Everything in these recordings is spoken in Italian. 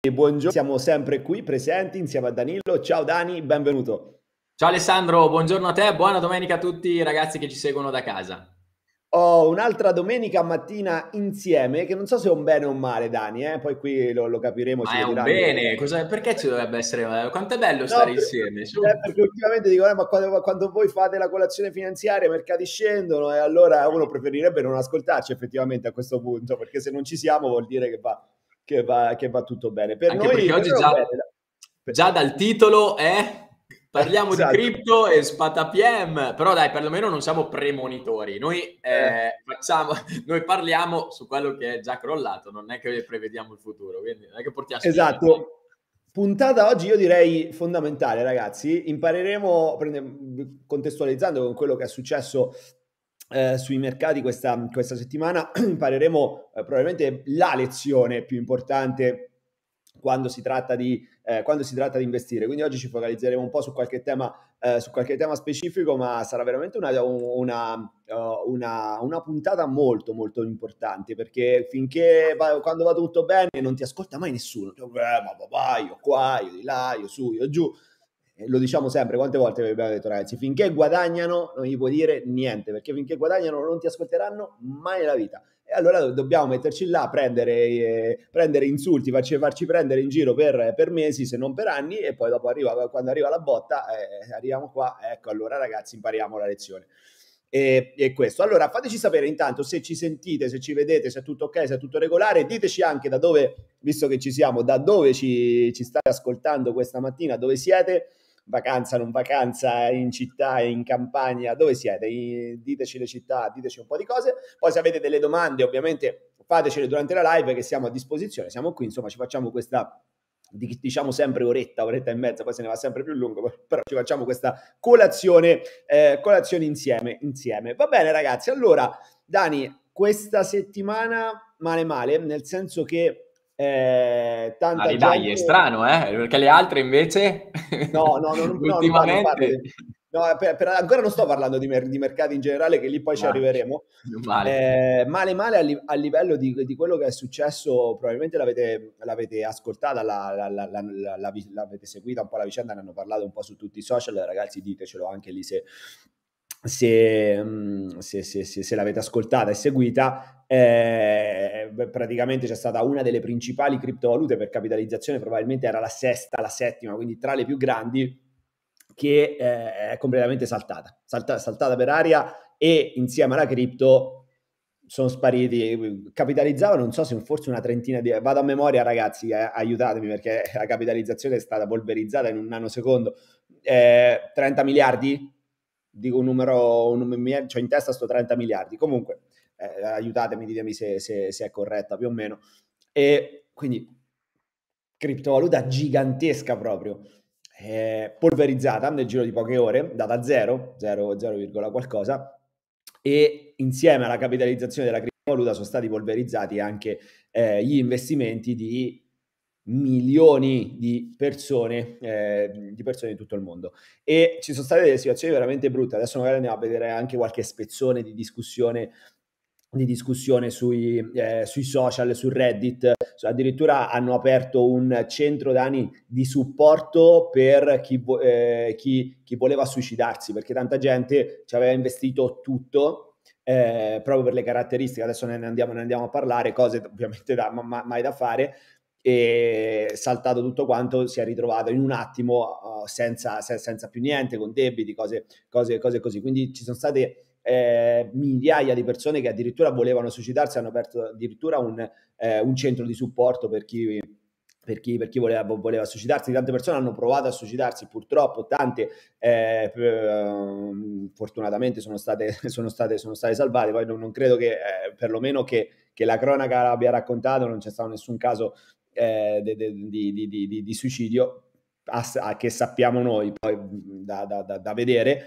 E buongiorno, siamo sempre qui presenti insieme a Danilo. Ciao Dani, benvenuto. Ciao Alessandro, buongiorno a te, buona domenica a tutti i ragazzi che ci seguono da casa. Ho un'altra domenica mattina insieme che non so se è un bene o un male, Dani, eh? poi qui lo, lo capiremo. Ma è un bene, Cosa, perché ci dovrebbe essere? Eh? Quanto è bello no, stare perché, insieme? Eh, perché ultimamente dicono, eh, ma quando, quando, voi fate la colazione finanziaria i mercati scendono e allora uno preferirebbe non ascoltarci effettivamente a questo punto, perché se non ci siamo vuol dire che va che va, che va tutto bene. Per Anche noi, perché oggi già, bene. già dal titolo è... Parliamo esatto. di cripto e spata PM, però dai, perlomeno non siamo premonitori. Noi, eh, eh. facciamo, noi parliamo su quello che è già crollato, non è che prevediamo il futuro, quindi non è che portiamo... Esatto. Puntata oggi io direi fondamentale, ragazzi. Impareremo, contestualizzando con quello che è successo eh, sui mercati questa, questa settimana impareremo eh, probabilmente la lezione più importante quando si, tratta di, eh, quando si tratta di investire. Quindi oggi ci focalizzeremo un po' su qualche tema, eh, su qualche tema specifico, ma sarà veramente una, una, eh, una, una puntata molto molto importante perché finché va, quando va tutto bene non ti ascolta mai nessuno. Io, eh, ma papà, io qua, io di là, io su, io giù lo diciamo sempre, quante volte vi abbiamo detto ragazzi, finché guadagnano non gli puoi dire niente, perché finché guadagnano non ti ascolteranno mai la vita. E allora dobbiamo metterci là, prendere, eh, prendere insulti, farci, farci, prendere in giro per, per, mesi, se non per anni, e poi dopo arriva, quando arriva la botta, eh, arriviamo qua, ecco allora ragazzi impariamo la lezione. E, e, questo. Allora fateci sapere intanto se ci sentite, se ci vedete, se è tutto ok, se è tutto regolare. Diteci anche da dove, visto che ci siamo, da dove ci, ci state ascoltando questa mattina, dove siete vacanza, non vacanza, in città, in campagna, dove siete? Diteci le città, diteci un po' di cose. Poi se avete delle domande, ovviamente fatecele durante la live che siamo a disposizione, siamo qui, insomma ci facciamo questa diciamo sempre oretta, oretta e mezza, poi se ne va sempre più lungo, però ci facciamo questa colazione, eh, colazione insieme, insieme. Va bene ragazzi, allora Dani, questa settimana male male, nel senso che eh, tanta ah, dai, è strano, eh? Perché le altre invece... No, no, no, non, ultimamente... No, no, eh, per, per, ancora non sto parlando di, mer- di, mercati in generale, che lì poi ci Ma, arriveremo. Male. Eh, male, male a, li- a livello di, di, quello che è successo, probabilmente l'avete, l'avete ascoltata, la, la, la, l'avete seguita un po' la vicenda, ne hanno parlato un po' su tutti i social, ragazzi ditecelo anche lì se, Mhmm, se, se, se, se, l'avete ascoltata e seguita, eh, praticamente c'è stata una delle principali criptovalute per capitalizzazione, probabilmente era la sesta, la settima, quindi tra le più grandi, che eh, è completamente saltata, salta, saltata per aria e insieme alla cripto sono spariti, capitalizzavano non so se forse una trentina di... Vado a memoria ragazzi, eh, aiutatemi perché la capitalizzazione è stata polverizzata in un nanosecondo, 30 eh, miliardi dico un numero, un numero cioè in testa sto 30 miliardi, comunque eh, aiutatemi, ditemi se, se, se, è corretta più o meno. E quindi criptovaluta gigantesca proprio, eh, polverizzata nel giro di poche ore, data a 0, 0, 0, qualcosa, e insieme alla capitalizzazione della criptovaluta sono stati polverizzati anche eh, gli investimenti di milioni di persone, eh, di persone in tutto il mondo. E ci sono state delle situazioni veramente brutte. Adesso magari andiamo a vedere anche qualche spezzone di discussione di discussione sui, eh, sui, social, su Reddit, addirittura hanno aperto un centro Dani di supporto per chi, eh, chi, chi voleva suicidarsi, perché tanta gente ci aveva investito tutto eh, proprio per le caratteristiche, adesso ne andiamo, ne andiamo, a parlare, cose ovviamente da, ma, mai da fare, e saltato tutto quanto si è ritrovato in un attimo uh, senza, se, senza, più niente, con debiti, cose, cose, cose così. Quindi ci sono state eh, migliaia di persone che addirittura volevano suicidarsi, hanno aperto addirittura un, eh, un centro di supporto per chi per chi, per chi voleva, voleva, suicidarsi. Tante persone hanno provato a suicidarsi, purtroppo, tante eh, um, fortunatamente sono state, sono, state, sono state, salvate. Poi non, non credo che, eh, perlomeno che, che, la cronaca l'abbia raccontato, non c'è stato nessun caso eh, di, di, di, di, suicidio a, a che sappiamo noi poi mm, da, da, da, da vedere.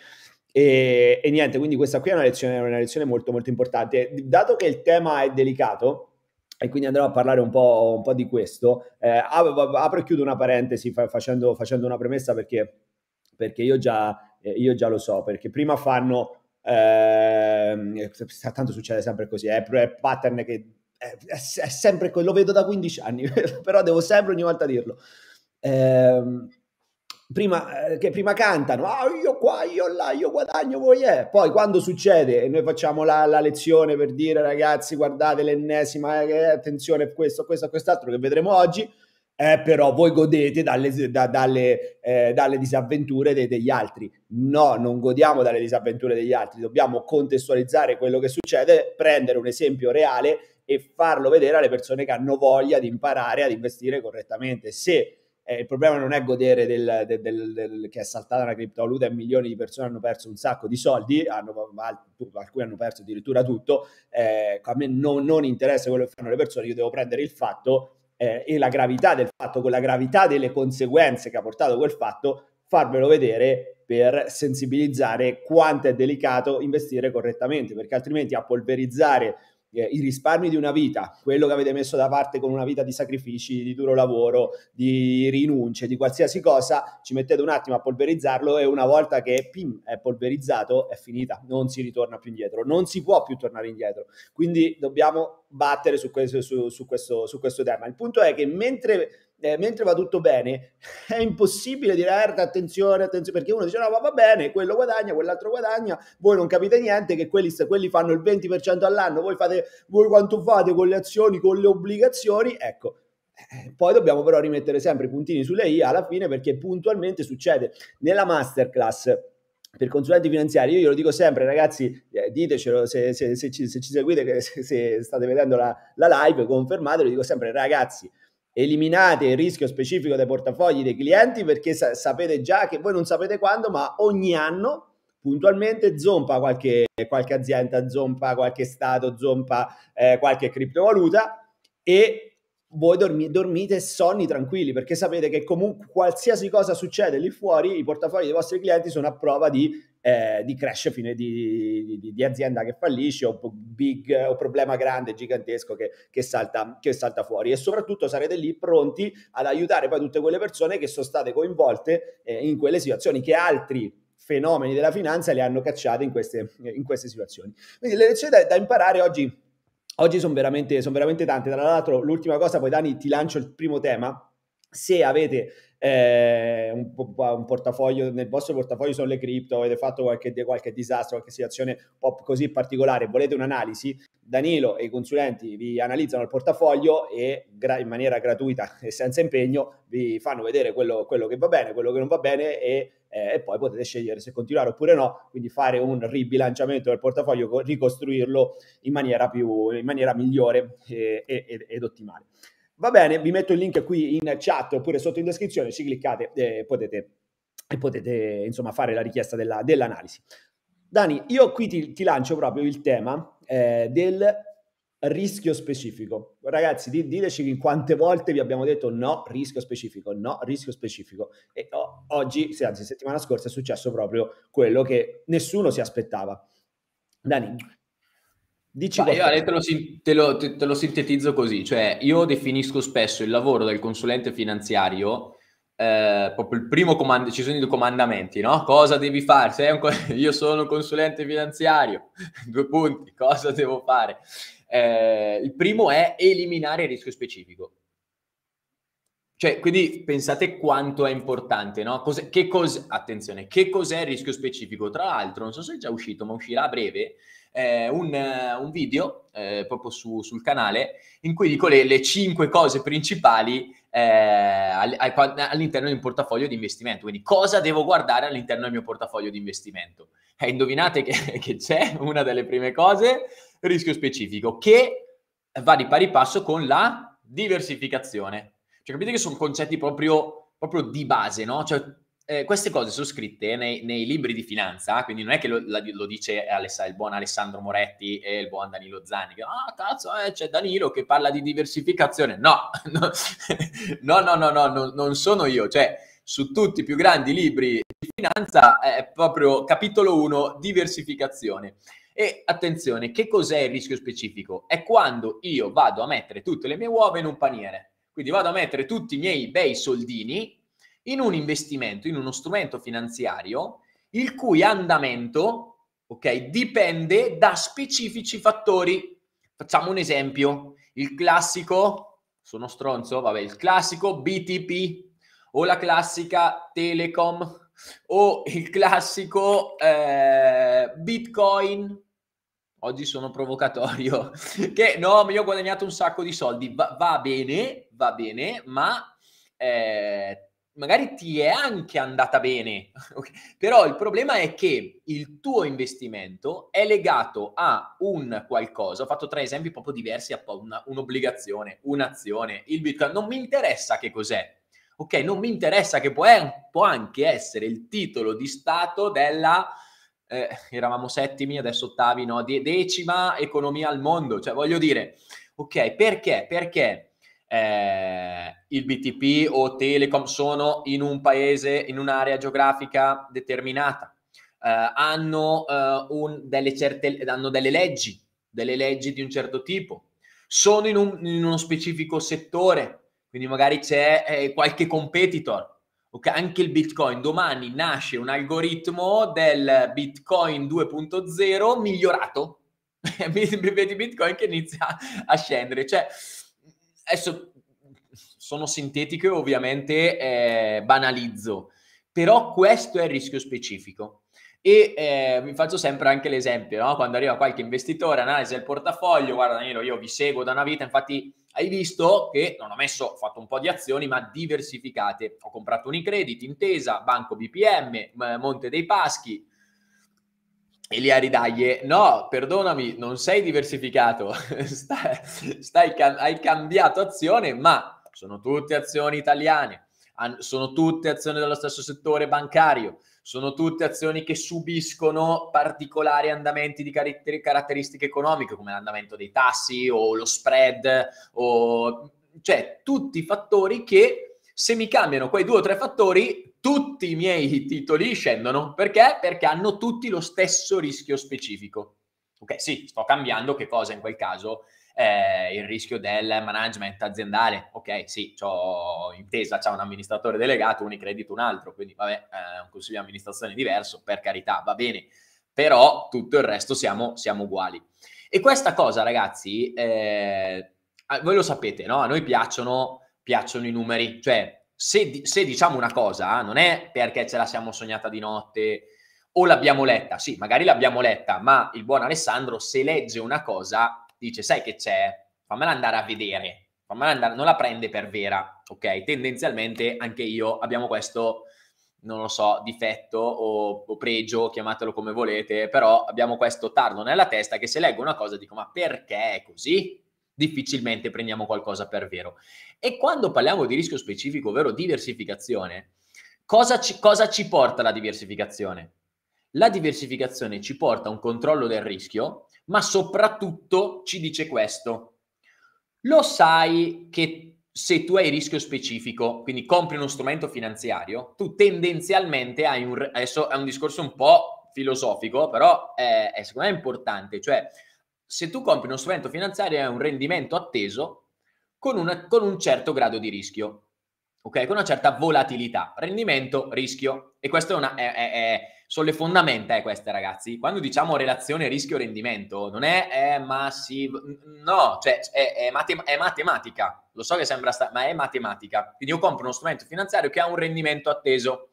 E, e, niente, quindi questa qui è una lezione, una lezione molto molto importante. Dato che il tema è delicato, e quindi andrò a parlare un po', un po di questo, eh, apro e chiudo una parentesi fa, facendo, facendo, una premessa perché, perché io, già, eh, io già lo so, perché prima fanno eh, tanto succede sempre così, è, è pattern che è, è, sempre quello, lo vedo da 15 anni, però devo sempre ogni volta dirlo. Ehm, eh, prima, che prima cantano, ah, io qua, io là, io guadagno, voi è. Poi quando succede e noi facciamo la, la, lezione per dire ragazzi guardate l'ennesima, eh, attenzione questo, questo, quest'altro che vedremo oggi, eh, però voi godete dalle, da, dalle, eh, dalle disavventure de, degli altri. No, non godiamo dalle disavventure degli altri, dobbiamo contestualizzare quello che succede, prendere un esempio reale e farlo vedere alle persone che hanno voglia di imparare ad investire correttamente. Se eh, il problema non è godere del, del, del, del che è saltata una criptovaluta e milioni di persone hanno perso un sacco di soldi, hanno, alcuni hanno perso addirittura tutto, eh, a me non, non interessa quello che fanno le persone, io devo prendere il fatto eh, e la gravità del fatto, con la gravità delle conseguenze che ha portato quel fatto, farvelo vedere per sensibilizzare quanto è delicato investire correttamente, perché altrimenti a polverizzare eh, i risparmi di una vita, quello che avete messo da parte con una vita di sacrifici, di duro lavoro, di rinunce, di qualsiasi cosa, ci mettete un attimo a polverizzarlo e una volta che pim, è polverizzato è finita, non si ritorna più indietro, non si può più tornare indietro. Quindi dobbiamo battere su questo, su, su questo, su questo tema. Il punto è che mentre eh, mentre va tutto bene, è impossibile dire attenzione, attenzione, perché uno dice no, ma va bene, quello guadagna, quell'altro guadagna, voi non capite niente che quelli, quelli fanno il 20% all'anno, voi fate voi quanto fate con le azioni, con le obbligazioni, ecco. Eh, poi dobbiamo però rimettere sempre i puntini sulle I alla fine perché puntualmente succede nella masterclass per consulenti finanziari, io glielo dico sempre, ragazzi, eh, ditecelo se, se, se, ci, se, ci, seguite, se, state vedendo la, la live, confermatelo, dico sempre, ragazzi, eliminate il rischio specifico dei portafogli dei clienti perché sa- sapete già che voi non sapete quando, ma ogni anno puntualmente zompa qualche, qualche azienda, zompa qualche stato, zompa eh, qualche criptovaluta e voi dormi- dormite sonni tranquilli perché sapete che comunque qualsiasi cosa succede lì fuori, i portafogli dei vostri clienti sono a prova di eh, di crash fine di, di, di, azienda che fallisce o, big, o problema grande, gigantesco che, che, salta, che salta fuori e soprattutto sarete lì pronti ad aiutare poi tutte quelle persone che sono state coinvolte eh, in quelle situazioni che altri fenomeni della finanza le hanno cacciate in queste, in queste situazioni. Quindi le lezioni da, da imparare oggi, oggi sono veramente, son veramente tante. Tra l'altro l'ultima cosa, poi Dani ti lancio il primo tema se avete eh, un, un, portafoglio, nel vostro portafoglio sono le cripto, avete fatto qualche, qualche disastro, qualche situazione pop così particolare, volete un'analisi, Danilo e i consulenti vi analizzano il portafoglio e gra- in maniera gratuita e senza impegno vi fanno vedere quello, quello che va bene, quello che non va bene e, eh, e, poi potete scegliere se continuare oppure no, quindi fare un ribilanciamento del portafoglio, ricostruirlo in maniera, più, in maniera migliore e, e, ed ottimale. Va bene, vi metto il link qui in chat oppure sotto in descrizione, ci cliccate e potete, potete insomma, fare la richiesta della, dell'analisi. Dani, io qui ti, ti lancio proprio il tema eh, del rischio specifico. Ragazzi, diteci quante volte vi abbiamo detto no, rischio specifico, no, rischio specifico. E oh, oggi, anzi settimana scorsa, è successo proprio quello che nessuno si aspettava. Dani, Dici io Ale, te, lo, te, lo, te lo, sintetizzo così, cioè io definisco spesso il lavoro del consulente finanziario eh, proprio il primo comando, ci sono i comandamenti, no? Cosa devi fare? Sei un co- io sono consulente finanziario, due punti, cosa devo fare? Eh, il primo è eliminare il rischio specifico. Cioè, quindi pensate quanto è importante, no? Cos'è, che cos- attenzione, che cos'è il rischio specifico? Tra l'altro, non so se è già uscito, ma uscirà a breve, eh, un, eh, un, video eh, proprio su, sul canale in cui dico le, le 5 cose principali eh, all'interno di un portafoglio di investimento. Quindi cosa devo guardare all'interno del mio portafoglio di investimento? E eh, indovinate che, che c'è una delle prime cose, rischio specifico, che va di pari passo con la diversificazione. Cioè capite che sono concetti proprio, proprio di base, no? Cioè eh, queste cose sono scritte nei, nei, libri di finanza, quindi non è che lo, lo dice Aless- il buon Alessandro Moretti e il buon Danilo Zanni, che ah cazzo eh, c'è Danilo che parla di diversificazione, no, no, no, no, no, no, non sono io, cioè su tutti i più grandi libri di finanza è proprio capitolo 1 diversificazione. E attenzione, che cos'è il rischio specifico? È quando io vado a mettere tutte le mie uova in un paniere. Quindi vado a mettere tutti i miei bei soldini in un investimento, in uno strumento finanziario, il cui andamento, ok, dipende da specifici fattori. Facciamo un esempio, il classico, sono stronzo, vabbè, il classico BTP o la classica Telecom o il classico eh, Bitcoin. Oggi sono provocatorio. che no, io ho guadagnato un sacco di soldi. Va, va bene, va bene, ma eh, magari ti è anche andata bene, okay? però il problema è che il tuo investimento è legato a un qualcosa, ho fatto tre esempi proprio diversi, una, un'obbligazione, un'azione, il bitcoin, non mi interessa che cos'è, ok? Non mi interessa che può, può anche essere il titolo di stato della... Eh, eravamo settimi, adesso ottavi, no? De- decima economia al mondo, cioè voglio dire, ok, perché? Perché? eh, il BTP o Telecom sono in un paese, in un'area geografica determinata, eh, hanno, eh, un, delle certe, hanno delle leggi, delle leggi di un certo tipo, sono in, un, in uno specifico settore, quindi magari c'è eh, qualche competitor. Okay, anche il Bitcoin, domani nasce un algoritmo del Bitcoin 2.0 migliorato, Bitcoin che inizia a scendere, cioè adesso sono sintetico e ovviamente eh, banalizzo, però questo è il rischio specifico. E eh, vi faccio sempre anche l'esempio, no? quando arriva qualche investitore, analisi del portafoglio, guarda Danilo, io vi seguo da una vita, infatti hai visto che non ho messo, ho fatto un po' di azioni, ma diversificate. Ho comprato Unicredit, Intesa, Banco BPM, Monte dei Paschi, e li Elia ridaglie, eh, no, perdonami, non sei diversificato, stai, stai, hai cambiato azione, ma sono tutte azioni italiane, sono tutte azioni dello stesso settore bancario, sono tutte azioni che subiscono particolari andamenti di caratter- caratteristiche economiche, come l'andamento dei tassi o lo spread, o... cioè tutti fattori che se mi cambiano quei due o tre fattori tutti i miei titoli scendono. Perché? Perché hanno tutti lo stesso rischio specifico. Ok, sì, sto cambiando che cosa in quel caso? Eh, il rischio del management aziendale. Ok, sì, ho intesa, c'è un amministratore delegato, un Unicredit un altro, quindi vabbè, eh, un consiglio di amministrazione diverso, per carità, va bene, però tutto il resto siamo, siamo uguali. E questa cosa, ragazzi, eh, voi lo sapete, no? A noi piacciono, piacciono i numeri, cioè se, se diciamo una cosa, non è perché ce la siamo sognata di notte o l'abbiamo letta, sì, magari l'abbiamo letta, ma il buon Alessandro se legge una cosa dice, sai che c'è, fammela andare a vedere, fammela andare, non la prende per vera, ok? Tendenzialmente anche io abbiamo questo, non lo so, difetto o, o pregio, chiamatelo come volete, però abbiamo questo tardo nella testa che se leggo una cosa dico, ma perché è così? difficilmente prendiamo qualcosa per vero. E quando parliamo di rischio specifico, ovvero diversificazione, cosa ci, cosa ci porta la diversificazione? La diversificazione ci porta a un controllo del rischio, ma soprattutto ci dice questo. Lo sai che se tu hai rischio specifico, quindi compri uno strumento finanziario, tu tendenzialmente hai un... adesso è un discorso un po' filosofico, però è, è secondo me importante, cioè se tu compri uno strumento finanziario è un rendimento atteso con, una, con un certo grado di rischio, ok? Con una certa volatilità, rendimento, rischio. E queste sono le fondamenta, eh, queste ragazzi. Quando diciamo relazione rischio-rendimento, non è, è massive, no, cioè è, è, matem- è, matematica. Lo so che sembra, sta- ma è matematica. Quindi io compro uno strumento finanziario che ha un rendimento atteso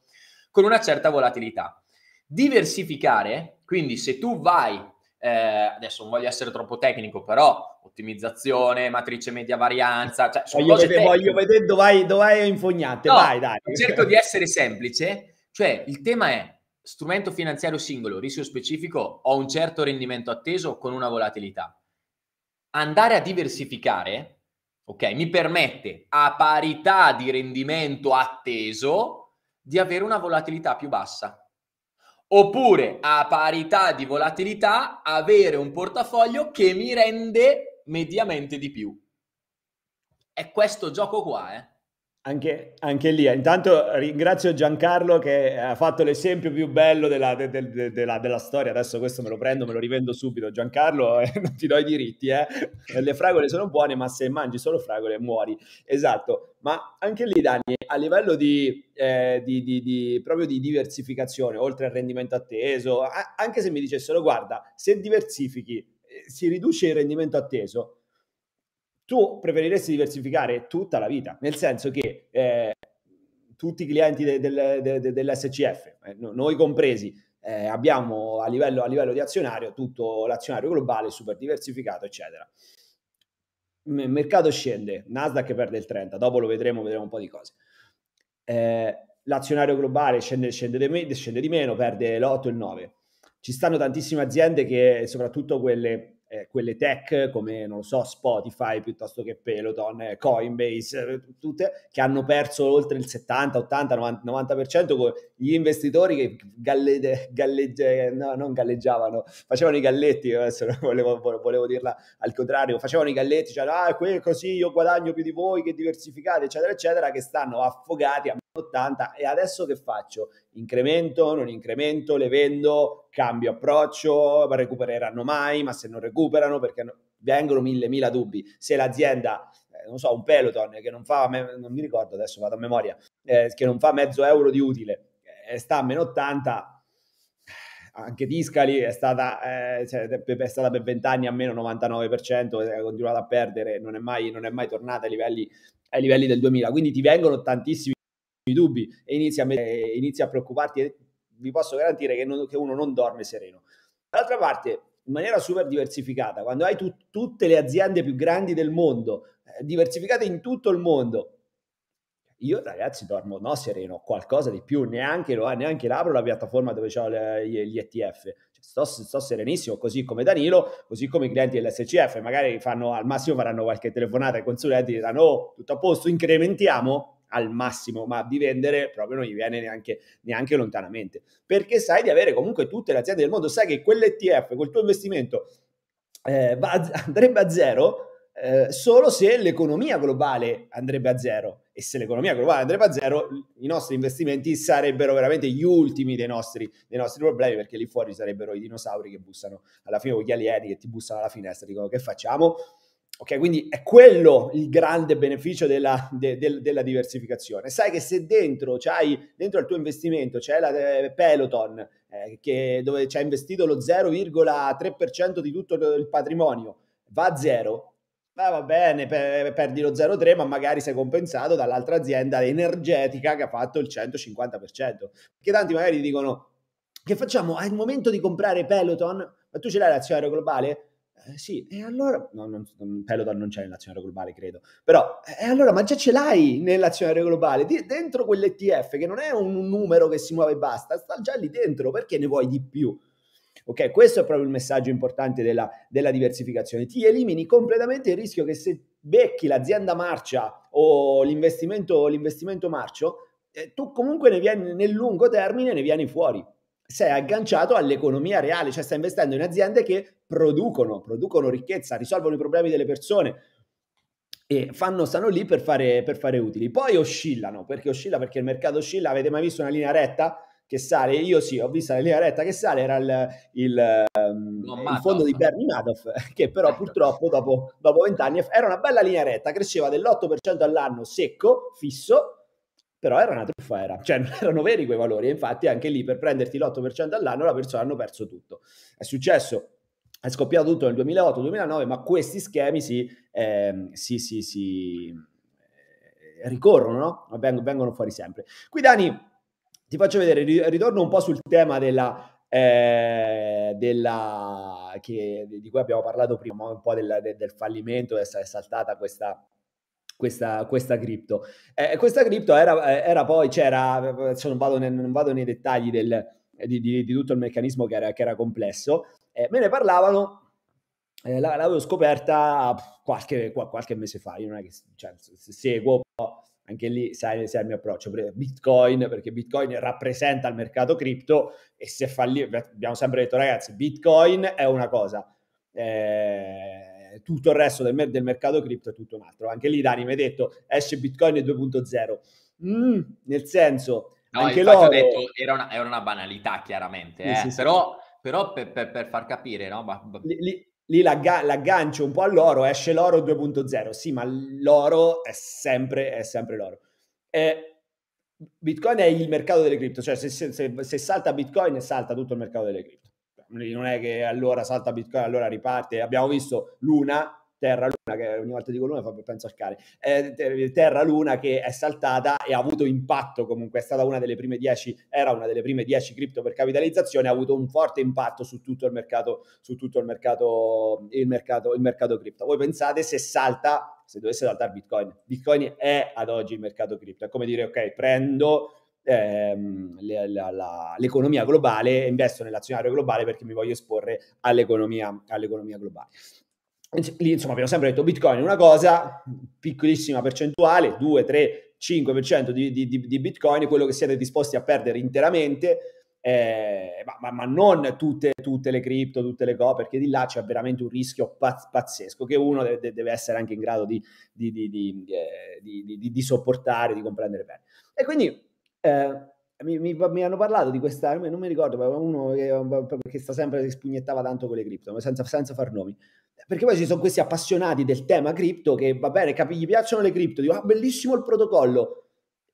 con una certa volatilità. Diversificare, quindi se tu vai eh, adesso non voglio essere troppo tecnico, però ottimizzazione, matrice media varianza, cioè, voglio, vedere, voglio, vedere, dove hai, dove hai infognate, no, vai dai. Cerco di essere semplice, cioè il tema è strumento finanziario singolo, rischio specifico, ho un certo rendimento atteso con una volatilità. Andare a diversificare, ok, mi permette a parità di rendimento atteso di avere una volatilità più bassa. Oppure a parità di volatilità avere un portafoglio che mi rende mediamente di più. È questo gioco qua, eh. Anche, anche, lì, eh. intanto ringrazio Giancarlo che ha fatto l'esempio più bello della, de, de, de, della storia, adesso questo me lo prendo, me lo rivendo subito, Giancarlo eh, non ti do i diritti, eh. eh. le fragole sono buone ma se mangi solo fragole muori, esatto, ma anche lì Dani, a livello di, eh, di, di, di proprio di diversificazione, oltre al rendimento atteso, anche se mi dicessero guarda, se diversifichi eh, si riduce il rendimento atteso, tu preferiresti diversificare tutta la vita, nel senso che eh, tutti i clienti de, de, de, dell'SCF, eh, noi compresi, eh, abbiamo a livello, a livello, di azionario tutto l'azionario globale super diversificato, eccetera. Il mercato scende, Nasdaq perde il 30, dopo lo vedremo, vedremo un po' di cose. Eh, l'azionario globale scende, scende, di, scende di meno, perde l'8 e il 9. Ci stanno tantissime aziende che, soprattutto quelle quelle tech come, non lo so, Spotify piuttosto che Peloton, Coinbase, eh, tutte che hanno perso oltre il 70, 80, 90, 90% con gli investitori che galle, gallegge, no, non galleggiavano, facevano i galletti, adesso volevo, volevo dirla al contrario, facevano i galletti, cioè ah, così io guadagno più di voi che diversificate, eccetera, eccetera, che stanno affogati a 80 e adesso che faccio? Incremento, non incremento, le vendo, cambio approccio, recupereranno mai, ma se non recuperano perché no, vengono mille, mila dubbi. Se l'azienda, eh, non so, un Peloton che non fa, non mi ricordo adesso, vado a memoria, eh, che non fa mezzo euro di utile eh, e eh, sta a meno 80, eh, anche Discali è stata, eh, cioè, è stata per vent'anni a meno 99%, ha continuato a perdere, non è mai, non è mai tornata ai livelli, ai livelli del 2000. Quindi ti vengono tantissimi i dubbi e inizi a, met- eh, inizi a preoccuparti e vi posso garantire che, non, che uno non dorme sereno. Dall'altra parte, in maniera super diversificata, quando hai tu, tutte le aziende più grandi del mondo, eh, diversificate in tutto il mondo, io ragazzi dormo no sereno, qualcosa di più, neanche, lo, neanche l'apro la piattaforma dove ho le, gli ETF, cioè, sto, sto, serenissimo così come Danilo, così come i clienti dell'SCF, magari fanno, al massimo faranno qualche telefonata ai consulenti e diranno oh tutto a posto, incrementiamo, al massimo, ma di vendere proprio non gli viene neanche, neanche lontanamente. Perché sai di avere comunque tutte le aziende del mondo, sai che quell'ETF, quel tuo investimento eh, va, andrebbe a zero eh, solo se l'economia globale andrebbe a zero. E se l'economia globale andrebbe a zero, i nostri investimenti sarebbero veramente gli ultimi dei nostri, dei nostri problemi, perché lì fuori sarebbero i dinosauri che bussano alla fine, o gli alieni che ti bussano alla finestra dicono che facciamo? Ok, quindi è quello il grande beneficio della, de, de, della diversificazione. Sai che se dentro c'hai, dentro al tuo investimento c'è la eh, Peloton, eh, che, dove ci ha investito lo 0,3% di tutto il patrimonio, va a zero, eh, va bene, per, perdi lo 0,3, ma magari sei compensato dall'altra azienda energetica che ha fatto il 150%. Perché tanti magari dicono, che facciamo? È il momento di comprare Peloton, ma tu ce l'hai l'azione globale? Eh, sì, e allora, no, non, Peloton non c'è nell'azionario globale, credo, però, e allora, ma già ce l'hai nell'azionario globale, di, dentro quell'ETF, che non è un, numero che si muove e basta, sta già lì dentro, perché ne vuoi di più? Ok, questo è proprio il messaggio importante della, della diversificazione, ti elimini completamente il rischio che se becchi l'azienda marcia o l'investimento, l'investimento marcio, eh, tu comunque vieni, nel lungo termine ne vieni fuori sei agganciato all'economia reale, cioè stai investendo in aziende che producono, producono ricchezza, risolvono i problemi delle persone e fanno, stanno lì per fare, per fare utili. Poi oscillano, perché oscilla? Perché il mercato oscilla. Avete mai visto una linea retta? che sale. Io sì, ho visto la linea retta che sale, era il, il, um, il fondo di Bernie Madoff, che però certo. purtroppo dopo, vent'anni era una bella linea retta, cresceva dell'8% all'anno secco, fisso, però era una truffa, era. cioè non erano veri quei valori e infatti anche lì per prenderti l'8% all'anno la persona hanno perso tutto. È successo, è scoppiato tutto nel 2008-2009, ma questi schemi si, eh, si, si, si eh, ricorrono, no? Vengono, vengono fuori sempre. Qui Dani, ti faccio vedere, ritorno un po' sul tema della... Eh, della che, di cui abbiamo parlato prima, un po' del, del fallimento, è saltata questa, questa, questa cripto. Eh, questa cripto era, eh, era poi, c'era, cioè non, vado ne, non, vado nei dettagli del, eh, di, di, di, tutto il meccanismo che era, che era complesso, eh, me ne parlavano eh, l'avevo scoperta qualche, qualche, mese fa. Io non è che cioè, seguo, anche lì sai, sai il mio approccio. Bitcoin, perché Bitcoin rappresenta il mercato cripto e se fallisce, abbiamo sempre detto ragazzi, Bitcoin è una cosa. Eh, eh, tutto il resto del, mer- del mercato cripto è tutto un altro. Anche lì Dani mi ha detto esce Bitcoin 2.0. Mm, nel senso, no, anche loro... Ho detto, era, una, era una banalità chiaramente, eh? sì, sì, però, sì. però per, per, per, far capire, no? Ma... Lì, lì, lì l'agga- l'aggancio un po' all'oro, esce l'oro 2.0. Sì, ma l'oro è sempre, è sempre l'oro. Eh, Bitcoin è il mercato delle cripto, cioè se, se, se, se salta Bitcoin salta tutto il mercato delle cripto non è che allora salta Bitcoin, allora riparte. Abbiamo visto Luna, Terra Luna, che ogni volta dico Luna penso pensare al cane, eh, Terra Luna che è saltata e ha avuto impatto comunque, è stata una delle prime 10, era una delle prime 10 cripto per capitalizzazione, ha avuto un forte impatto su tutto il mercato, su tutto il mercato, il mercato, il mercato cripto. Voi pensate se salta, se dovesse saltare Bitcoin, Bitcoin è ad oggi il mercato cripto, è come dire ok prendo ehm, le, la, la, l'economia globale, investo nell'azionario globale perché mi voglio esporre all'economia, all'economia globale. Lì, insomma, abbiamo sempre detto Bitcoin è una cosa, piccolissima percentuale, 2, 3, 5% di, di, di Bitcoin, quello che siete disposti a perdere interamente, eh, ma, ma, non tutte, tutte, le cripto, tutte le go, perché di là c'è veramente un rischio pazz- pazzesco che uno deve, deve, essere anche in grado di, di, di, di, eh, sopportare, di comprendere bene. E quindi eh, mi, mi, mi, hanno parlato di questa, non mi ricordo, ma uno che, che sta sempre, che spugnettava tanto con le cripto, ma senza, senza far nomi perché poi ci sono questi appassionati del tema cripto che va bene, cap- gli piacciono le cripto, dicono ah, bellissimo il protocollo,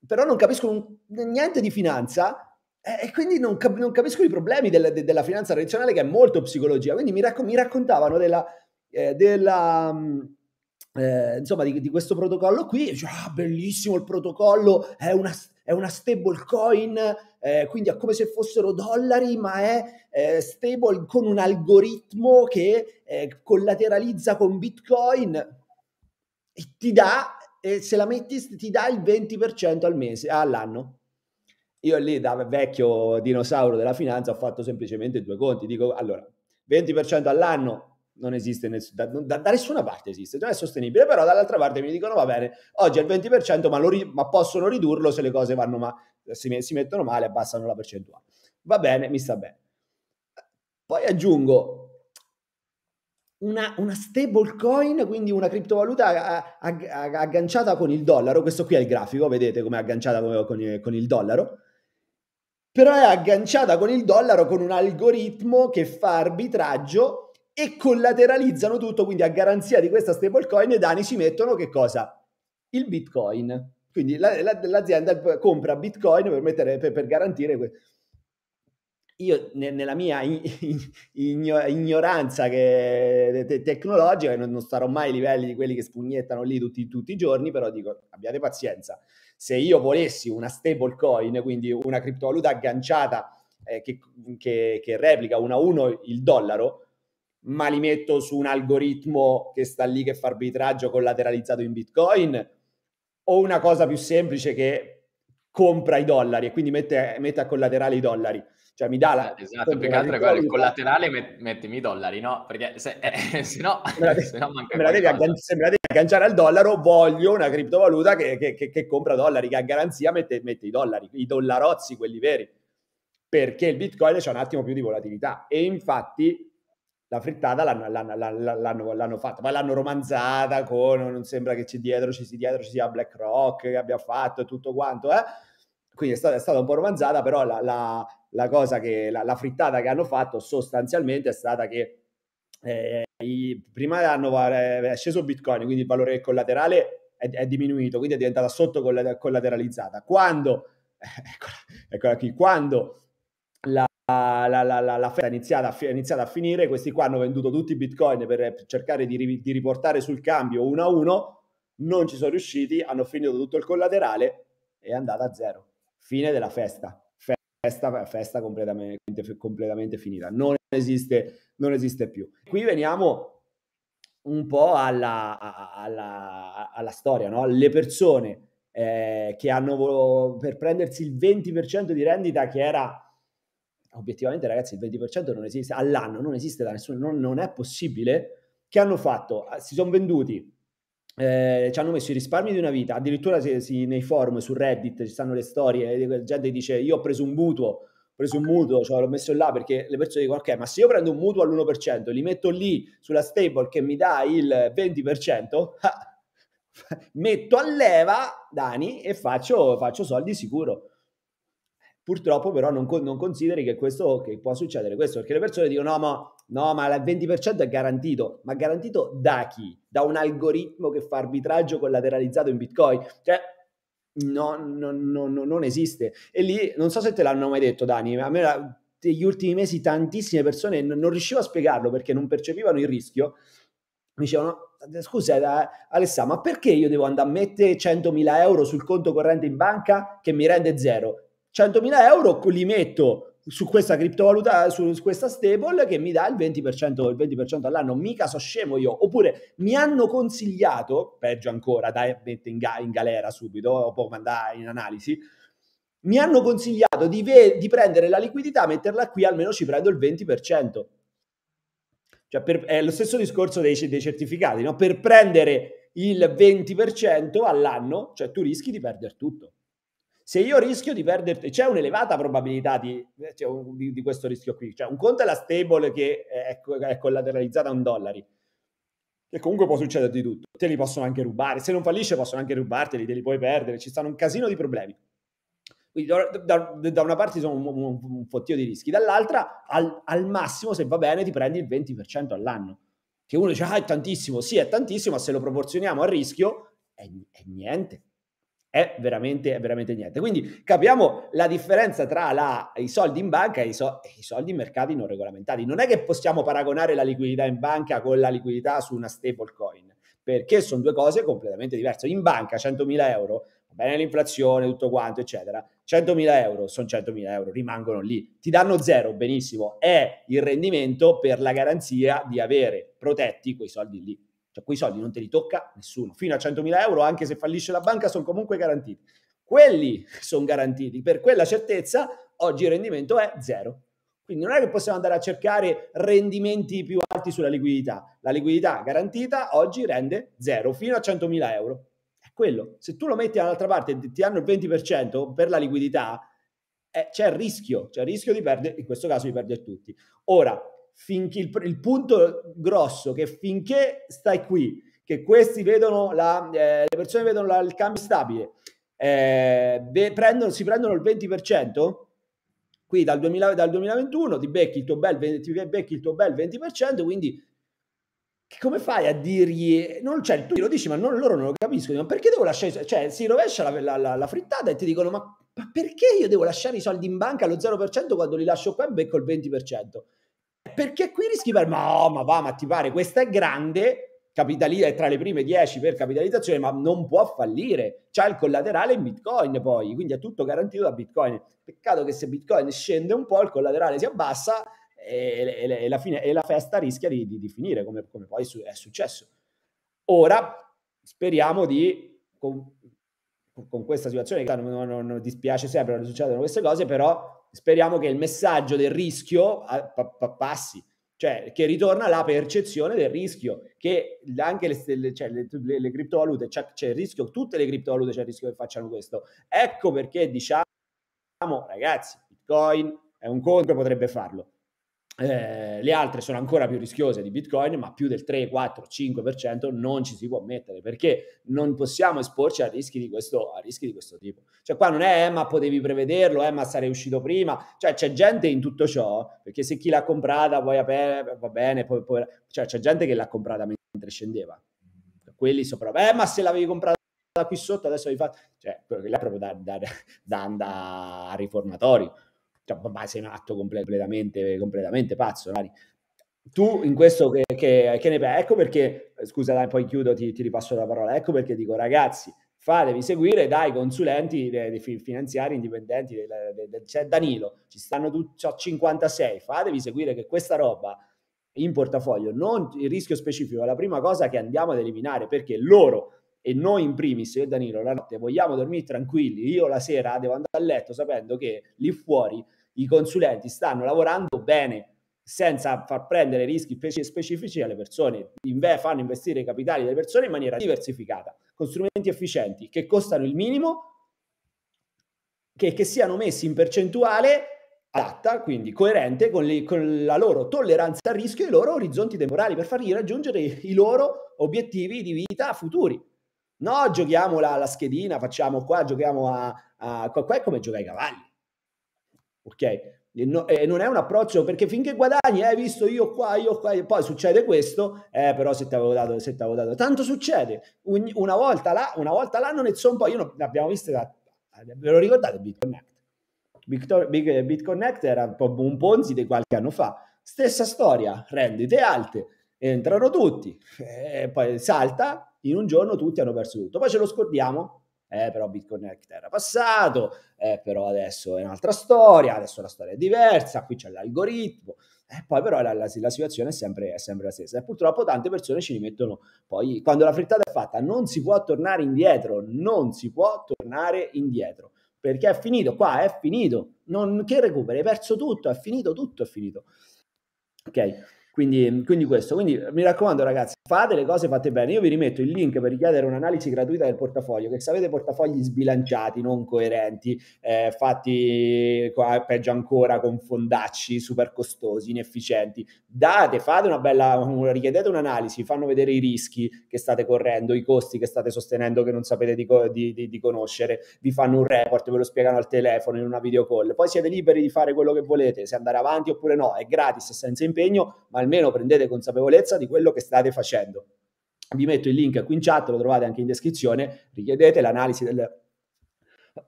però non capiscono niente di finanza e quindi non, cap- non, capiscono i problemi del, de- della finanza tradizionale che è molto psicologia. Quindi mi, racco- mi raccontavano della, eh, della, mm, eh, insomma, di, di, questo protocollo qui, dice, ah, bellissimo il protocollo, è una è una stablecoin, eh, quindi è come se fossero dollari, ma è eh, stable con un algoritmo che eh, collateralizza con Bitcoin e ti dà, se la metti, ti dà il 20% al mese, all'anno. Io lì da vecchio dinosauro della finanza ho fatto semplicemente due conti, dico allora 20% all'anno non esiste ness- da, da, da, nessuna parte esiste, non è sostenibile, però dall'altra parte mi dicono va bene, oggi è il 20% ma, ri- ma possono ridurlo se le cose vanno ma- si, si mettono male, abbassano la percentuale. Va bene, mi sta bene. Poi aggiungo una, una coin, quindi una criptovaluta ag- ag- agganciata con il dollaro, questo qui è il grafico, vedete come è agganciata con, con, con il dollaro, però è agganciata con il dollaro con un algoritmo che fa arbitraggio e collateralizzano tutto, quindi a garanzia di questa stablecoin i danni ci mettono che cosa? Il bitcoin. Quindi la, la, l'azienda compra bitcoin per, mettere, per, per garantire questo io nella mia ignoranza che, tecnologica non, starò mai ai livelli di quelli che spugnettano lì tutti, tutti, i giorni, però dico abbiate pazienza, se io volessi una stable coin, quindi una criptovaluta agganciata eh, che, che, che, replica uno a uno il dollaro, ma li metto su un algoritmo che sta lì che fa arbitraggio collateralizzato in Bitcoin o una cosa più semplice che compra i dollari e quindi mette, mette a collaterale i dollari. Cioè mi dà la... Esatto, esatto più che altro il collaterale met, mettimi i dollari, no? Perché se, eh, se no, me la, devi, se no manca me la devi agganciare, se me la devi agganciare al dollaro, voglio una criptovaluta che, che, che, che compra dollari, che a garanzia mette, mette i dollari, i dollarozzi, quelli veri. Perché il Bitcoin c'è un attimo più di volatilità. E infatti la frittata l'hanno, l'hanno, l'hanno, l'hanno, fatta, poi l'hanno romanzata con non sembra che c'è dietro, ci sia dietro, ci sia BlackRock che abbia fatto e tutto quanto, eh? quindi è stata, è stata, un po' romanzata, però la, la, la cosa che, la, la, frittata che hanno fatto sostanzialmente è stata che eh, i, prima hanno, eh, è sceso Bitcoin, quindi il valore collaterale è, è diminuito, quindi è diventata sotto collateralizzata. Quando, eccola, eccola qui, quando la, la, la, la, la festa è iniziata, fi- iniziata a, finire, questi qua hanno venduto tutti i bitcoin per eh, cercare di, di riportare sul cambio uno a uno, non ci sono riusciti, hanno finito tutto il collaterale, è andata a zero. Fine della festa. Festa, festa completamente, completamente finita, non esiste, non esiste più. Qui veniamo un po' alla, alla, alla storia, no? Le persone eh, che hanno per prendersi il 20% di rendita che era obiettivamente ragazzi il 20% non esiste, all'anno non esiste da nessuno, non, non è possibile, che hanno fatto? Ah, si sono venduti, eh, ci hanno messo i risparmi di una vita, addirittura si, si, nei forum su Reddit ci stanno le storie, eh, la gente dice io ho preso un mutuo, ho preso un mutuo, cioè l'ho messo là perché le persone dicono ok, ma se io prendo un mutuo all'1%, li metto lì sulla stable che mi dà il 20%, metto a leva Dani e faccio, faccio soldi sicuro. Purtroppo però non, non consideri che, questo, che può succedere questo, perché le persone dicono no ma, no, ma il 20% è garantito, ma garantito da chi? Da un algoritmo che fa arbitraggio collateralizzato in Bitcoin? Cioè, no, no, no, non esiste. E lì, non so se te l'hanno mai detto Dani, ma a me negli ultimi mesi tantissime persone non, non riuscivo a spiegarlo perché non percepivano il rischio, mi dicevano scusa eh, Alessà, ma perché io devo andare a mettere 100.000 euro sul conto corrente in banca che mi rende zero? 100.000 euro li metto su questa criptovaluta, su, su questa stable che mi dà il 20%, il 20% all'anno, mica so scemo io. Oppure mi hanno consigliato, peggio ancora, dai, mette in, ga- in galera subito, o può mandare in analisi, mi hanno consigliato di, ve- di, prendere la liquidità, metterla qui, almeno ci prendo il 20%. Cioè per, è lo stesso discorso dei, dei certificati, no? Per prendere il 20% all'anno, cioè tu rischi di perdere tutto se io rischio di perderti, c'è un'elevata probabilità di, cioè, di, di, questo rischio qui. Cioè, un conto è la stable che è, è collateralizzata a un dollaro, che comunque può succedere di tutto. Te li possono anche rubare, se non fallisce possono anche rubarteli, te li puoi perdere, ci stanno un casino di problemi. Quindi da, da, da una parte sono un, un, un, fottio di rischi, dall'altra al, al, massimo, se va bene, ti prendi il 20% all'anno. Che uno dice, ah, è tantissimo, sì, è tantissimo, ma se lo proporzioniamo al rischio, è, è niente è veramente, è veramente niente. Quindi capiamo la differenza tra la, i soldi in banca e i, so, e i, soldi in mercati non regolamentati. Non è che possiamo paragonare la liquidità in banca con la liquidità su una stablecoin, perché sono due cose completamente diverse. In banca 100.000 euro, va bene l'inflazione, tutto quanto, eccetera. 100.000 euro sono 100.000 euro, rimangono lì. Ti danno zero, benissimo. È il rendimento per la garanzia di avere protetti quei soldi lì. Cioè quei soldi non te li tocca nessuno. Fino a 100.000 euro, anche se fallisce la banca, sono comunque garantiti. Quelli sono garantiti. Per quella certezza, oggi il rendimento è zero. Quindi non è che possiamo andare a cercare rendimenti più alti sulla liquidità. La liquidità garantita oggi rende zero, fino a 100.000 euro. È quello. Se tu lo metti dall'altra parte e ti hanno il 20% per la liquidità, eh, c'è il rischio, c'è il rischio di perdere, in questo caso di perdere tutti. Ora, finché il, il punto grosso che finché stai qui, che questi vedono la, eh, le persone vedono la, il cambio stabile, eh, prendono, si prendono il 20%, qui dal, 2000, dal 2021 ti becchi, bel, ti becchi, il tuo bel, 20%, quindi come fai a dirgli, non, cioè, tu lo dici ma non, loro non lo capiscono, ma perché devo lasciare, cioè si rovescia la, la, la frittata e ti dicono ma, ma perché io devo lasciare i soldi in banca allo 0% quando li lascio qua e becco il 20%? Perché qui rischi per, no, oh, ma va, ma ti pare, questa è grande, capitali- è tra le prime 10 per capitalizzazione, ma non può fallire. C'ha il collaterale in Bitcoin poi, quindi è tutto garantito da Bitcoin. Peccato che se Bitcoin scende un po', il collaterale si abbassa e, e, e, la, fine, e la, festa rischia di, di, di finire, come, come poi su, è successo. Ora speriamo di con questa situazione, non, non, non dispiace sempre quando succedono queste cose, però speriamo che il messaggio del rischio ah, pa, pa, passi, cioè che ritorna la percezione del rischio, che anche le, cioè, le, cioè, le, le criptovalute, c'è, c'è, il rischio, tutte le criptovalute c'è il rischio che facciano questo. Ecco perché diciamo, ragazzi, Bitcoin è un conto che potrebbe farlo, eh, le altre sono ancora più rischiose di Bitcoin, ma più del 3, 4, 5% non ci si può mettere perché non possiamo esporci a rischi, questo, a rischi di questo, tipo. Cioè, qua non è eh, ma potevi prevederlo, eh, ma sarei uscito prima. Cioè, c'è gente in tutto ciò perché se chi l'ha comprata poi aper- va bene, poi, poi, cioè, c'è gente che l'ha comprata mentre scendeva. Quelli sopra, eh, ma se l'avevi comprata qui sotto adesso hai fatto, cioè, quella è proprio da, da, da, da riformatori cioè, ma sei matto completamente, completamente pazzo, Mari. Tu in questo che, che, che ne pensi? Ecco perché, scusa dai, poi chiudo, ti, ti, ripasso la parola, ecco perché dico ragazzi, fatevi seguire dai consulenti dei, finanziari indipendenti, del, del, del, c'è Danilo, ci stanno tutti, ho 56, fatevi seguire che questa roba in portafoglio, non il rischio specifico, è la prima cosa che andiamo ad eliminare perché loro e noi in primis, io e Danilo, la notte vogliamo dormire tranquilli, io la sera devo andare a letto sapendo che lì fuori i consulenti stanno lavorando bene senza far prendere rischi specifici alle persone, fanno investire i capitali delle persone in maniera diversificata, con strumenti efficienti che costano il minimo, che, che siano messi in percentuale adatta, quindi coerente con, le, con, la loro tolleranza al rischio e i loro orizzonti temporali per fargli raggiungere i, loro obiettivi di vita futuri. No, giochiamo la, la schedina, facciamo qua, giochiamo a, a qua, qua è come giocare ai cavalli ok? E non è un approccio perché finché guadagni, eh, hai eh, visto io qua, io qua, e poi succede questo, eh, però se ti avevo dato, se ti avevo dato, tanto succede, una volta là, una volta l'anno ne è son poi, io non, l'abbiamo vista, da, ve lo ricordate BitConnect? BitConnect era un po' un ponzi di qualche anno fa, stessa storia, rendite alte, entrano tutti, e eh, poi salta, in un giorno tutti hanno perso tutto, poi ce lo scordiamo, eh, però Bitconnect era passato, eh, però adesso è un'altra storia, adesso la storia è diversa, qui c'è l'algoritmo, e eh, poi però la, la, la situazione è sempre, è sempre, la stessa. E purtroppo tante persone ci rimettono poi, quando la frittata è fatta, non si può tornare indietro, non si può tornare indietro, perché è finito qua, è finito, non, che recuperi, hai perso tutto, è finito, tutto è finito. Ok? Quindi, quindi questo, quindi mi raccomando ragazzi, Fate le cose fatte bene. Io vi rimetto il link per richiedere un'analisi gratuita del portafoglio, che se avete portafogli sbilanciati, non coerenti, eh, fatti peggio ancora con fondacci super costosi, inefficienti, date, fate una bella, richiedete un'analisi, fanno vedere i rischi che state correndo, i costi che state sostenendo che non sapete di, co- di, di, di conoscere, vi fanno un report, ve lo spiegano al telefono in una video call, poi siete liberi di fare quello che volete, se andare avanti oppure no, è gratis, senza impegno, ma almeno prendete consapevolezza di quello che state facendo facendo. Vi metto il link qui in chat, lo trovate anche in descrizione, richiedete l'analisi del,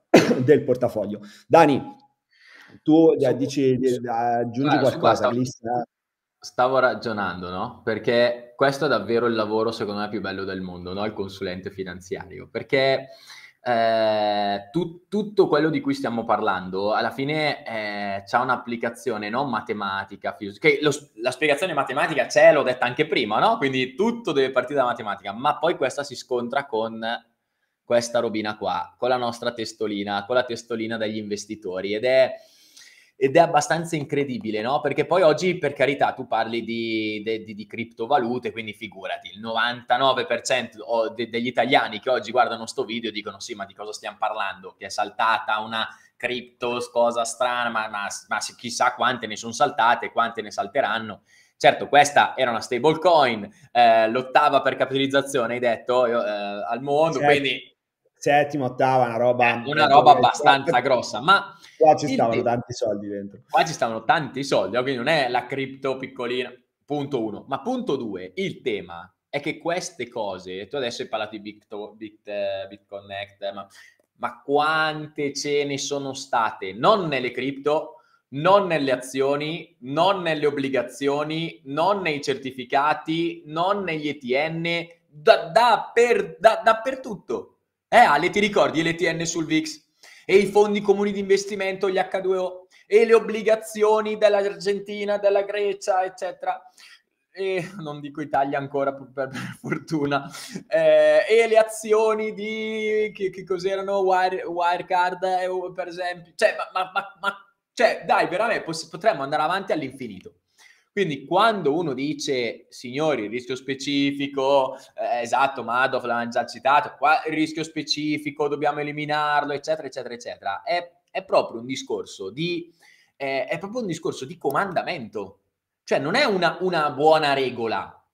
del portafoglio. Dani, tu su, dici, su, aggiungi guarda, qualcosa. Stavo, stavo ragionando, no? Perché questo è davvero il lavoro, secondo me, più bello del mondo, no? Il consulente finanziario. Perché eh, tu, tutto quello di cui stiamo parlando alla fine eh, c'è un'applicazione non matematica, fisica, che lo, la spiegazione matematica c'è, l'ho detta anche prima, no? Quindi tutto deve partire dalla matematica, ma poi questa si scontra con questa robina qua, con la nostra testolina, con la testolina degli investitori ed è ed è abbastanza incredibile, no? Perché poi oggi, per carità, tu parli di, di, di criptovalute, quindi figurati, il 99% de, degli italiani che oggi guardano questo video dicono sì, ma di cosa stiamo parlando? Che è saltata una cripto, cosa strana, ma, ma, ma chissà quante ne sono saltate, quante ne salteranno. Certo, questa era una stablecoin, eh, l'ottava per capitalizzazione, hai detto, eh, al mondo, certo. quindi settima, ottava, una roba... Eh, una roba abbastanza qua, grossa, ma... Qua ci stavano il, tanti soldi dentro. Qua ci stavano tanti soldi, quindi non è la cripto piccolina, punto uno. Ma punto due, il tema è che queste cose, tu adesso hai parlato di Bitto, Bit, eh, BitConnect, ma, ma quante ce ne sono state, non nelle cripto, non nelle azioni, non nelle obbligazioni, non nei certificati, non negli ETN, da, da per, da, dappertutto. Eh Ale, ti ricordi l'ETN sul VIX? E i fondi comuni di investimento, gli H2O, e le obbligazioni dell'Argentina, della Grecia, eccetera. E non dico Italia ancora per, per fortuna, eh, e le azioni di che, che cos'erano Wire, Wirecard, eh, per esempio, cioè, ma, ma, ma cioè, dai, veramente potremmo andare avanti all'infinito. Quindi quando uno dice, signori, rischio specifico, eh, esatto, Madoff l'avevamo già citato, qua rischio specifico, dobbiamo eliminarlo, eccetera, eccetera, eccetera, è, è proprio un discorso di... Eh, è proprio un discorso di comandamento, cioè non è una, una buona regola,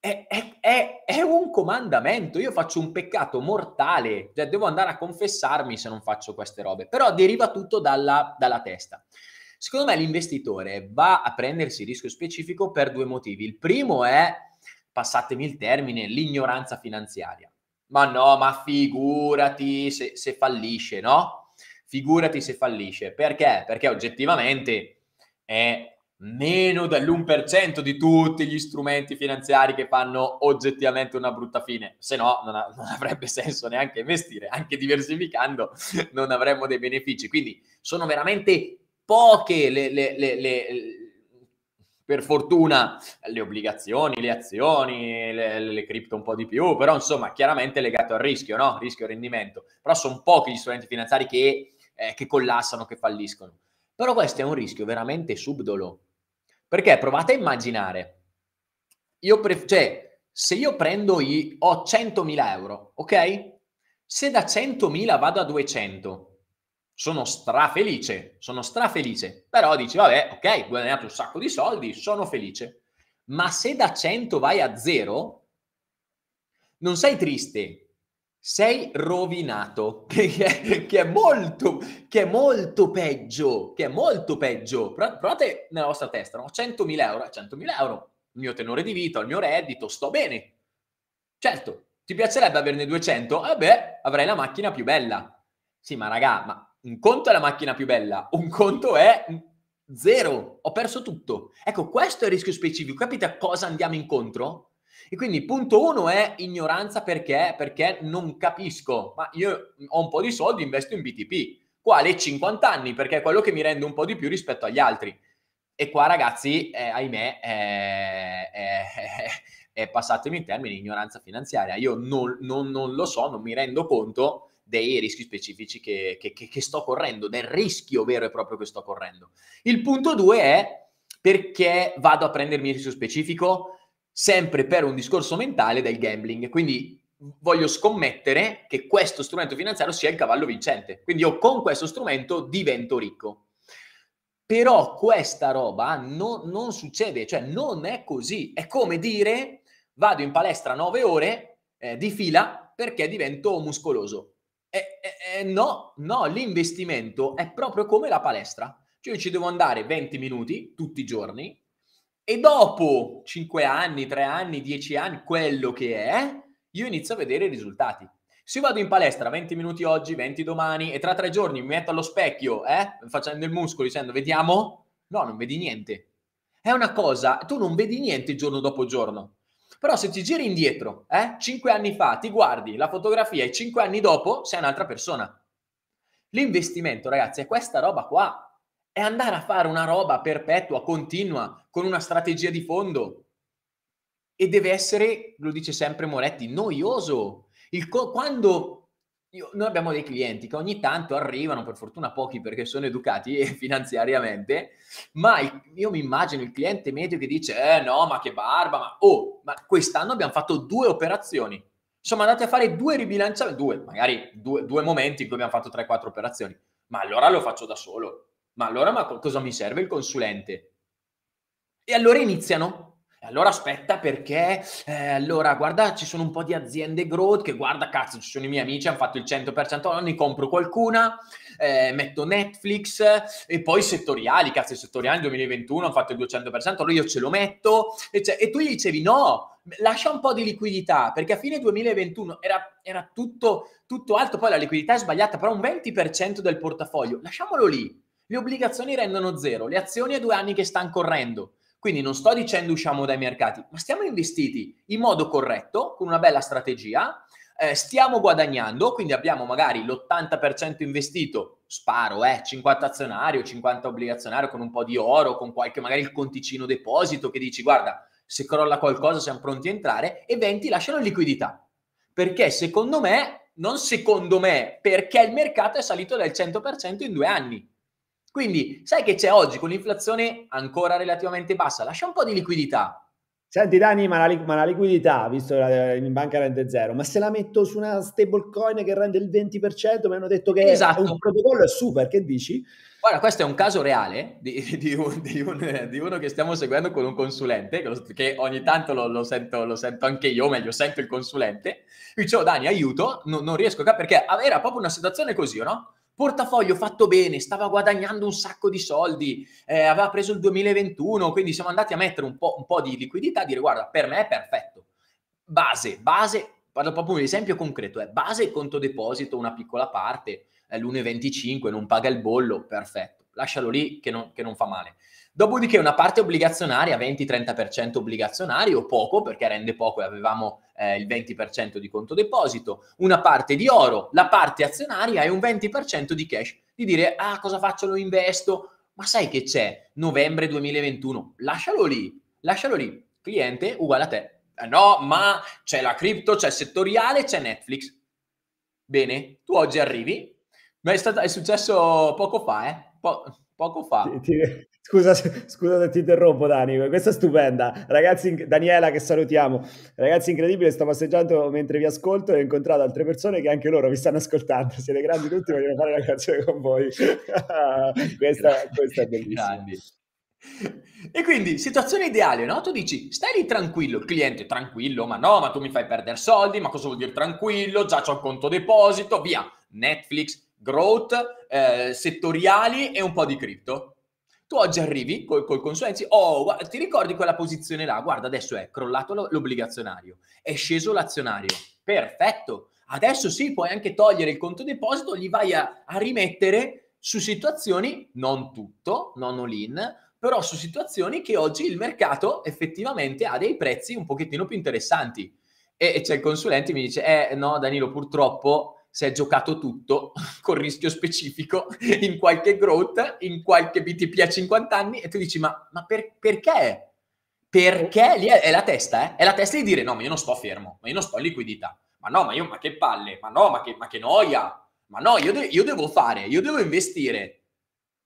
è, è, è, un comandamento. Io faccio un peccato mortale, cioè devo andare a confessarmi se non faccio queste robe, però deriva tutto dalla, dalla testa. Secondo me l'investitore va a prendersi rischio specifico per due motivi. Il primo è, passatemi il termine, l'ignoranza finanziaria. Ma no, ma figurati se, se fallisce, no? Figurati se fallisce. Perché? Perché oggettivamente è meno dell'1% di tutti gli strumenti finanziari che fanno oggettivamente una brutta fine, se no non, ha, non, avrebbe senso neanche investire, anche diversificando non avremmo dei benefici. Quindi sono veramente poche le, le, le, le per fortuna le obbligazioni, le azioni, le, le cripto un po' di più, però insomma chiaramente legato al rischio, no? rischio rendimento, però sono pochi gli strumenti finanziari che, eh, che collassano, che falliscono. Però questo è un rischio veramente subdolo, perché provate a immaginare, io pre- cioè se io prendo i, ho 100.000 euro, ok? Se da 100.000 vado a 200, sono strafelice, sono strafelice, però dici vabbè, ok, ho guadagnato un sacco di soldi, sono felice. Ma se da 100 vai a zero, non sei triste, sei rovinato, che, è, che è molto, che è molto peggio, che è molto peggio. Provate nella vostra testa, no? 100.000 euro, 100.000 eh, euro, il mio tenore di vita, il mio reddito, sto bene. Certo, ti piacerebbe averne 200? Vabbè, eh avrai la macchina più bella. Sì, ma raga, ma un conto è la macchina più bella, un conto è zero, ho perso tutto. Ecco, questo è il rischio specifico, capite a cosa andiamo incontro? E quindi punto uno è ignoranza perché? Perché non capisco, ma io ho un po' di soldi, investo in BTP. Quale 50 anni? Perché è quello che mi rende un po' di più rispetto agli altri. E qua ragazzi, eh, ahimè, eh, eh, eh, passatemi il termini, ignoranza finanziaria. Io non, non, non lo so, non mi rendo conto dei rischi specifici che, che, che, che sto correndo, del rischio vero e proprio che sto correndo. Il punto due è perché vado a prendermi il rischio specifico sempre per un discorso mentale del gambling. Quindi voglio scommettere che questo strumento finanziario sia il cavallo vincente. Quindi io con questo strumento divento ricco. Però questa roba non, non, succede, cioè non è così. È come dire vado in palestra 9 ore eh, di fila perché divento muscoloso. Eh, eh, eh, no, no, l'investimento è proprio come la palestra. Cioè io ci devo andare 20 minuti tutti i giorni e dopo 5 anni, 3 anni, 10 anni, quello che è, io inizio a vedere i risultati. Se vado in palestra 20 minuti oggi, 20 domani e tra tre giorni mi metto allo specchio, eh, facendo il muscolo dicendo vediamo, no, non vedi niente. È una cosa, tu non vedi niente giorno dopo giorno. Però se ti giri indietro, eh, 5 anni fa, ti guardi la fotografia e 5 anni dopo sei un'altra persona. L'investimento, ragazzi, è questa roba qua. È andare a fare una roba perpetua, continua, con una strategia di fondo. E deve essere, lo dice sempre Moretti, noioso. Il co- quando io, noi abbiamo dei clienti che ogni tanto arrivano, per fortuna pochi perché sono educati finanziariamente, ma io mi immagino il cliente medio che dice, eh no, ma che barba, ma oh, ma quest'anno abbiamo fatto due operazioni. Insomma, andate a fare due ribilanciamenti, due, magari due, due momenti in cui abbiamo fatto 3-4 operazioni. Ma allora lo faccio da solo. Ma allora ma cosa mi serve il consulente? E allora iniziano allora aspetta perché, eh, allora guarda ci sono un po' di aziende growth che guarda cazzo ci sono i miei amici, hanno fatto il 100%, allora ne compro qualcuna, eh, metto Netflix e poi settoriali, cazzo i settoriali nel 2021 hanno fatto il 200%, allora io ce lo metto e, cioè, e tu gli dicevi no, lascia un po' di liquidità, perché a fine 2021 era, era tutto, tutto, alto, poi la liquidità è sbagliata, però un 20% del portafoglio, lasciamolo lì. Le obbligazioni rendono zero, le azioni a due anni che stanno correndo. Quindi non sto dicendo usciamo dai mercati, ma stiamo investiti in modo corretto, con una bella strategia, eh, stiamo guadagnando, quindi abbiamo magari l'80% investito, sparo, eh, 50 azionario, 50 obbligazionario con un po' di oro, con qualche magari il conticino deposito che dici guarda, se crolla qualcosa siamo pronti a entrare e 20 lasciano liquidità. Perché secondo me, non secondo me, perché il mercato è salito del 100% in due anni. Quindi sai che c'è oggi con l'inflazione ancora relativamente bassa, lascia un po' di liquidità. Senti Dani, ma la, ma la liquidità, visto che in banca rende zero, ma se la metto su una stablecoin che rende il 20%, mi hanno detto che esatto. è un esatto. protocollo è super, che dici? Guarda, questo è un caso reale di, di, un, di, un, di, uno che stiamo seguendo con un consulente, che, ogni tanto lo, lo, sento, lo, sento, anche io, meglio sento il consulente. Dicevo, Dani, aiuto, no, non riesco a capire, perché era proprio una situazione così, no? portafoglio fatto bene, stava guadagnando un sacco di soldi, eh, aveva preso il 2021, quindi siamo andati a mettere un po', un po di liquidità, dire guarda, per me è perfetto. Base, base, parlo proprio un esempio concreto, è eh, base conto deposito, una piccola parte, è eh, l'1,25, non paga il bollo, perfetto lascialo lì che non, che non fa male. Dopodiché una parte obbligazionaria, 20-30% obbligazionario, poco perché rende poco e avevamo eh, il 20% di conto deposito, una parte di oro, la parte azionaria e un 20% di cash. Di dire, ah cosa faccio, lo investo, ma sai che c'è? Novembre 2021, lascialo lì, lascialo lì, cliente uguale a te. Eh no, ma c'è la cripto, c'è il settoriale, c'è Netflix. Bene, tu oggi arrivi, ma è, stato, è successo poco fa, eh? po- poco fa. Ti, ti, scusa, scusa, se ti interrompo, Dani, questa è stupenda. Ragazzi, Daniela, che salutiamo. Ragazzi, incredibile, sto passeggiando mentre vi ascolto e ho incontrato altre persone che anche loro vi stanno ascoltando. Siete grandi tutti, vogliono fare la canzone con voi. questa, questa, è bellissima. Grandi. E quindi situazione ideale, no? Tu dici, stai lì tranquillo, il cliente tranquillo, ma no, ma tu mi fai perdere soldi, ma cosa vuol dire tranquillo? Già c'ho il conto deposito, via. Netflix, growth, eh, settoriali e un po' di cripto. Tu oggi arrivi col, col consulenzi, oh, ti ricordi quella posizione là? Guarda, adesso è crollato l'obbligazionario, è sceso l'azionario. Perfetto. Adesso sì, puoi anche togliere il conto deposito, gli vai a, a rimettere su situazioni, non tutto, non all'in, però su situazioni che oggi il mercato effettivamente ha dei prezzi un pochettino più interessanti. E c'è il consulente mi dice, eh no Danilo, purtroppo si è giocato tutto con rischio specifico in qualche growth, in qualche BTP a 50 anni e tu dici ma, ma per, perché? Perché lì è, è la testa, eh? è la testa di dire no ma io non sto fermo, ma io non sto in liquidità, ma no ma io ma che palle, ma no ma che, ma che noia, ma no io, de- io devo fare, io devo investire.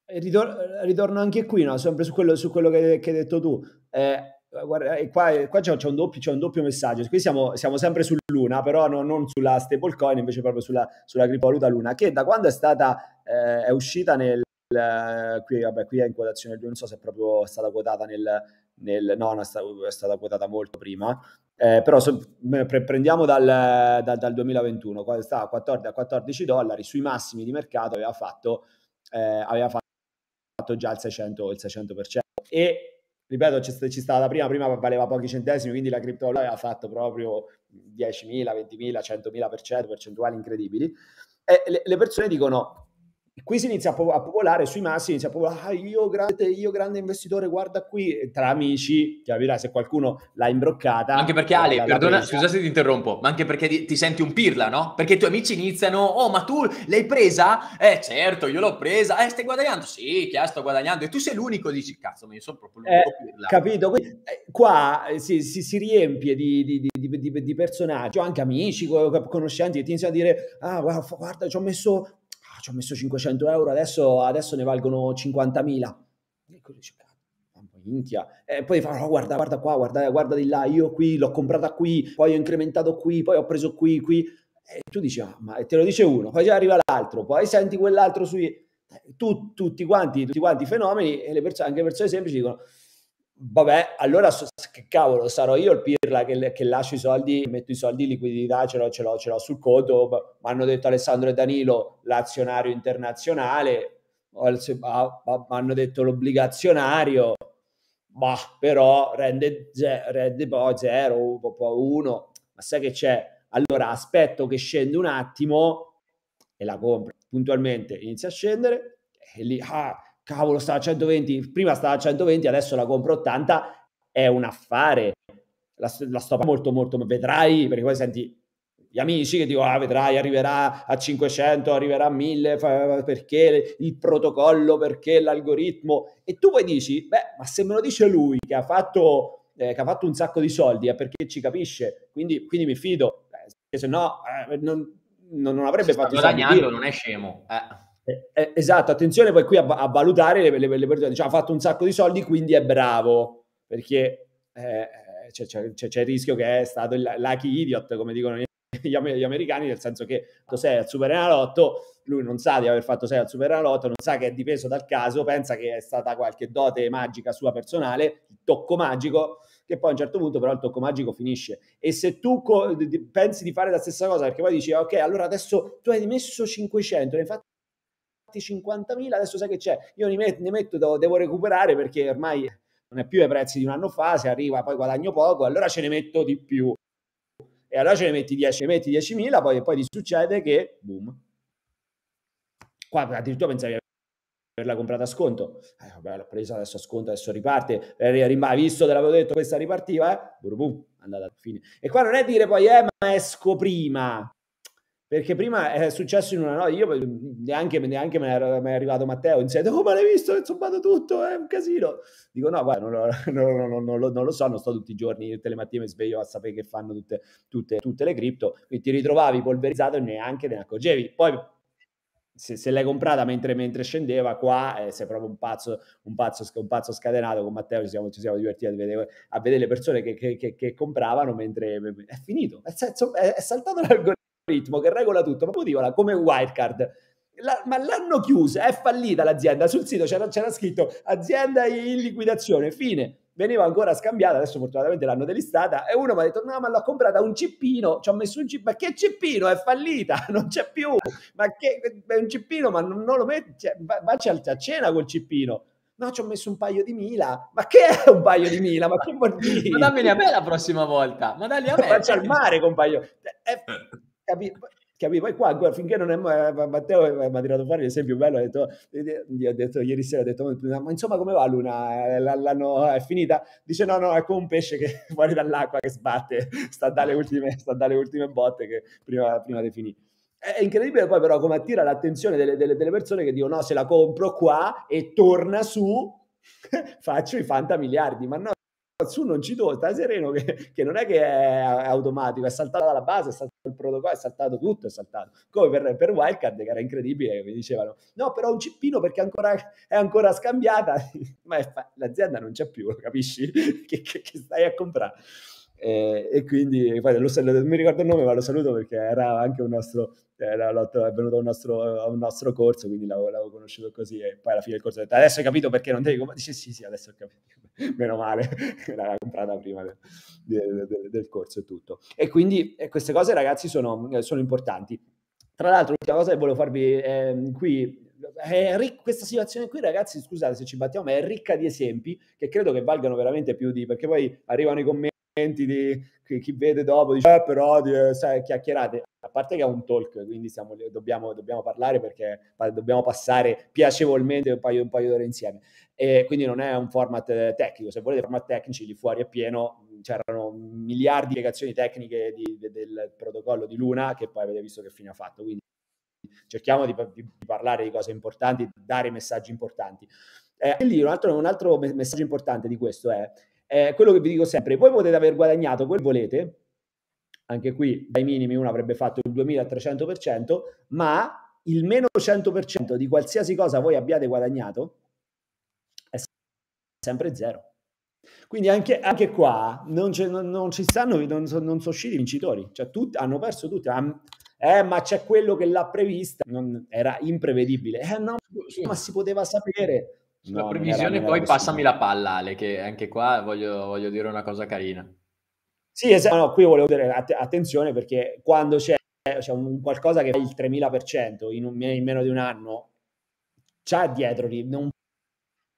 Ritor- ritorno anche qui, no? sempre su quello, su quello che, che, hai detto tu. Eh, eh, guarda, eh, qua, eh, qua c'è, c'è, un doppio, c'è, un doppio, messaggio, qui siamo, siamo sempre su Luna, però no, non sulla stablecoin, invece proprio sulla, sulla criptovaluta Luna, che da quando è stata, eh, è uscita nel, eh, qui, vabbè, qui è in quotazione, non so se è proprio stata quotata nel, nel no, no è, stata, è stata quotata molto prima, eh, però so, pre- prendiamo dal, dal, dal 2021, quando stava a 14, a 14 dollari, sui massimi di mercato aveva fatto, eh, aveva fatto già il 600, il 600%. E ripeto, ci, stava da prima, prima valeva pochi centesimi, quindi la criptovaluta aveva fatto proprio 10.000, 20.000, 100.000 per cento, percentuali incredibili. E le, persone dicono, qui si inizia a, pop- a popolare sui massi, inizia a popolare, ah, io, grande, io grande investitore, guarda qui, e tra amici, capirai se qualcuno l'ha imbroccata. Anche perché Ale, perdona, scusa se ti interrompo, ma anche perché ti, ti senti un pirla, no? Perché i tuoi amici iniziano, oh ma tu l'hai presa? Eh certo, io l'ho presa, eh stai guadagnando? Sì, chiaro, sto guadagnando. E tu sei l'unico, dici, cazzo, ma io sono proprio l'unico eh, pirla. Capito? Quindi, eh, qua eh, si, si, si, riempie di, di, di, di personaggi, anche amici, conoscenti, che ti iniziano a dire, ah guarda, guarda ci ho messo ci ho messo 500 euro, adesso, adesso ne valgono 50.000. E così dice, minchia. E poi fa, oh, guarda, guarda qua, guarda, guarda di là, io qui, l'ho comprata qui, poi ho incrementato qui, poi ho preso qui, qui. E tu dici, ah, ma te lo dice uno, poi arriva l'altro, poi senti quell'altro sui... Eh, tu, tutti quanti, tutti quanti i fenomeni e le persone, anche le persone semplici dicono, vabbè, allora so, che cavolo, sarò io il pirla che, che, lascio i soldi, metto i soldi, liquidità, ce l'ho, ce l'ho, ce l'ho sul conto, mi hanno detto Alessandro e Danilo, l'azionario internazionale, mi hanno detto l'obbligazionario, ma però rende, ze- rende poi 0, poi 1, ma sai che c'è? Allora aspetto che scenda un attimo e la compro. Puntualmente inizia a scendere e lì, ah, cavolo stava a 120, prima stava a 120, adesso la compro 80, è un affare. La, la sto molto molto, vedrai, perché poi senti gli amici che dicono, ah vedrai, arriverà a 500, arriverà a 1000, perché il protocollo, perché l'algoritmo. E tu poi dici, beh, ma se me lo dice lui che ha fatto, eh, che ha fatto un sacco di soldi, è perché ci capisce, quindi, quindi mi fido, eh, se no eh, non, non, avrebbe se fatto... Guadagnando non è scemo. Eh. Eh, eh, esatto, attenzione poi qui a, a valutare le, le, le persone, diciamo, ha fatto un sacco di soldi quindi è bravo, perché eh, c'è, c'è, c'è, il rischio che è stato il lucky idiot, come dicono gli, gli americani, nel senso che tu sei al Super Enalotto, lui non sa di aver fatto 6 al Super Enalotto, non sa che è dipeso dal caso, pensa che è stata qualche dote magica sua personale, il tocco magico, che poi a un certo punto però il tocco magico finisce. E se tu co- pensi di fare la stessa cosa, perché poi dici, ok, allora adesso tu hai messo 500, infatti fatti 50.000, adesso sai che c'è, io ne metto, ne metto, devo recuperare perché ormai non è più ai prezzi di un anno fa, se arriva poi guadagno poco, allora ce ne metto di più. E allora ce ne metti 10, ne metti 10.000, poi, poi ti succede che boom. Qua addirittura pensavi di averla comprata a sconto. Eh, vabbè, l'ho presa adesso a sconto, adesso riparte. Eh, ha visto, te l'avevo detto, questa ripartiva, eh? Boom, boom, andata a fine. E qua non è dire poi, eh, ma esco prima. Perché prima è successo in una... No, io neanche, neanche me è arrivato Matteo in sede, oh ma l'hai visto, è zombato tutto, è un casino. Dico no, guarda, non, non, non, non, lo, non lo so, non sto tutti i giorni, tutte le mattine mi sveglio a sapere che fanno tutte, tutte, tutte le cripto, quindi ti ritrovavi polverizzato e neanche te ne accorgevi. Poi se, se, l'hai comprata mentre, mentre scendeva qua eh, sei proprio un pazzo, un, pazzo, un pazzo, scatenato con Matteo ci siamo, ci siamo divertiti a vedere, a vedere, le persone che, che, che, che compravano mentre è finito è, è saltato l'algoritmo algoritmo che regola tutto, ma poi dicono ah, come wildcard. La, ma l'hanno chiusa, è fallita l'azienda. Sul sito c'era, c'era scritto azienda in liquidazione, fine veniva ancora scambiata, adesso fortunatamente l'hanno delistata, e uno mi ha detto, no, ma l'ho comprata un cippino, ci ho messo un cippino, ma che cippino, è fallita, non c'è più, ma che, è un cippino, ma non, non lo metti, cioè, vacci a cena col cippino. No, ci ho messo un paio di mila. Ma che è un paio di mila? Ma che vuol dire? ma dammeli a me la prossima volta. Ma dagli a me. Ma c'è al mare, compagno. È eh. Capi, capi? Poi qua, guarda, finché non è... Eh, Matteo eh, mi ha tirato fuori l'esempio bello, ha detto, eh, gli ho detto ieri sera, ha detto, ma insomma come va Luna? L'hanno, è finita? Dice no, no, è come un pesce che fuori dall'acqua che sbatte, sta dalle ultime, dare le ultime botte che prima, prima definì. È incredibile poi però come attira l'attenzione delle, delle, delle persone che dicono no, se la compro qua e torna su, faccio i fanta miliardi, ma no, su non ci do, sta sereno che, che, non è che è automatico, è saltata la base, è saltato il protocollo, è saltato tutto, è saltato. Come per, per Wildcard che era incredibile, mi dicevano no però un cippino perché ancora, è ancora scambiata, ma è, l'azienda non c'è più, capisci? che, che, che stai a comprare? E, eh, e quindi poi lo, non mi ricordo il nome, ma lo saluto perché era anche un nostro, era, è venuto a un nostro, a eh, un nostro corso, quindi l'avevo, l'avevo, conosciuto così. E poi alla fine del corso ho detto: Adesso hai capito perché non devi come Dice: Sì, sì, adesso ho capito. Meno male, l'aveva comprata prima de, de, de, del corso e tutto. E quindi e queste cose, ragazzi, sono, eh, sono importanti. Tra l'altro, l'ultima cosa che volevo farvi eh, qui Ric- questa situazione qui, ragazzi, scusate se ci battiamo, ma è ricca di esempi che credo che valgano veramente più di perché poi arrivano i commenti di chi vede dopo dice eh, però eh, sai, chiacchierate a parte che è un talk quindi siamo, dobbiamo, dobbiamo, parlare perché dobbiamo passare piacevolmente un paio, un paio d'ore insieme e quindi non è un format eh, tecnico se volete format tecnici lì fuori è pieno mm, c'erano miliardi di spiegazioni tecniche di, de, del protocollo di Luna che poi avete visto che fine ha fatto quindi cerchiamo di, di, di parlare di cose importanti dare messaggi importanti eh, e lì un altro, un altro messaggio importante di questo è eh, quello che vi dico sempre, voi potete aver guadagnato quel che volete, anche qui dai minimi uno avrebbe fatto il 2300%, ma il meno 100% di qualsiasi cosa voi abbiate guadagnato è sempre zero. Quindi anche, anche qua non, non, non, ci stanno, non, non sono usciti vincitori, cioè tut, hanno perso tutti. eh, ma c'è quello che l'ha prevista, non, era imprevedibile. Eh no, ma si poteva sapere sulla no, previsione poi passami la palla Ale, che anche qua voglio, voglio dire una cosa carina. Sì, esatto, no, qui volevo dire att- attenzione perché quando c'è, c'è un qualcosa che fa il 3000% in, un, in meno di un anno, c'ha dietro, non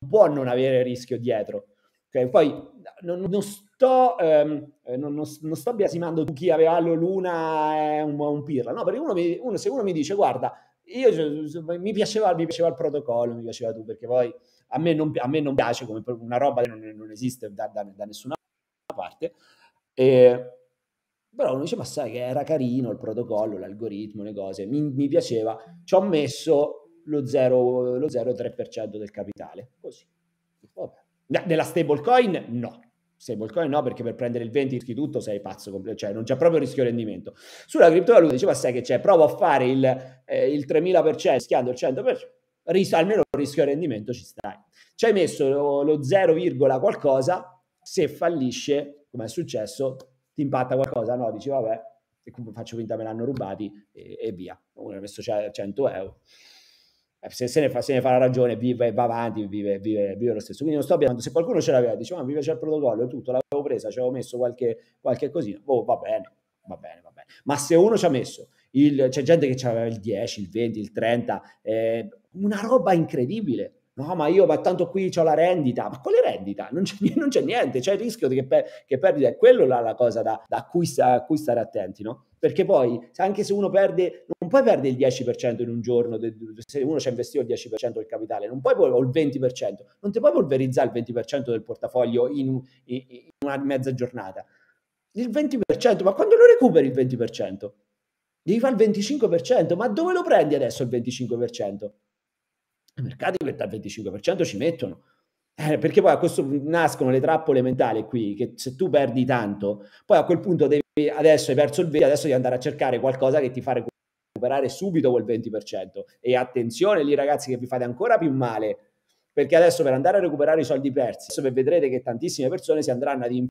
può non avere rischio dietro. Okay, poi non, non sto, ehm, non, non, non, sto biasimando chi aveva Luna è un, un pirla, no, perché uno, mi, uno se uno mi dice guarda, io, cioè, mi, piaceva, mi piaceva il protocollo, mi piaceva tu, perché poi a me non, a me non piace come una roba che non, non esiste da, da, da, nessuna parte. E, però uno dice, ma sai che era carino il protocollo, l'algoritmo, le cose, mi, mi piaceva, ci ho messo lo 0,3% del capitale, così. Vabbè. Nella stablecoin no, stablecoin no, perché per prendere il 20 rischi tutto sei pazzo, compl- cioè non c'è proprio rischio rendimento. Sulla criptovaluta diceva sai che c'è, provo a fare il, eh, il 3000% schiando il 100%, ris- almeno rischio rendimento ci stai. Ci hai messo lo, lo 0, qualcosa, se fallisce, come è successo, ti impatta qualcosa? No, dici vabbè, faccio finta me l'hanno rubati e, e via. Uno ha messo 100 cioè, euro. Eh, se, se, ne fa, se ne fa la ragione, vive, va avanti, vive, vive, vive lo stesso. Quindi non sto piangendo. Se qualcuno ce l'aveva, diceva, ah, mi piace il protocollo, tutto, l'avevo presa, ci avevo messo qualche, qualche cosina, oh, va bene, va bene, va bene. Ma se uno ci ha messo il, c'è gente che aveva il 10, il 20, il 30, eh, una roba incredibile. No, ma io, ma tanto qui ho la rendita. Ma quale rendita? Non c'è, non c'è niente, c'è il rischio che, per, che perdita. È quello la, la cosa da, da cui, a cui stare attenti, no? Perché poi, anche se uno perde, non puoi perdere il 10% in un giorno, se uno ci ha investito il 10% del capitale, non puoi, o il 20%, non ti puoi polverizzare il 20% del portafoglio in, in, in una mezza giornata. Il 20%, ma quando lo recuperi il 20%? devi fare il 25%, ma dove lo prendi adesso il 25%? I mercati per il 25% ci mettono. Eh, perché poi a questo nascono le trappole mentali qui, che se tu perdi tanto, poi a quel punto devi, adesso hai perso il 20, adesso devi andare a cercare qualcosa che ti fa recuperare subito quel 20%. E attenzione lì ragazzi che vi fate ancora più male, perché adesso per andare a recuperare i soldi persi, adesso vedrete che tantissime persone si andranno ad imparare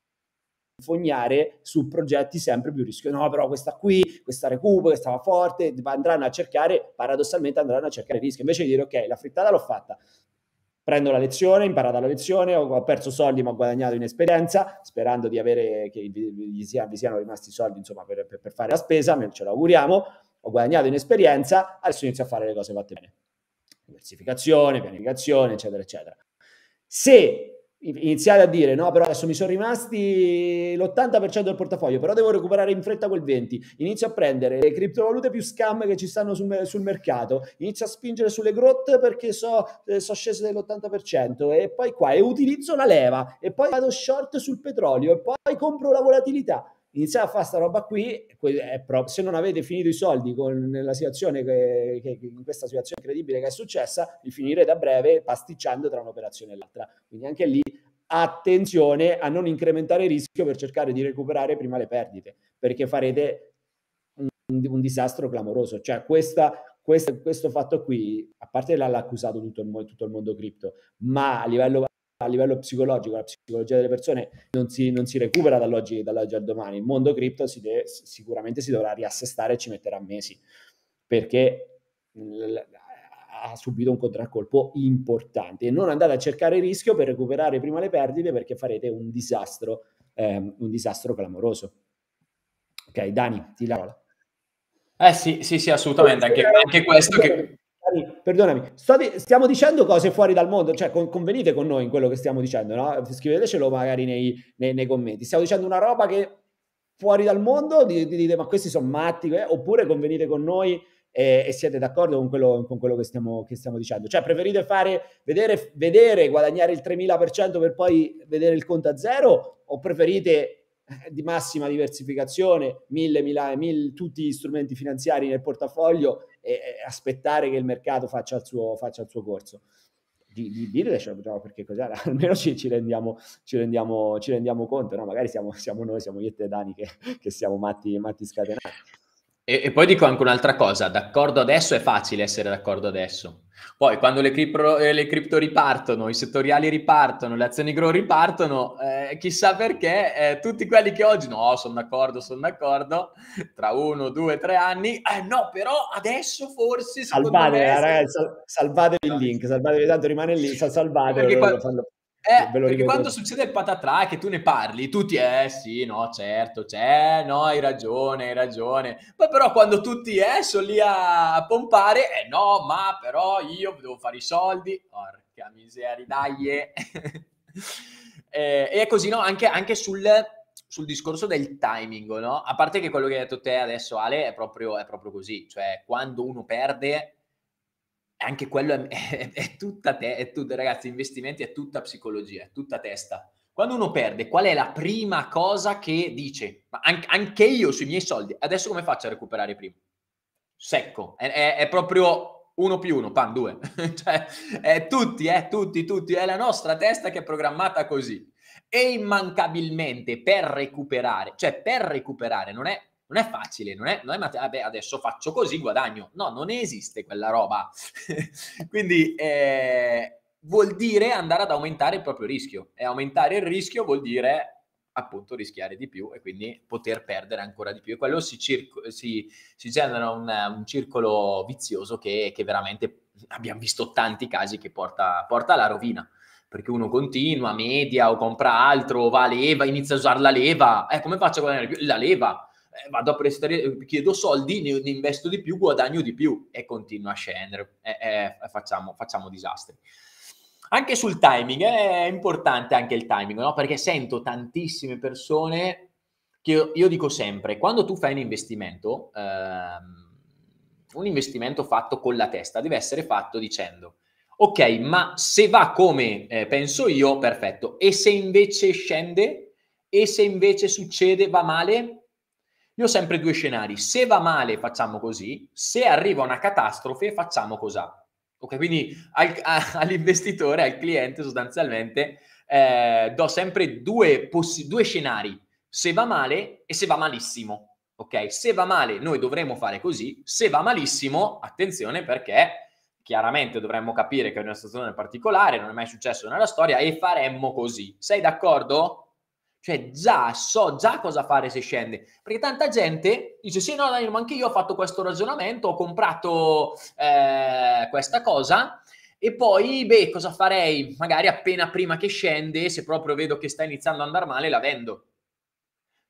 fognare su progetti sempre più rischiosi. No, però questa qui, questa recupera, questa va forte, andranno a cercare, paradossalmente andranno a cercare rischio. Invece di dire, ok, la frittata l'ho fatta, prendo la lezione, imparata la lezione, ho perso soldi ma ho guadagnato in esperienza, sperando di avere, che vi, siano, vi siano rimasti soldi insomma, per, per, fare la spesa, ce lo auguriamo, ho guadagnato in esperienza, adesso inizio a fare le cose fatte bene. Diversificazione, pianificazione, eccetera, eccetera. Se iniziare a dire no però adesso mi sono rimasti l'80% del portafoglio però devo recuperare in fretta quel 20 inizio a prendere le criptovalute più scam che ci stanno sul, sul mercato inizio a spingere sulle grotte perché so, eh, so scese dell'80% e poi qua e utilizzo la leva e poi vado short sul petrolio e poi compro la volatilità iniziare a fare sta roba qui, se non avete finito i soldi con, nella situazione che, che, in questa situazione incredibile che è successa, li finirete a breve pasticciando tra un'operazione e l'altra. Quindi anche lì attenzione a non incrementare il rischio per cercare di recuperare prima le perdite, perché farete un, un disastro clamoroso. Cioè questa, questo, questo, fatto qui, a parte l'ha accusato tutto il, tutto il mondo cripto, ma a livello a livello psicologico, la psicologia delle persone non si, non si recupera dall'oggi, dall'oggi, al domani. Il mondo cripto si sicuramente si dovrà riassestare e ci metterà mesi perché mm, l- ha subito un contraccolpo importante. E non andate a cercare rischio per recuperare prima le perdite perché farete un disastro, ehm, un disastro clamoroso. Ok, Dani, ti la parola. Eh sì, sì, sì, assolutamente, anche, anche questo che perdonami, state, stiamo dicendo cose fuori dal mondo, cioè con, convenite con noi in quello che stiamo dicendo, no? scrivetecelo magari nei, nei, nei commenti, stiamo dicendo una roba che fuori dal mondo dite, dite ma questi sono matti, eh? oppure convenite con noi e, e siete d'accordo con quello, con quello che, stiamo, che, stiamo, dicendo, cioè preferite fare, vedere, vedere guadagnare il 3000% per poi vedere il conto a zero o preferite eh, di massima diversificazione, mille, mille, mille, tutti gli strumenti finanziari nel portafoglio e aspettare che il mercato faccia il suo, faccia il suo corso. Di, di dirle cioè, no, perché cos'era, almeno ci, ci, rendiamo, ci, rendiamo, ci rendiamo conto, no? magari siamo, siamo, noi, siamo io e te Dani che, che siamo matti, matti scatenati. E, e, poi dico anche un'altra cosa, d'accordo adesso è facile essere d'accordo adesso. Poi quando le, cripro, eh, le cripto ripartono, i settoriali ripartono, le azioni grow ripartono, eh, chissà perché eh, tutti quelli che oggi no, sono d'accordo, sono d'accordo, tra uno, due, tre anni, eh, no, però adesso forse... Salvate, me, ragazzi, sal- salvate il link, salvate, tanto rimane lì, salvate. Perché quando, eh, perché ricordo. quando succede il patatrà che tu ne parli, tutti, eh sì, no, certo, c'è, no, hai ragione, hai ragione. Poi però quando tutti, eh, sono lì a pompare, eh no, ma però io devo fare i soldi. Porca miseria, dai. eh, eh e così, no, anche, anche sul, sul, discorso del timing, no? A parte che quello che hai detto te adesso, Ale, è proprio, è proprio così. Cioè, quando uno perde anche quello è, è, è tutta te, è tut, ragazzi, investimenti è tutta psicologia, è tutta testa. Quando uno perde, qual è la prima cosa che dice? Ma anche, anche io sui miei soldi, adesso come faccio a recuperare prima? Secco, è, è, è proprio uno più uno, pan due. cioè, è tutti, è eh, tutti, tutti, è la nostra testa che è programmata così. E immancabilmente per recuperare, cioè per recuperare, non è non è facile, non è, non è mate- ah adesso faccio così, guadagno. No, non esiste quella roba. Quindi eh, vuol dire andare ad aumentare il proprio rischio e aumentare il rischio vuol dire appunto rischiare di più e quindi poter perdere ancora di più. E quello si, circo- si, si genera un, un, circolo vizioso che, che, veramente abbiamo visto tanti casi che porta, porta alla rovina perché uno continua, media o compra altro, va a leva, inizia a usare la leva. Eh, come faccio a guadagnare più? La leva eh, vado a prestare, eh, chiedo soldi, ne, ne, investo di più, guadagno di più e continua a scendere. Eh, eh, eh, facciamo, facciamo disastri. Anche sul timing, è importante anche il timing, no? perché sento tantissime persone che io, io dico sempre, quando tu fai un investimento, ehm, un investimento fatto con la testa deve essere fatto dicendo, ok, ma se va come eh, penso io, perfetto, e se invece scende, e se invece succede, va male, io ho sempre due scenari. Se va male facciamo così, se arriva una catastrofe facciamo così. Ok, quindi al, a, all'investitore, al cliente sostanzialmente, eh, do sempre due, possi- due scenari. Se va male e se va malissimo. Ok, se va male noi dovremo fare così, se va malissimo, attenzione perché chiaramente dovremmo capire che è una situazione particolare, non è mai successo nella storia e faremmo così. Sei d'accordo? Cioè già so già cosa fare se scende. Perché tanta gente dice sì, no Daniel, ma anche io ho fatto questo ragionamento, ho comprato eh, questa cosa e poi, beh, cosa farei? Magari appena prima che scende, se proprio vedo che sta iniziando a andare male, la vendo.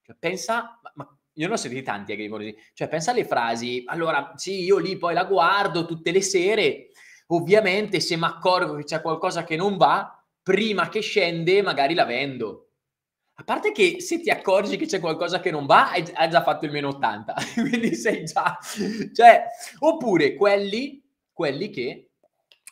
Cioè, pensa, ma, ma io non ho sentito tanti agricoltori, cioè pensa alle frasi, allora sì, io lì poi la guardo tutte le sere, ovviamente se mi accorgo che c'è qualcosa che non va, prima che scende magari la vendo. A parte che se ti accorgi che c'è qualcosa che non va, hai, già fatto il meno 80, quindi sei già... Cioè, oppure quelli, quelli che...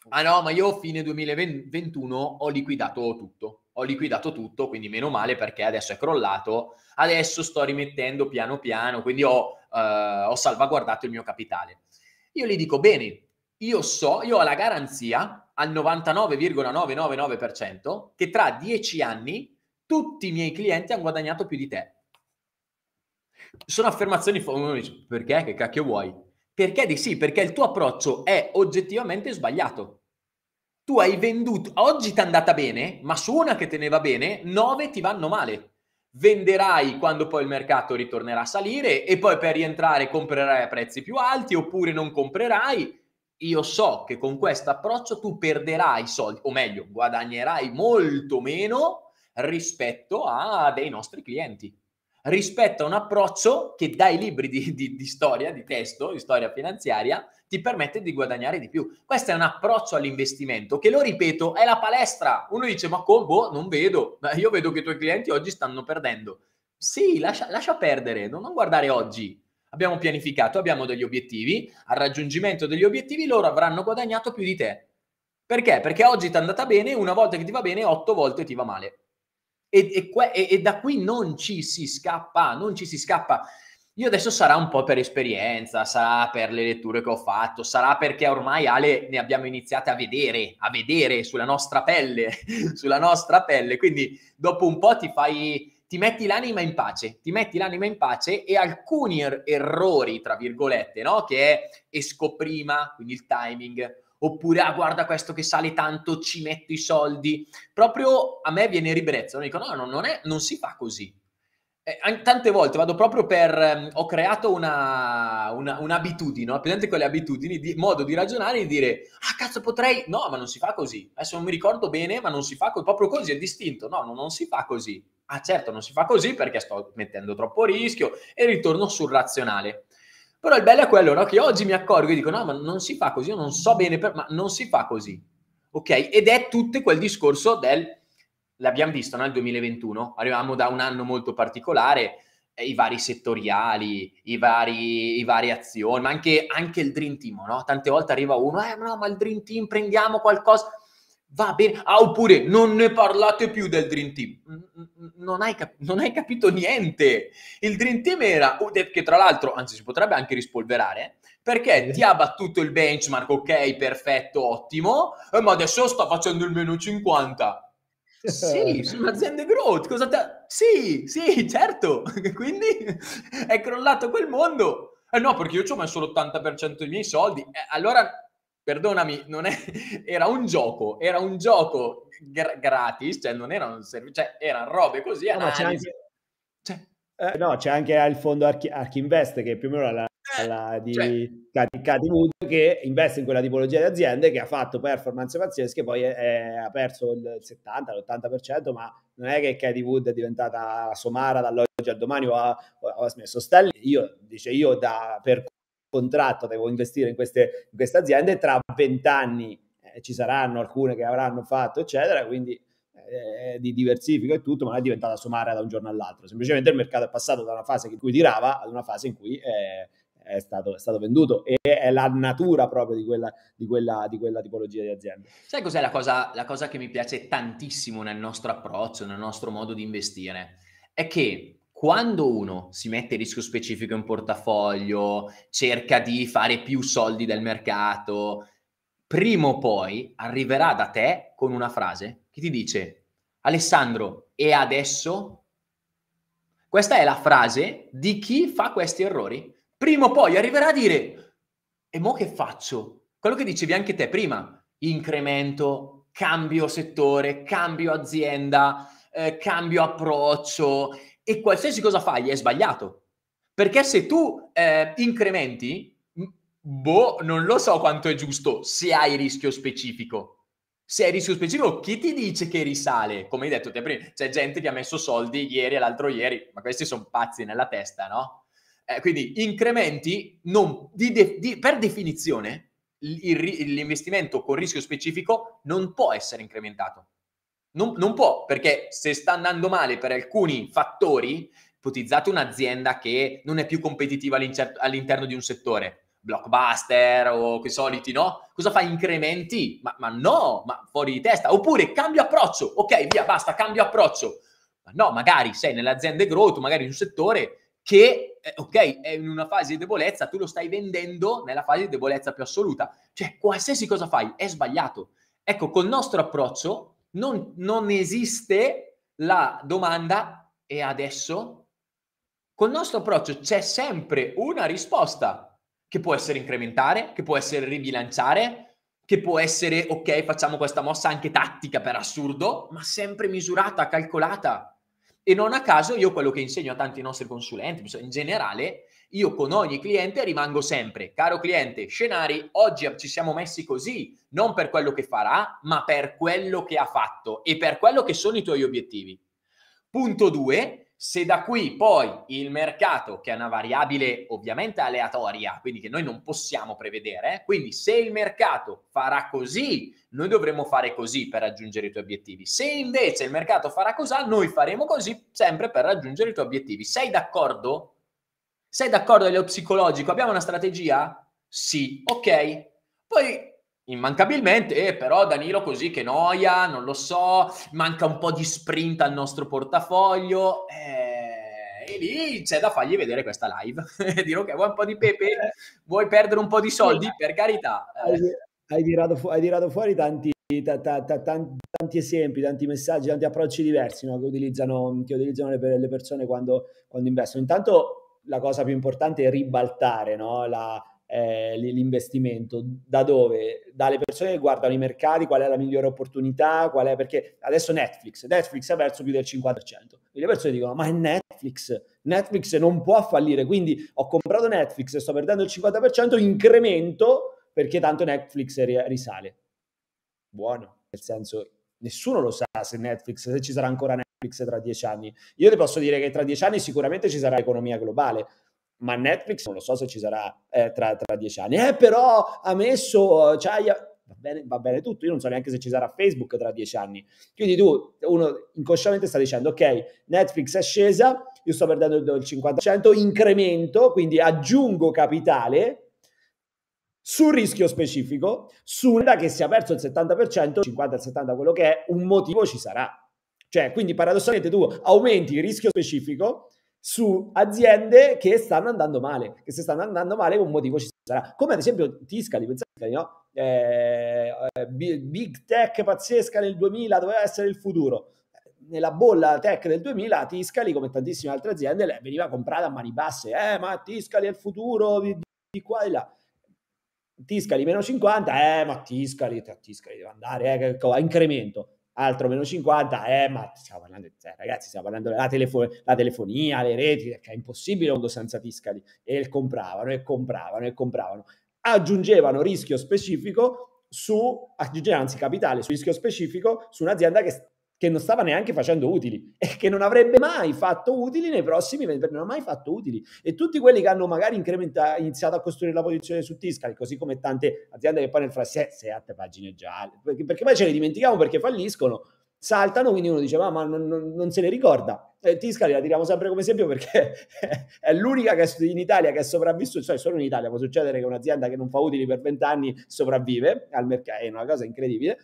Ah no, ma io a fine 2021 ho liquidato tutto, ho liquidato tutto, quindi meno male perché adesso è crollato, adesso sto rimettendo piano piano, quindi ho, eh, ho salvaguardato il mio capitale. Io gli dico, bene, io so, io ho la garanzia al 99,999% che tra 10 anni tutti i miei clienti hanno guadagnato più di te. Sono affermazioni, uno perché? Che cacchio vuoi? Perché di sì, perché il tuo approccio è oggettivamente sbagliato. Tu hai venduto, oggi ti è andata bene, ma su una che te ne va bene, nove ti vanno male. Venderai quando poi il mercato ritornerà a salire e poi per rientrare comprerai a prezzi più alti oppure non comprerai. Io so che con questo approccio tu perderai soldi, o meglio, guadagnerai molto meno rispetto a dei nostri clienti, rispetto a un approccio che dai libri di, di, di storia, di testo, di storia finanziaria, ti permette di guadagnare di più. Questo è un approccio all'investimento che, lo ripeto, è la palestra. Uno dice, ma come? Boh, non vedo. Io vedo che i tuoi clienti oggi stanno perdendo. Sì, lascia, lascia perdere, non, non guardare oggi. Abbiamo pianificato, abbiamo degli obiettivi. Al raggiungimento degli obiettivi loro avranno guadagnato più di te. Perché? Perché oggi ti è andata bene, una volta che ti va bene, otto volte ti va male e, e, que- e da qui non ci si scappa, non ci si scappa. Io adesso sarà un po' per esperienza, sarà per le letture che ho fatto, sarà perché ormai Ale ne abbiamo iniziate a vedere, a vedere sulla nostra pelle, sulla nostra pelle. Quindi dopo un po' ti fai, ti metti l'anima in pace, ti metti l'anima in pace e alcuni er- errori, tra virgolette, no? Che è esco prima, quindi il timing, oppure ah guarda questo che sale tanto, ci metto i soldi. Proprio a me viene ribrezzo, dico no, no non, è, non si fa così. Eh, tante volte vado proprio per... Eh, ho creato una, una, un'abitudine, ho presente quelle abitudini, di, modo di ragionare e di dire ah cazzo potrei... No, ma non si fa così. Adesso non mi ricordo bene, ma non si fa co- proprio così, è distinto. No, no, non si fa così. Ah certo, non si fa così perché sto mettendo troppo rischio e ritorno sul razionale. Però il bello è quello, no? Che oggi mi accorgo e dico, no, ma non si fa così, io non so bene, per... ma non si fa così. Ok? Ed è tutto quel discorso del, l'abbiamo visto nel 2021, arriviamo da un anno molto particolare, eh, i vari settoriali, i vari, i vari azioni, ma anche, anche, il Dream Team, no? Tante volte arriva uno, eh no, ma il Dream Team, prendiamo qualcosa, va bene, ah, oppure non ne parlate più del Dream Team. Mm, mm non hai, cap- non hai capito niente. Il Dream Team era, che tra l'altro, anzi si potrebbe anche rispolverare, perché ti ha battuto il benchmark, ok, perfetto, ottimo, eh, ma adesso sta facendo il meno 50. Sì, sono aziende growth. Cosa te... Sì, sì, certo. Quindi è crollato quel mondo. Eh no, perché io ci ho messo l'80% dei miei soldi. Eh, allora perdonami, è, era un gioco, era un gioco gr- gratis, cioè non era un servizio, cioè erano robe così, no, c'è anche... Cioè... Eh, no, c'è anche il fondo Archi- Archinvest che più o meno la, eh, la di cioè... Wood che investe in quella tipologia di aziende che ha fatto performance pazzesche, poi è, è, ha perso il 70, l'80%, ma non è che Cati Wood è diventata somara dall'oggi al domani o ha, o ha smesso. stelle, io, dice, io da, per contratto, devo investire in queste, in queste aziende, tra vent'anni eh, ci saranno alcune che avranno fatto, eccetera, quindi eh, eh di diversifico e tutto, ma non è diventata sommaria da un giorno all'altro. Semplicemente il mercato è passato da una fase in cui tirava ad una fase in cui eh, è, stato, è, stato, venduto e è la natura proprio di quella, di quella, di quella tipologia di azienda. Sai cos'è la cosa, la cosa che mi piace tantissimo nel nostro approccio, nel nostro modo di investire? È che quando uno si mette a rischio specifico in portafoglio, cerca di fare più soldi del mercato, prima o poi arriverà da te con una frase che ti dice Alessandro, e adesso? Questa è la frase di chi fa questi errori. Prima o poi arriverà a dire e mo che faccio? Quello che dicevi anche te prima, incremento, cambio settore, cambio azienda, eh, cambio approccio, e qualsiasi cosa fai è sbagliato. Perché se tu eh, incrementi, boh, non lo so quanto è giusto se hai rischio specifico. Se hai rischio specifico, chi ti dice che risale? Come hai detto te prima, c'è gente che ha messo soldi ieri e l'altro ieri, ma questi sono pazzi nella testa, no? Eh, quindi incrementi, non, di de, di, per definizione, il, l'investimento con rischio specifico non può essere incrementato non, non può, perché se sta andando male per alcuni fattori, ipotizzate un'azienda che non è più competitiva all'interno di un settore, blockbuster o quei soliti, no? Cosa fa? Incrementi? Ma, ma, no, ma fuori di testa. Oppure cambio approccio. Ok, via, basta, cambio approccio. Ma no, magari sei nell'azienda growth, magari in un settore che, eh, ok, è in una fase di debolezza, tu lo stai vendendo nella fase di debolezza più assoluta. Cioè, qualsiasi cosa fai è sbagliato. Ecco, col nostro approccio non, non esiste la domanda e adesso? Col nostro approccio c'è sempre una risposta che può essere incrementare, che può essere ribilanciare, che può essere ok, facciamo questa mossa anche tattica per assurdo, ma sempre misurata, calcolata. E non a caso io quello che insegno a tanti nostri consulenti, cioè in generale, io con ogni cliente rimango sempre, caro cliente, scenari, oggi ci siamo messi così, non per quello che farà, ma per quello che ha fatto e per quello che sono i tuoi obiettivi. Punto 2, se da qui poi il mercato, che è una variabile ovviamente aleatoria, quindi che noi non possiamo prevedere, quindi se il mercato farà così, noi dovremo fare così per raggiungere i tuoi obiettivi. Se invece il mercato farà così, noi faremo così sempre per raggiungere i tuoi obiettivi. Sei d'accordo? Sei d'accordo che psicologico? Abbiamo una strategia? Sì, ok. Poi immancabilmente, eh, però Danilo così che noia, non lo so, manca un po' di sprint al nostro portafoglio. Eh, e lì c'è da fargli vedere questa live dire ok, vuoi un po' di pepe? Vuoi perdere un po' di soldi? Per carità. Eh. Hai, hai, tirato, fu- hai tirato, fuori tanti, ta, ta, ta, tanti, esempi, tanti messaggi, tanti approcci diversi no, che, utilizzano, che, utilizzano, le, le persone quando, quando investono. Intanto la cosa più importante è ribaltare no? la, eh, l'investimento. Da dove? Dalle persone che guardano i mercati, qual è la migliore opportunità, qual è perché adesso Netflix, Netflix ha perso più del 50%. E le persone dicono, ma è Netflix, Netflix non può fallire, quindi ho comprato Netflix e sto perdendo il 50%, incremento perché tanto Netflix risale. Buono, nel senso, nessuno lo sa se Netflix, se ci sarà ancora Netflix. Netflix tra dieci anni. Io ti posso dire che tra dieci anni sicuramente ci sarà l'economia globale, ma Netflix non lo so se ci sarà eh, tra, tra, dieci anni. Eh, però ha messo... Cioè, va, bene, va bene tutto, io non so neanche se ci sarà Facebook tra dieci anni. Quindi tu, uno inconsciamente sta dicendo, ok, Netflix è scesa, io sto perdendo il 50%, incremento, quindi aggiungo capitale sul rischio specifico, su una che si è perso il 70%, 50-70 quello che è, un motivo ci sarà. Cioè, quindi paradossalmente tu aumenti il rischio specifico su aziende che stanno andando male, che se stanno andando male un motivo ci sarà. Come ad esempio Tiscali, pensate, no? Eh, eh big tech pazzesca nel 2000 doveva essere il futuro. Eh, nella bolla tech del 2000 Tiscali, come tantissime altre aziende, veniva comprata a mani basse. Eh, ma Tiscali è il futuro di, di qua e là. Tiscali meno 50, eh, ma Tiscali, Tiscali deve andare, eh, a incremento altro meno 50, eh, ma stiamo parlando, cioè, ragazzi, stiamo parlando della telefo- la telefonia, le reti, perché cioè, è impossibile un mondo senza fiscali. e compravano, e compravano, e compravano. Aggiungevano rischio specifico su, aggiungevano anzi capitale su rischio specifico su un'azienda che che non stava neanche facendo utili e che non avrebbe mai fatto utili nei prossimi 20 anni, non ha mai fatto utili. E tutti quelli che hanno magari iniziato a costruire la posizione su Tiscali così come tante aziende che poi nel frassè, se a pagine gialle, perché, perché, poi ce le dimentichiamo perché falliscono, saltano, quindi uno dice, ma, ma non, non, non, se le ricorda. E Tiscali la tiriamo sempre come esempio perché è l'unica che in Italia che è sopravvissuta, cioè solo in Italia può succedere che un'azienda che non fa utili per 20 anni sopravvive al mercato, è una cosa incredibile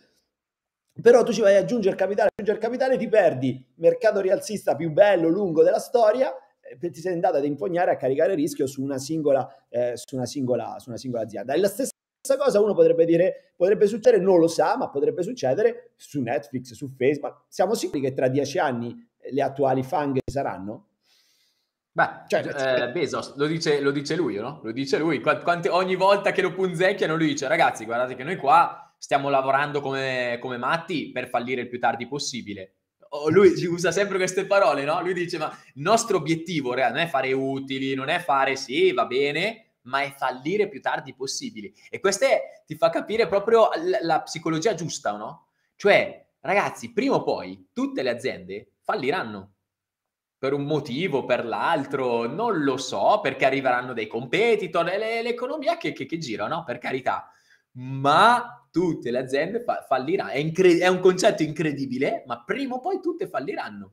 però tu ci vai ad aggiungere capitale, aggiungere capitale, ti perdi mercato rialzista più bello, lungo della storia, eh, ti sei andato ad impugnare a caricare rischio su una singola, eh, su una singola, su una singola azienda. E la stessa cosa uno potrebbe dire, potrebbe succedere, non lo sa, ma potrebbe succedere su Netflix, su Facebook. Siamo sicuri che tra dieci anni eh, le attuali fang saranno? Beh, cioè, eh, eh, Bezos lo dice, lo dice, lui, no? Lo dice lui. Quante, ogni volta che lo punzecchiano, lui dice: Ragazzi, guardate che noi qua stiamo lavorando come, come matti per fallire il più tardi possibile. Oh, lui usa sempre queste parole, no? Lui dice, ma il nostro obiettivo non è fare utili, non è fare sì, va bene, ma è fallire più tardi possibile. E questo ti fa capire proprio la, la psicologia giusta, no? Cioè, ragazzi, prima o poi tutte le aziende falliranno per un motivo, per l'altro, non lo so, perché arriveranno dei competitor, l'economia che, che, che gira, no? Per carità. Ma tutte le aziende fa- falliranno. È, incre- è, un concetto incredibile, ma prima o poi tutte falliranno.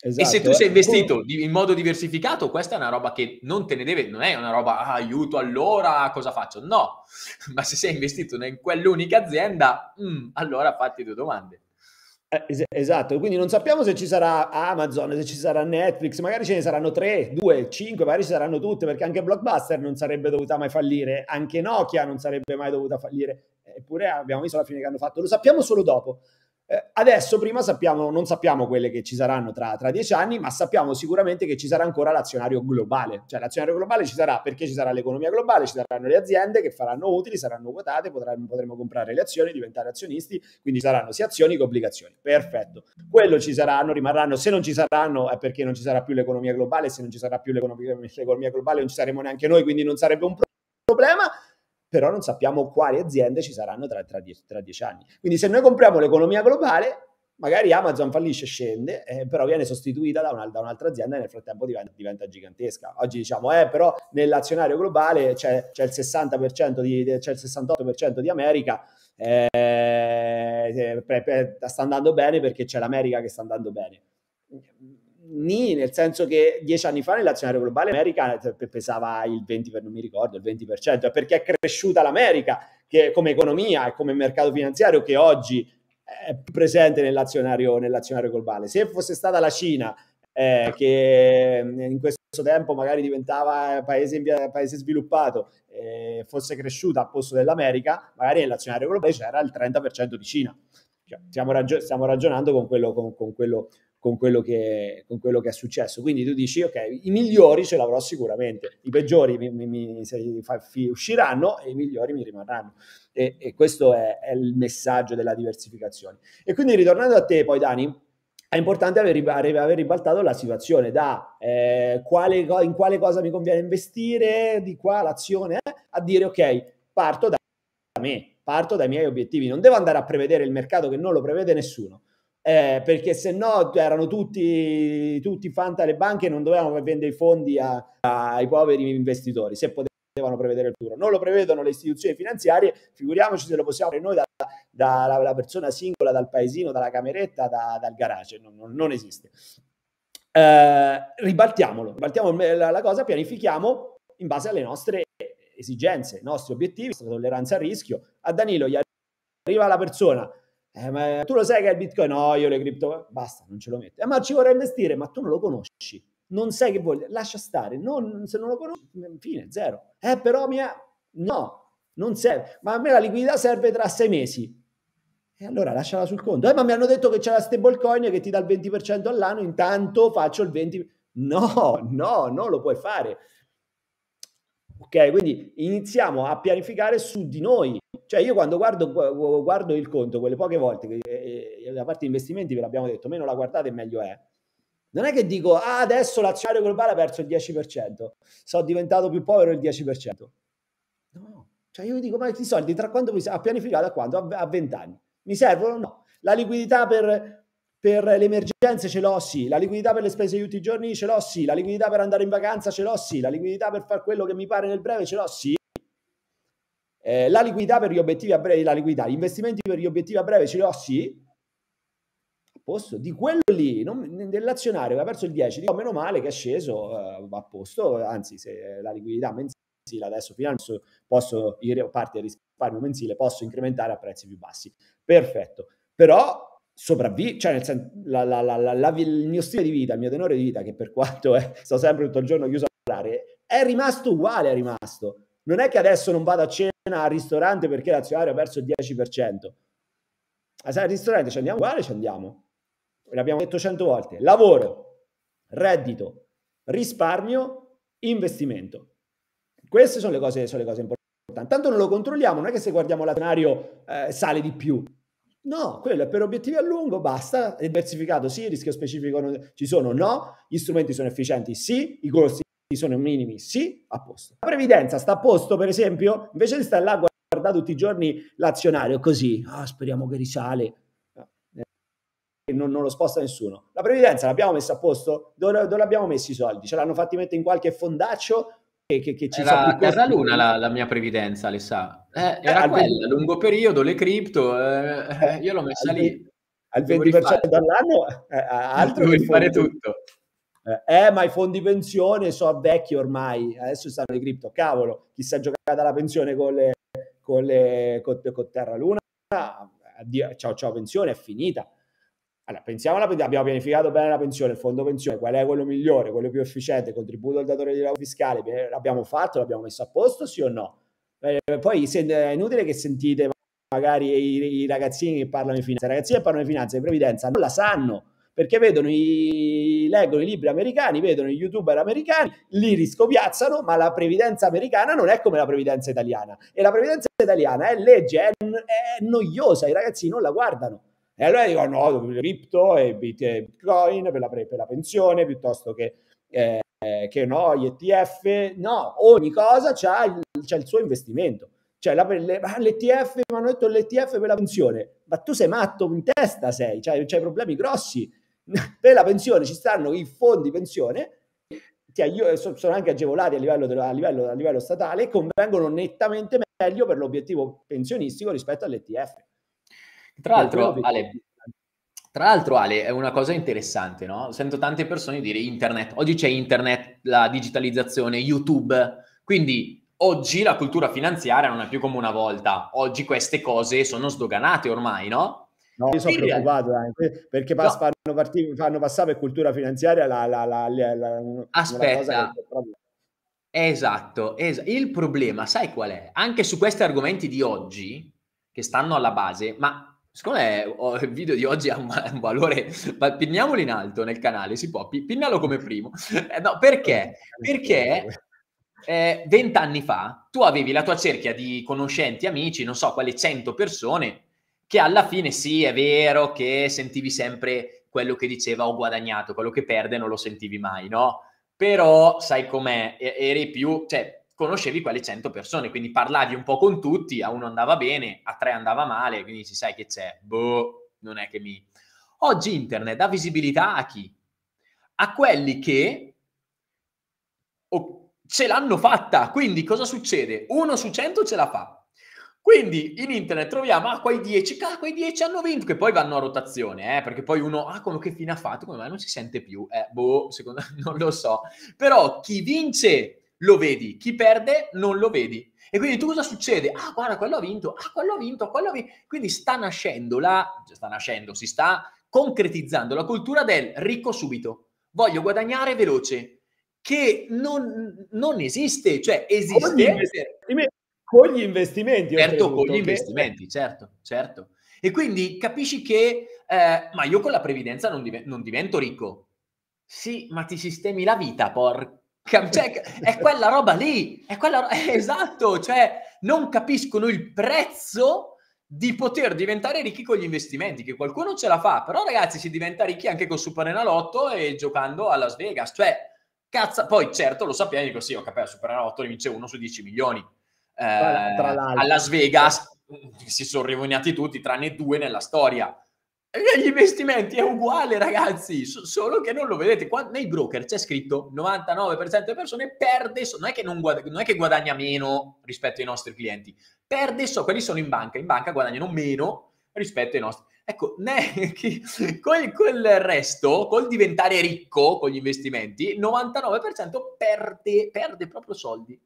Esatto. E se tu esatto, eh. sei investito di- in modo diversificato, questa è una roba che non te ne deve, non è una roba ah, aiuto allora cosa faccio? No, ma se sei investito in quell'unica azienda, mh, mm, allora fatti due domande. Eh, esatto, quindi non sappiamo se ci sarà Amazon, se ci sarà Netflix, magari ce ne saranno 3, 2, 5, magari ci saranno tutte, perché anche Blockbuster non sarebbe dovuta mai fallire, anche Nokia non sarebbe mai dovuta fallire, eppure abbiamo visto la fine che hanno fatto, lo sappiamo solo dopo. Eh, adesso prima sappiamo, non sappiamo quelle che ci saranno tra, tra, dieci anni, ma sappiamo sicuramente che ci sarà ancora l'azionario globale. Cioè l'azionario globale ci sarà perché ci sarà l'economia globale, ci saranno le aziende che faranno utili, saranno quotate, potranno, potremo comprare le azioni, diventare azionisti, quindi saranno sia azioni che obbligazioni. Perfetto. Quello ci saranno, rimarranno. Se non ci saranno è perché non ci sarà più l'economia globale, se non ci sarà più l'economia, l'economia globale non ci saremo neanche noi, quindi non sarebbe un problema però non sappiamo quali aziende ci saranno tra, tra, dieci, tra dieci anni. Quindi se noi compriamo l'economia globale, magari Amazon fallisce scende, eh, però viene sostituita da, una, da, un'altra azienda e nel frattempo diventa, diventa, gigantesca. Oggi diciamo, eh, però nell'azionario globale c'è, c'è il 60% di, c'è il 68% di America, eh, eh sta andando bene perché c'è l'America che sta andando bene nì, nel senso che dieci anni fa nell'azionario globale l'America eh, pesava il 20%, per, non mi ricordo, il 20%, perché è cresciuta l'America che, come economia e come mercato finanziario che oggi è presente nell'azionario, nell'azionario globale. Se fosse stata la Cina eh, che eh, in questo tempo magari diventava paese, via, paese sviluppato, eh, fosse cresciuta al posto dell'America, magari nell'azionario globale c'era il 30% di Cina. Cioè, stiamo, raggio- stiamo, ragionando con quello, con, con, quello, quello che, con quello, che, è successo. Quindi tu dici, ok, i migliori ce l'avrò sicuramente, i peggiori mi, mi, mi, mi usciranno e i migliori mi rimarranno. E, e questo è, è, il messaggio della diversificazione. E quindi ritornando a te poi Dani, è importante aver, aver ribaltato la situazione da eh, quale, in quale cosa mi conviene investire, di qua l'azione, eh, a dire ok, parto da me, parto dai miei obiettivi, non devo andare a prevedere il mercato che non lo prevede nessuno. Eh, perché se no erano tutti, tutti fanta le banche e non dovevano vendere i fondi a, a, ai poveri investitori se potevano prevedere il futuro non lo prevedono le istituzioni finanziarie figuriamoci se lo possiamo fare noi dalla da, da, da persona singola dal paesino dalla cameretta dal garage non, non, non esiste eh, ribaltiamolo ribaltiamo la, la cosa pianifichiamo in base alle nostre esigenze, i nostri obiettivi, la tolleranza al rischio. A Danilo gli arriva la persona, eh, ma tu lo sai che è il bitcoin? No, io le cripto, basta, non ce lo metto. Eh, ma ci vorrei investire, ma tu non lo conosci, non sai che vuol lascia stare, non, se non lo conosci, fine, zero. Eh, però mia, no, non serve, ma a me la liquidità serve tra sei mesi. E allora lasciala sul conto. Eh, ma mi hanno detto che c'è la stablecoin che ti dà il 20% all'anno, intanto faccio il 20%. No, no, non lo puoi fare. Ok, quindi iniziamo a pianificare su di noi. Cioè io quando guardo, guardo il conto, quelle poche volte, eh, eh, la parte investimenti ve l'abbiamo detto, meno la guardate meglio è. Non è che dico, ah, adesso l'azionario globale ha perso il 10%, sono diventato più povero il 10%. No, cioè io dico, ma i soldi tra quanto mi... Ha pianificato a quando? A 20 anni. Mi servono? No. La liquidità per, per le emergenze ce l'ho sì, la liquidità per le spese di tutti i giorni ce l'ho sì, la liquidità per andare in vacanza ce l'ho sì, la liquidità per fare quello che mi pare nel breve ce l'ho sì. Eh, la liquidità per gli obiettivi a breve, la liquidità, gli investimenti per gli obiettivi a breve ce l'ho sì. A posto, di quello lì, non, dell'azionario che ha perso il 10, dico meno male che è sceso, eh, va a posto, anzi se la liquidità mensile adesso finalmente posso, in parte risparmio mensile, posso incrementare a prezzi più bassi. Perfetto. Però sopravvivere, cioè nel senso, la, la, la, il mio stile di vita, il mio tenore di vita, che per quanto è, sto sempre tutto il giorno chiuso a lavorare, è rimasto uguale, è rimasto. Non è che adesso non vado a cena al ristorante perché l'azionario ha perso il 10%. Ah, al ristorante ci andiamo uguale, ci andiamo. L'abbiamo detto cento volte. Lavoro, reddito, risparmio, investimento. Queste sono le cose, sono le cose importanti. Tanto non lo controlliamo, non è che se guardiamo l'azionario eh, sale di più No, quello è per obiettivi a lungo, basta, è diversificato sì, il rischio specifico non... ci sono no, gli strumenti sono efficienti sì, i costi sono minimi sì, a posto. La previdenza sta a posto per esempio, invece di stare là a guardare tutti i giorni l'azionario così, ah, speriamo che risale, eh, non, non, lo sposta nessuno. La previdenza l'abbiamo messa a posto? Dove, dove l'abbiamo messi i soldi? Ce l'hanno fatti mettere in qualche fondaccio che, che, che ci era luna la, la, mia previdenza, le sa. Eh, eh, era eh, quella, a lungo periodo, le cripto, eh, eh, eh io l'ho messa lì. Al 20% dall'anno, altro che fare tutto. Eh, ma i fondi pensione sono vecchi ormai, adesso stanno le cripto, cavolo, chi si è giocata la pensione con, le, con, le, con, con Terra Luna, ah, addio, ciao ciao pensione, è finita allora, pensiamo alla abbiamo pianificato bene la pensione, il fondo pensione, qual è quello migliore, quello più efficiente, contributo al datore di lavoro fiscale, l'abbiamo fatto, l'abbiamo messo a posto, sì o no? Eh, poi se, eh, è inutile che sentite magari i, i, ragazzini che parlano di finanza, i ragazzini che parlano di finanza e previdenza non la sanno, perché vedono i, leggono i libri americani, vedono i youtuber americani, li riscopiazzano, ma la previdenza americana non è come la previdenza italiana. E la previdenza italiana è legge, è, è noiosa, i ragazzini non la guardano e allora dico no, cripto e bitcoin per la, per la pensione piuttosto che, eh, che no, gli ETF. No, ogni cosa ha il, c'ha il suo investimento. Cioè la, le, ah, l'ETF, mi hanno detto l'ETF per la pensione. Ma tu sei matto in testa, sei, cioè, c'hai problemi grossi. per la pensione ci stanno i fondi pensione io, sono anche agevolati a livello, dello, a, livello, a livello, statale convengono nettamente meglio per l'obiettivo pensionistico rispetto all'ETF. Tra l'altro, Ale, tra l'altro, Ale, è una cosa interessante, no? Sento tante persone dire internet. Oggi c'è internet, la digitalizzazione, YouTube. Quindi oggi la cultura finanziaria non è più come una volta. Oggi queste cose sono sdoganate ormai, no? No, io sono preoccupato anche perché no. fanno, partire, fanno, passare per cultura finanziaria la, la, la, la Aspetta. Proprio... Esatto, es- il problema, sai qual è? Anche su questi argomenti di oggi, che stanno alla base, ma Secondo me il video di oggi ha un, valore, ma pinniamolo in alto nel canale, si può, pinnalo come primo. Eh, no, perché? Perché eh, vent'anni eh, fa tu avevi la tua cerchia di conoscenti, amici, non so, quelle 100 persone, che alla fine sì, è vero che sentivi sempre quello che diceva ho guadagnato, quello che perde non lo sentivi mai, no? Però sai com'è, eri più, cioè conoscevi quelle 100 persone, quindi parlavi un po' con tutti, a uno andava bene, a tre andava male, quindi ci sai che c'è, boh, non è che mi... Oggi internet dà visibilità a chi? A quelli che oh, ce l'hanno fatta, quindi cosa succede? Uno su 100 ce la fa. Quindi in internet troviamo, ah, quei 10, ah, quei 10 hanno vinto, che poi vanno a rotazione, eh, perché poi uno, ah, come che fine ha fatto, come mai non si sente più? Eh, boh, secondo non lo so. Però chi vince lo vedi, chi perde non lo vedi. E quindi tu cosa succede? Ah, guarda, quello ha vinto, ah, quello ha vinto, quello ha vinto. Quindi sta nascendo la, sta nascendo, si sta concretizzando la cultura del ricco subito. Voglio guadagnare veloce, che non, non esiste, cioè esiste. Con gli investimenti, certo, con gli investimenti, certo, certo. E quindi capisci che, eh, ma io con la previdenza non, div- non divento ricco. Sì, ma ti sistemi la vita, porca cioè, è quella roba lì, è quella ro- esatto, cioè non capiscono il prezzo di poter diventare ricchi con gli investimenti, che qualcuno ce la fa, però ragazzi si diventa ricchi anche con Superenalotto e giocando a Las Vegas, cioè cazzo, poi certo lo sappiamo, dico sì, ho capito, Superenalotto ne vince uno su 10 milioni, eh, a Las Vegas mm, si sono rivognati tutti tranne due nella storia, gli investimenti è uguale, ragazzi, solo che non lo vedete. Qua nei broker c'è scritto 99% delle persone perde, non è che, non guadagna, non è che guadagna meno rispetto ai nostri clienti, perde, so, quelli sono in banca, in banca guadagnano meno rispetto ai nostri. Ecco, ne, col, col, resto, col diventare ricco con gli investimenti, il 99% perde, perde proprio soldi.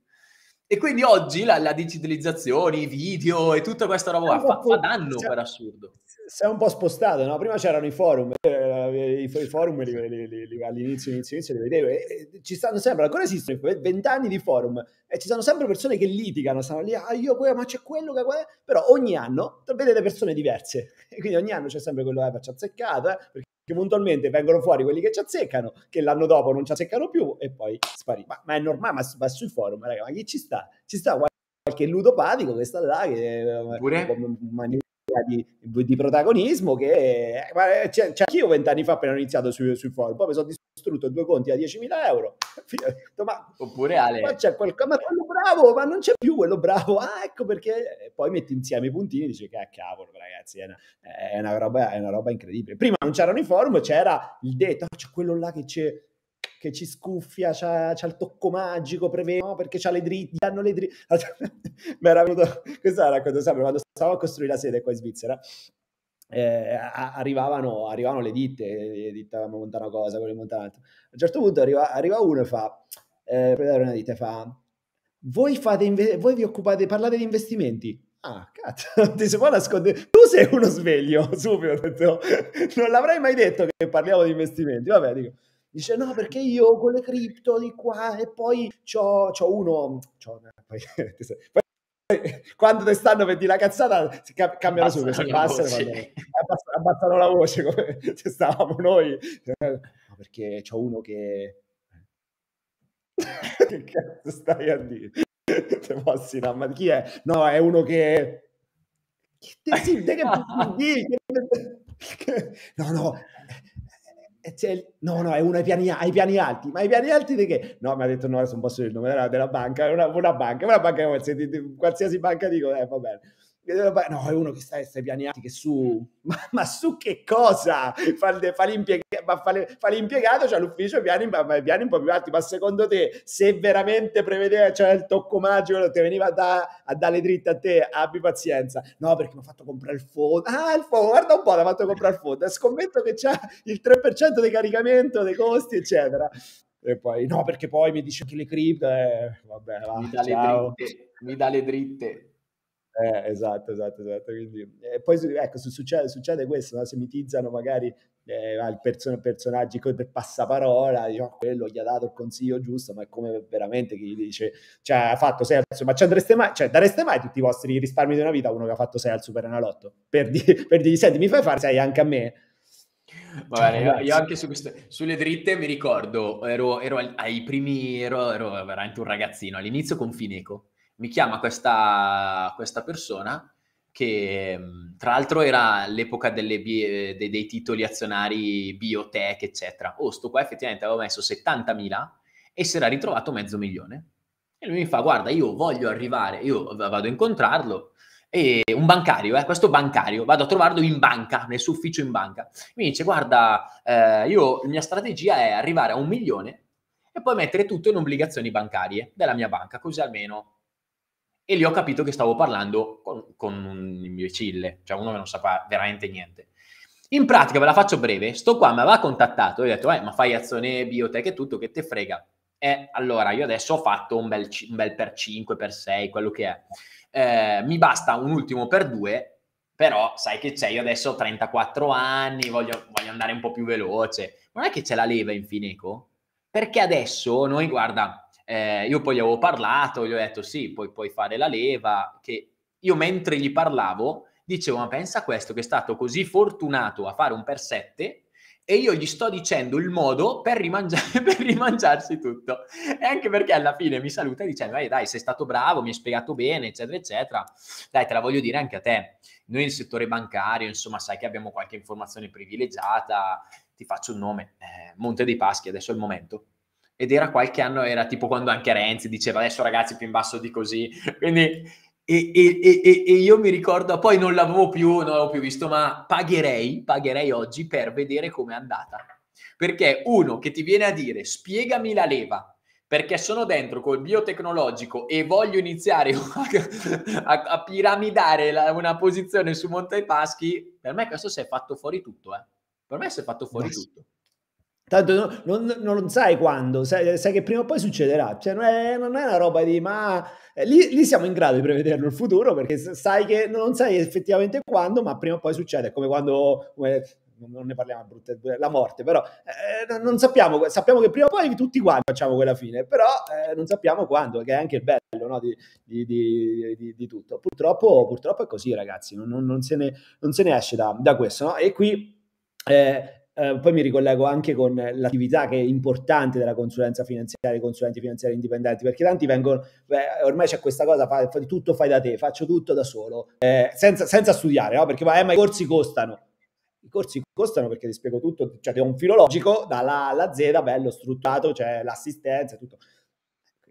E quindi oggi la, la digitalizzazione, i video e tutta questa roba fa, fa danno per assurdo si è un po' spostato, no? Prima c'erano i forum, eh, i forum li, li, li, all'inizio, inizio, inizio li vedevo, e, e, ci stanno sempre, ancora esistono eh, vent'anni di forum, e ci sono sempre persone che litigano, stanno lì, ah io, ma c'è quello che... Qua... Però ogni anno vedete persone diverse, e quindi ogni anno c'è sempre quello eh, che eh, ci ha azzeccato, eh, perché puntualmente vengono fuori quelli che ci azzeccano, che l'anno dopo non ci azzeccano più, e poi sparì. Ma, ma è normale, ma, ma sui forum, raga, ma chi ci sta? Ci sta qualche ludopatico che sta là, che... Pure? Mani- sia di, di, protagonismo che eh, ma eh, c'è, c'è anch'io vent'anni fa appena ho iniziato sui su forum, poi mi sono distrutto due conti a 10.000 euro. ma, Oppure Ale. Ma c'è qualcosa, ma quello bravo, ma non c'è più quello bravo. Ah, ecco perché e eh, poi metti insieme i puntini e dici che ah, cavolo ragazzi, è una, è, una roba, è una roba incredibile. Prima non c'erano i forum, c'era il detto, ah, c'è quello là che c'è che ci scuffia, c'ha, c'ha il tocco magico, prevede, no, perché c'ha le dritte, danno le dritte. venuto, Questa era quando, sempre, quando stavo a costruire la sede qua in Svizzera. Eh, arrivavano, arrivavano, le ditte, eh, le ditte avevano montato una cosa, quelle montano altro. A un certo punto arriva, arriva uno e fa, eh, una ditta fa, voi, fate inve- voi vi occupate, parlate di investimenti? Ah, cazzo, ti si può nascondere. Tu sei uno sveglio, subito. Non l'avrei mai detto che parliamo di investimenti. Vabbè, dico, dice no perché io con le cripto di qua e poi c'ho, c'ho uno... C'ho, poi, quando te stanno per dire la cazzata si ca- cambiano subito, si abbassano, abbassano, abbassano la voce come ci stavamo noi. No, perché c'è uno che... che cazzo stai a dire? Te fossi no, ma chi è? No, è uno che... Che, te, sì, te che, che, che, No, no, c'è, no, no, è uno ai piani, ai piani, alti, ma ai piani alti di che? No, mi ha detto no, adesso non posso dire il nome della, della banca, una, una banca, una banca qualsiasi, qualsiasi banca dico, eh, va bene. No, è uno che sta a piani alti, che su... Ma, ma, su che cosa? Fa, fa, l'impiega, fa, fa l'impiegato, cioè l'ufficio piani, ma, ma piani un po' più alti. Ma secondo te, se veramente prevedeva, cioè il tocco magico, ti veniva da, a dare dritte a te, abbi pazienza. No, perché mi ha fatto comprare il fondo. Ah, il fondo, guarda un po', l'ha fatto comprare il fondo. Scommetto che c'ha il 3% di caricamento, dei costi, eccetera e poi no perché poi mi dice che le cripto eh, vabbè va, mi, dà le dritte, mi dà le dritte eh, esatto, esatto, esatto. Quindi, eh, poi ecco, succede, succede questo, no? se mitizzano magari eh, al person- personaggio per passaparola, dice, diciamo, quello gli ha dato il consiglio giusto, ma è come veramente chi gli dice, cioè ha fatto 6 al ma ci andreste mai, cioè dareste mai tutti i vostri risparmi di una vita a uno che ha fatto 6 al super superenalotto? Per, di- per dirgli, senti, mi fai fare 6 anche a me? Vabbè, cioè, io, io, anche su queste, sulle dritte mi ricordo, ero, ero ai primi, ero, ero veramente un ragazzino, all'inizio con Fineco, mi chiama questa, questa persona che mm, tra l'altro era l'epoca bi- eh, dei, dei, titoli azionari biotech, eccetera. Oh, sto qua effettivamente avevo messo 70.000 e si era ritrovato mezzo milione. E lui mi fa, guarda, io voglio arrivare, io vado a incontrarlo, e un bancario, eh, questo bancario, vado a trovarlo in banca, nel suo ufficio in banca. Mi dice, guarda, eh, io, la mia strategia è arrivare a un milione e poi mettere tutto in obbligazioni bancarie della mia banca, così almeno e lì ho capito che stavo parlando con, con un imbecille, cioè uno che non sapeva veramente niente. In pratica, ve la faccio breve, sto qua mi aveva contattato, e ho detto, eh, ma fai azione biotech e tutto, che te frega. E allora, io adesso ho fatto un bel, un bel per 5, per 6, quello che è. Eh, mi basta un ultimo per 2, però sai che c'è, io adesso ho 34 anni, voglio, voglio andare un po' più veloce. Ma non è che c'è la leva in Fineco? Perché adesso noi, guarda, eh, io poi gli avevo parlato, gli ho detto sì, poi puoi fare la leva, che io mentre gli parlavo dicevo ma pensa a questo che è stato così fortunato a fare un per 7 e io gli sto dicendo il modo per, rimangiare, per rimangiarsi tutto. E anche perché alla fine mi saluta dicendo, dai, dai, sei stato bravo, mi hai spiegato bene, eccetera, eccetera. Dai, te la voglio dire anche a te. Noi nel settore bancario, insomma, sai che abbiamo qualche informazione privilegiata, ti faccio un nome, eh, Monte dei Paschi, adesso è il momento ed era qualche anno, era tipo quando anche Renzi diceva adesso ragazzi più in basso di così, quindi... E, e, e, e, io mi ricordo, poi non l'avevo più, non l'avevo più visto, ma pagherei, pagherei oggi per vedere com'è andata. Perché uno che ti viene a dire spiegami la leva, perché sono dentro col biotecnologico e voglio iniziare a, a, a piramidare la, una posizione su Monte Paschi, per me questo si è fatto fuori tutto, eh. Per me si è fatto fuori no. tutto. Tanto non, non, non sai quando, sai, sai, che prima o poi succederà. Cioè, non, è, non è una roba di ma eh, lì, lì, siamo in grado di prevederlo il futuro perché sai che non sai effettivamente quando, ma prima o poi succede. È come quando come, non ne parliamo brutte, la morte, però eh, non sappiamo, sappiamo che prima o poi tutti quanti facciamo quella fine, però eh, non sappiamo quando, che è anche il bello no, di, di, di, di, tutto. Purtroppo, purtroppo, è così ragazzi, non, non, non, se, ne, non se, ne, esce da, da questo. No? E qui eh, eh, poi mi ricollego anche con l'attività che è importante della consulenza finanziaria, i consulenti finanziari indipendenti, perché tanti vengono, beh, ormai c'è questa cosa, fa, fa, tutto fai da te, faccio tutto da solo, eh, senza, senza, studiare, no? perché eh, ma i corsi costano. I corsi costano perché ti spiego tutto, cioè ho un filologico dalla A alla Z, bello, strutturato, c'è cioè, l'assistenza e tutto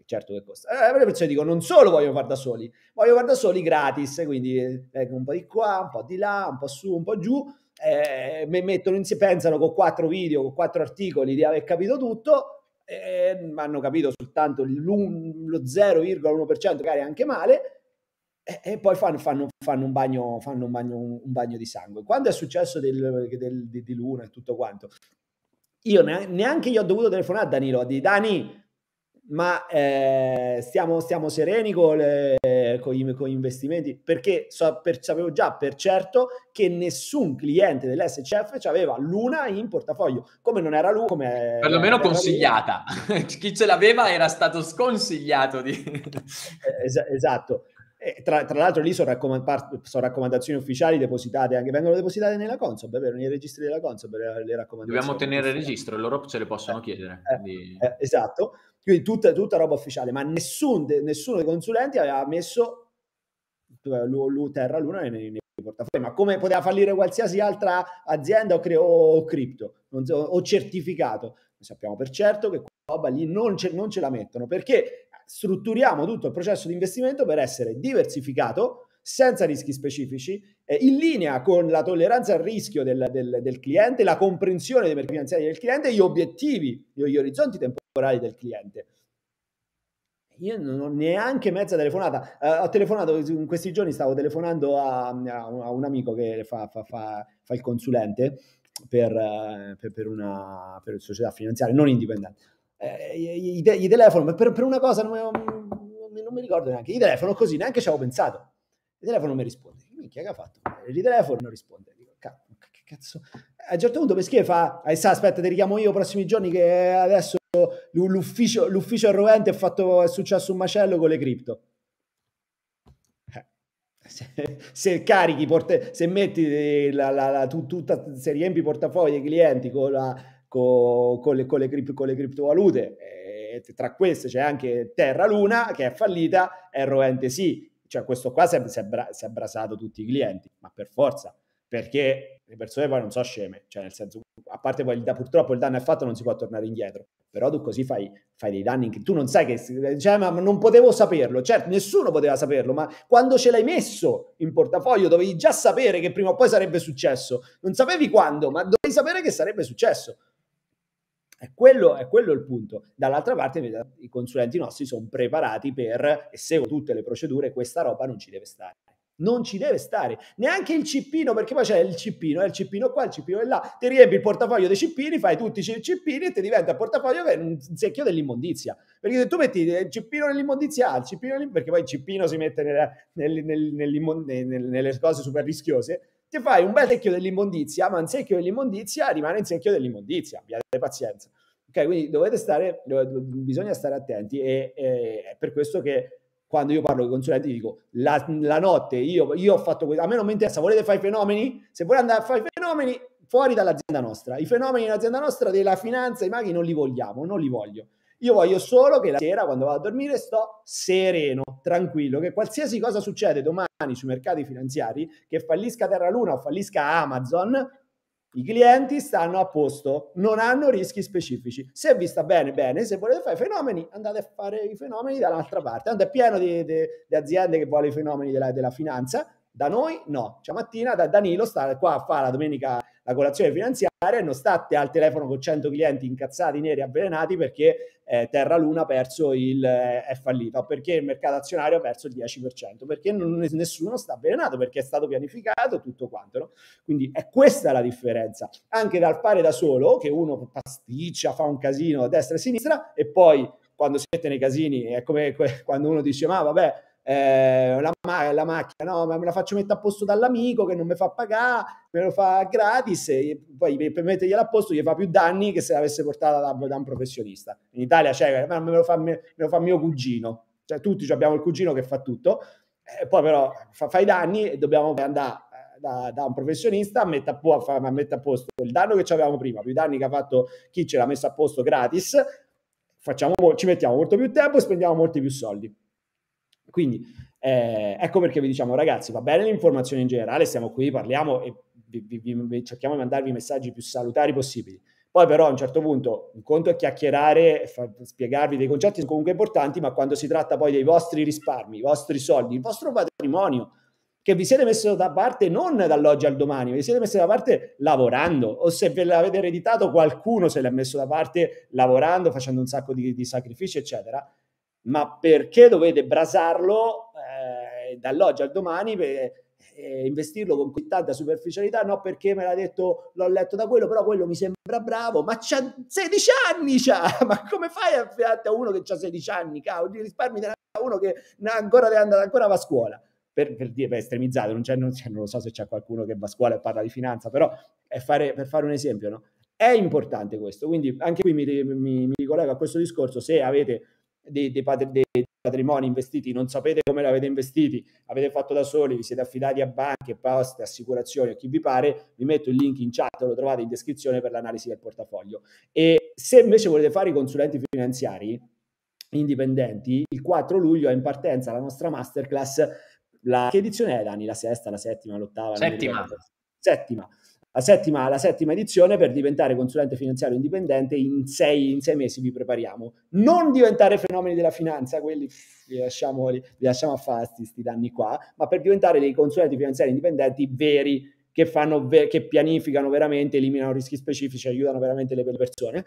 certo che costa. Allora, eh, le persone dicono: non solo voglio far da soli, voglio far da soli gratis, quindi eh, un po' di qua, un po' di là, un po' su, un po' giù, eh, mettono insieme, pensano con quattro video, con quattro articoli di aver capito tutto, eh, hanno capito soltanto lo 0,1%, magari anche male, e, e poi fanno, fanno, fanno, un, bagno, fanno un, bagno, un, bagno, di sangue. Quando è successo del, del, di, di Luna e tutto quanto, io neanche gli ho dovuto telefonare a Danilo, a dire Dani, ma eh, stiamo, stiamo sereni con le eh, eh, con, gli, con, gli, investimenti, perché so, per, sapevo già per certo che nessun cliente dell'SCF aveva l'una in portafoglio, come non era lui, come... Eh, Perlomeno consigliata, chi ce l'aveva era stato sconsigliato di... Eh, es- esatto. Tra, tra, l'altro lì sono, raccomand- sono, raccomandazioni ufficiali depositate, anche vengono depositate nella Consob, è vero, nei registri della Consob le raccomandazioni. Dobbiamo tenere il registro, loro ce le possono eh, chiedere. Eh, quindi... eh, esatto, quindi tutta, tutta roba ufficiale, ma nessun, nessuno dei consulenti aveva messo eh, Terra Luna nei, nei portafogli, ma come poteva fallire qualsiasi altra azienda o, cre- o cripto so, o certificato. Noi sappiamo per certo che quella roba lì non ce, non ce la mettono perché strutturiamo tutto il processo di investimento per essere diversificato, senza rischi specifici, eh, in linea con la tolleranza al rischio del, del, del cliente, la comprensione dei mercati finanziari del cliente, gli obiettivi, gli, gli orizzonti temporali orari del cliente. Io non ho neanche mezza telefonata. Uh, ho telefonato in questi giorni, stavo telefonando a, a un amico che fa, fa, fa, fa il consulente per, eh, per, per una per società finanziaria non indipendente. Eh, gli, gli, telefono, per, per una cosa non, non, mi ricordo neanche. Gli telefono così, neanche ci avevo pensato. Il telefono mi risponde. Minchia, che ha fatto? Il telefono non risponde. cazzo, A un certo punto Peschier fa, eh, aspetta, ti richiamo io i prossimi giorni che adesso l'ufficio, l'ufficio rovente è, fatto, è successo un macello con le cripto. Eh. Se, se, carichi, porte, se metti eh, la, la, la, tu, tutta, se riempi i portafogli dei clienti con, con, con, le, con, le, cripto, con le criptovalute, e eh, tra queste c'è anche Terra Luna che è fallita, è rovente sì, cioè questo qua si è, si, è bra, si è brasato tutti i clienti, ma per forza, perché le persone poi non sono sceme, cioè nel senso, a parte poi il purtroppo il danno è fatto, non si può tornare indietro, però tu così fai, fai dei danni che tu non sai che, cioè, ma non potevo saperlo, certo nessuno poteva saperlo, ma quando ce l'hai messo in portafoglio dovevi già sapere che prima o poi sarebbe successo, non sapevi quando, ma dovevi sapere che sarebbe successo. È quello, è quello, il punto. Dall'altra parte i consulenti nostri sono preparati per, e seguo tutte le procedure, questa roba non ci deve stare non ci deve stare. Neanche il cippino, perché poi c'è il cippino, eh, il cippino qua, il cippino è là, ti riempi il portafoglio dei cippini, fai tutti i cippini e ti diventa il portafoglio un secchio dell'immondizia. Perché se tu metti eh, il cippino nell'immondizia, il cippino perché poi il cippino si mette nella, nel, nel, nel, nelle cose super rischiose, ti fai un bel secchio dell'immondizia, ma un secchio dell'immondizia rimane il secchio dell'immondizia, abbiate pazienza. Ok, quindi dovete stare, dov- bisogna stare attenti e, e è per questo che quando io parlo con i consulenti dico la, la notte io, io, ho fatto questo, a me non mi interessa, volete fare i fenomeni? Se volete andare a fare i fenomeni fuori dall'azienda nostra, i fenomeni dell'azienda nostra, della finanza, i maghi non li vogliamo, non li voglio. Io voglio solo che la sera quando vado a dormire sto sereno, tranquillo, che qualsiasi cosa succede domani sui mercati finanziari, che fallisca Terra Luna o fallisca Amazon, i clienti stanno a posto, non hanno rischi specifici. Se vi sta bene, bene. Se volete fare i fenomeni, andate a fare i fenomeni dall'altra parte. Tanto è pieno di, di, di, aziende che vogliono i fenomeni della, della finanza. Da noi no. Cioè, mattina da Danilo sta qua a fare la domenica la colazione finanziaria e non state al telefono con 100 clienti incazzati, neri, avvelenati perché eh, Terra Luna ha perso il, eh, è fallito, o perché il mercato azionario ha perso il 10%, perché non, nessuno sta avvelenato, perché è stato pianificato tutto quanto. No? Quindi è questa la differenza. Anche dal fare da solo, che uno pasticcia, fa un casino a destra e a sinistra e poi quando si mette nei casini è come que- quando uno dice ma vabbè eh, la, la, macchina, no, ma me la faccio mettere a posto dall'amico che non mi fa pagare, me lo fa gratis e poi per mettergliela a posto gli fa più danni che se l'avesse portata da, da un professionista. In Italia c'è, ma me lo fa, me, me lo fa mio cugino, cioè tutti abbiamo il cugino che fa tutto, eh, poi però fa, fa i danni e dobbiamo andare eh, da, da, un professionista mette a, po- a, mette a, posto il danno che avevamo prima, più i danni che ha fatto chi ce l'ha messo a posto gratis, facciamo, ci mettiamo molto più tempo e spendiamo molti più soldi. Quindi eh, ecco perché vi diciamo ragazzi, va bene l'informazione in generale, stiamo qui, parliamo e vi, vi, vi, cerchiamo di mandarvi i messaggi più salutari possibili. Poi però a un certo punto un conto è chiacchierare, fa, spiegarvi dei concetti comunque importanti, ma quando si tratta poi dei vostri risparmi, i vostri soldi, il vostro patrimonio, che vi siete messo da parte non dall'oggi al domani, vi siete messo da parte lavorando o se ve l'avete ereditato qualcuno se l'ha messo da parte lavorando, facendo un sacco di, di sacrifici, eccetera ma perché dovete brasarlo eh, dall'oggi al domani per eh, investirlo con così tanta superficialità? No, perché me l'ha detto, l'ho letto da quello, però quello mi sembra bravo, ma c'ha 16 anni, c'ha! ma come fai a fidarti a uno che ha 16 anni, cavolo, risparmi da uno che ancora deve andare, ancora va a scuola. Per, per, per estremizzare, non, c'è, non, c'è, non lo so se c'è qualcuno che va a scuola e parla di finanza, però fare, per fare un esempio, no? È importante questo, quindi anche qui mi, mi, mi collego a questo discorso, se avete dei, dei, patri, dei, patrimoni investiti, non sapete come li avete investiti, avete fatto da soli, vi siete affidati a banche, poste, assicurazioni, o chi vi pare, vi metto il link in chat, lo trovate in descrizione per l'analisi del portafoglio. E se invece volete fare i consulenti finanziari indipendenti, il 4 luglio è in partenza la nostra masterclass. La, che edizione è Dani? La sesta, la settima, l'ottava? Settima. La settima la settima, la settima edizione per diventare consulente finanziario indipendente in sei, in sei mesi vi prepariamo. Non diventare fenomeni della finanza, quelli li lasciamo, li lasciamo a fare questi danni qua, ma per diventare dei consulenti finanziari indipendenti veri, che, fanno, che pianificano veramente, eliminano rischi specifici, aiutano veramente le persone.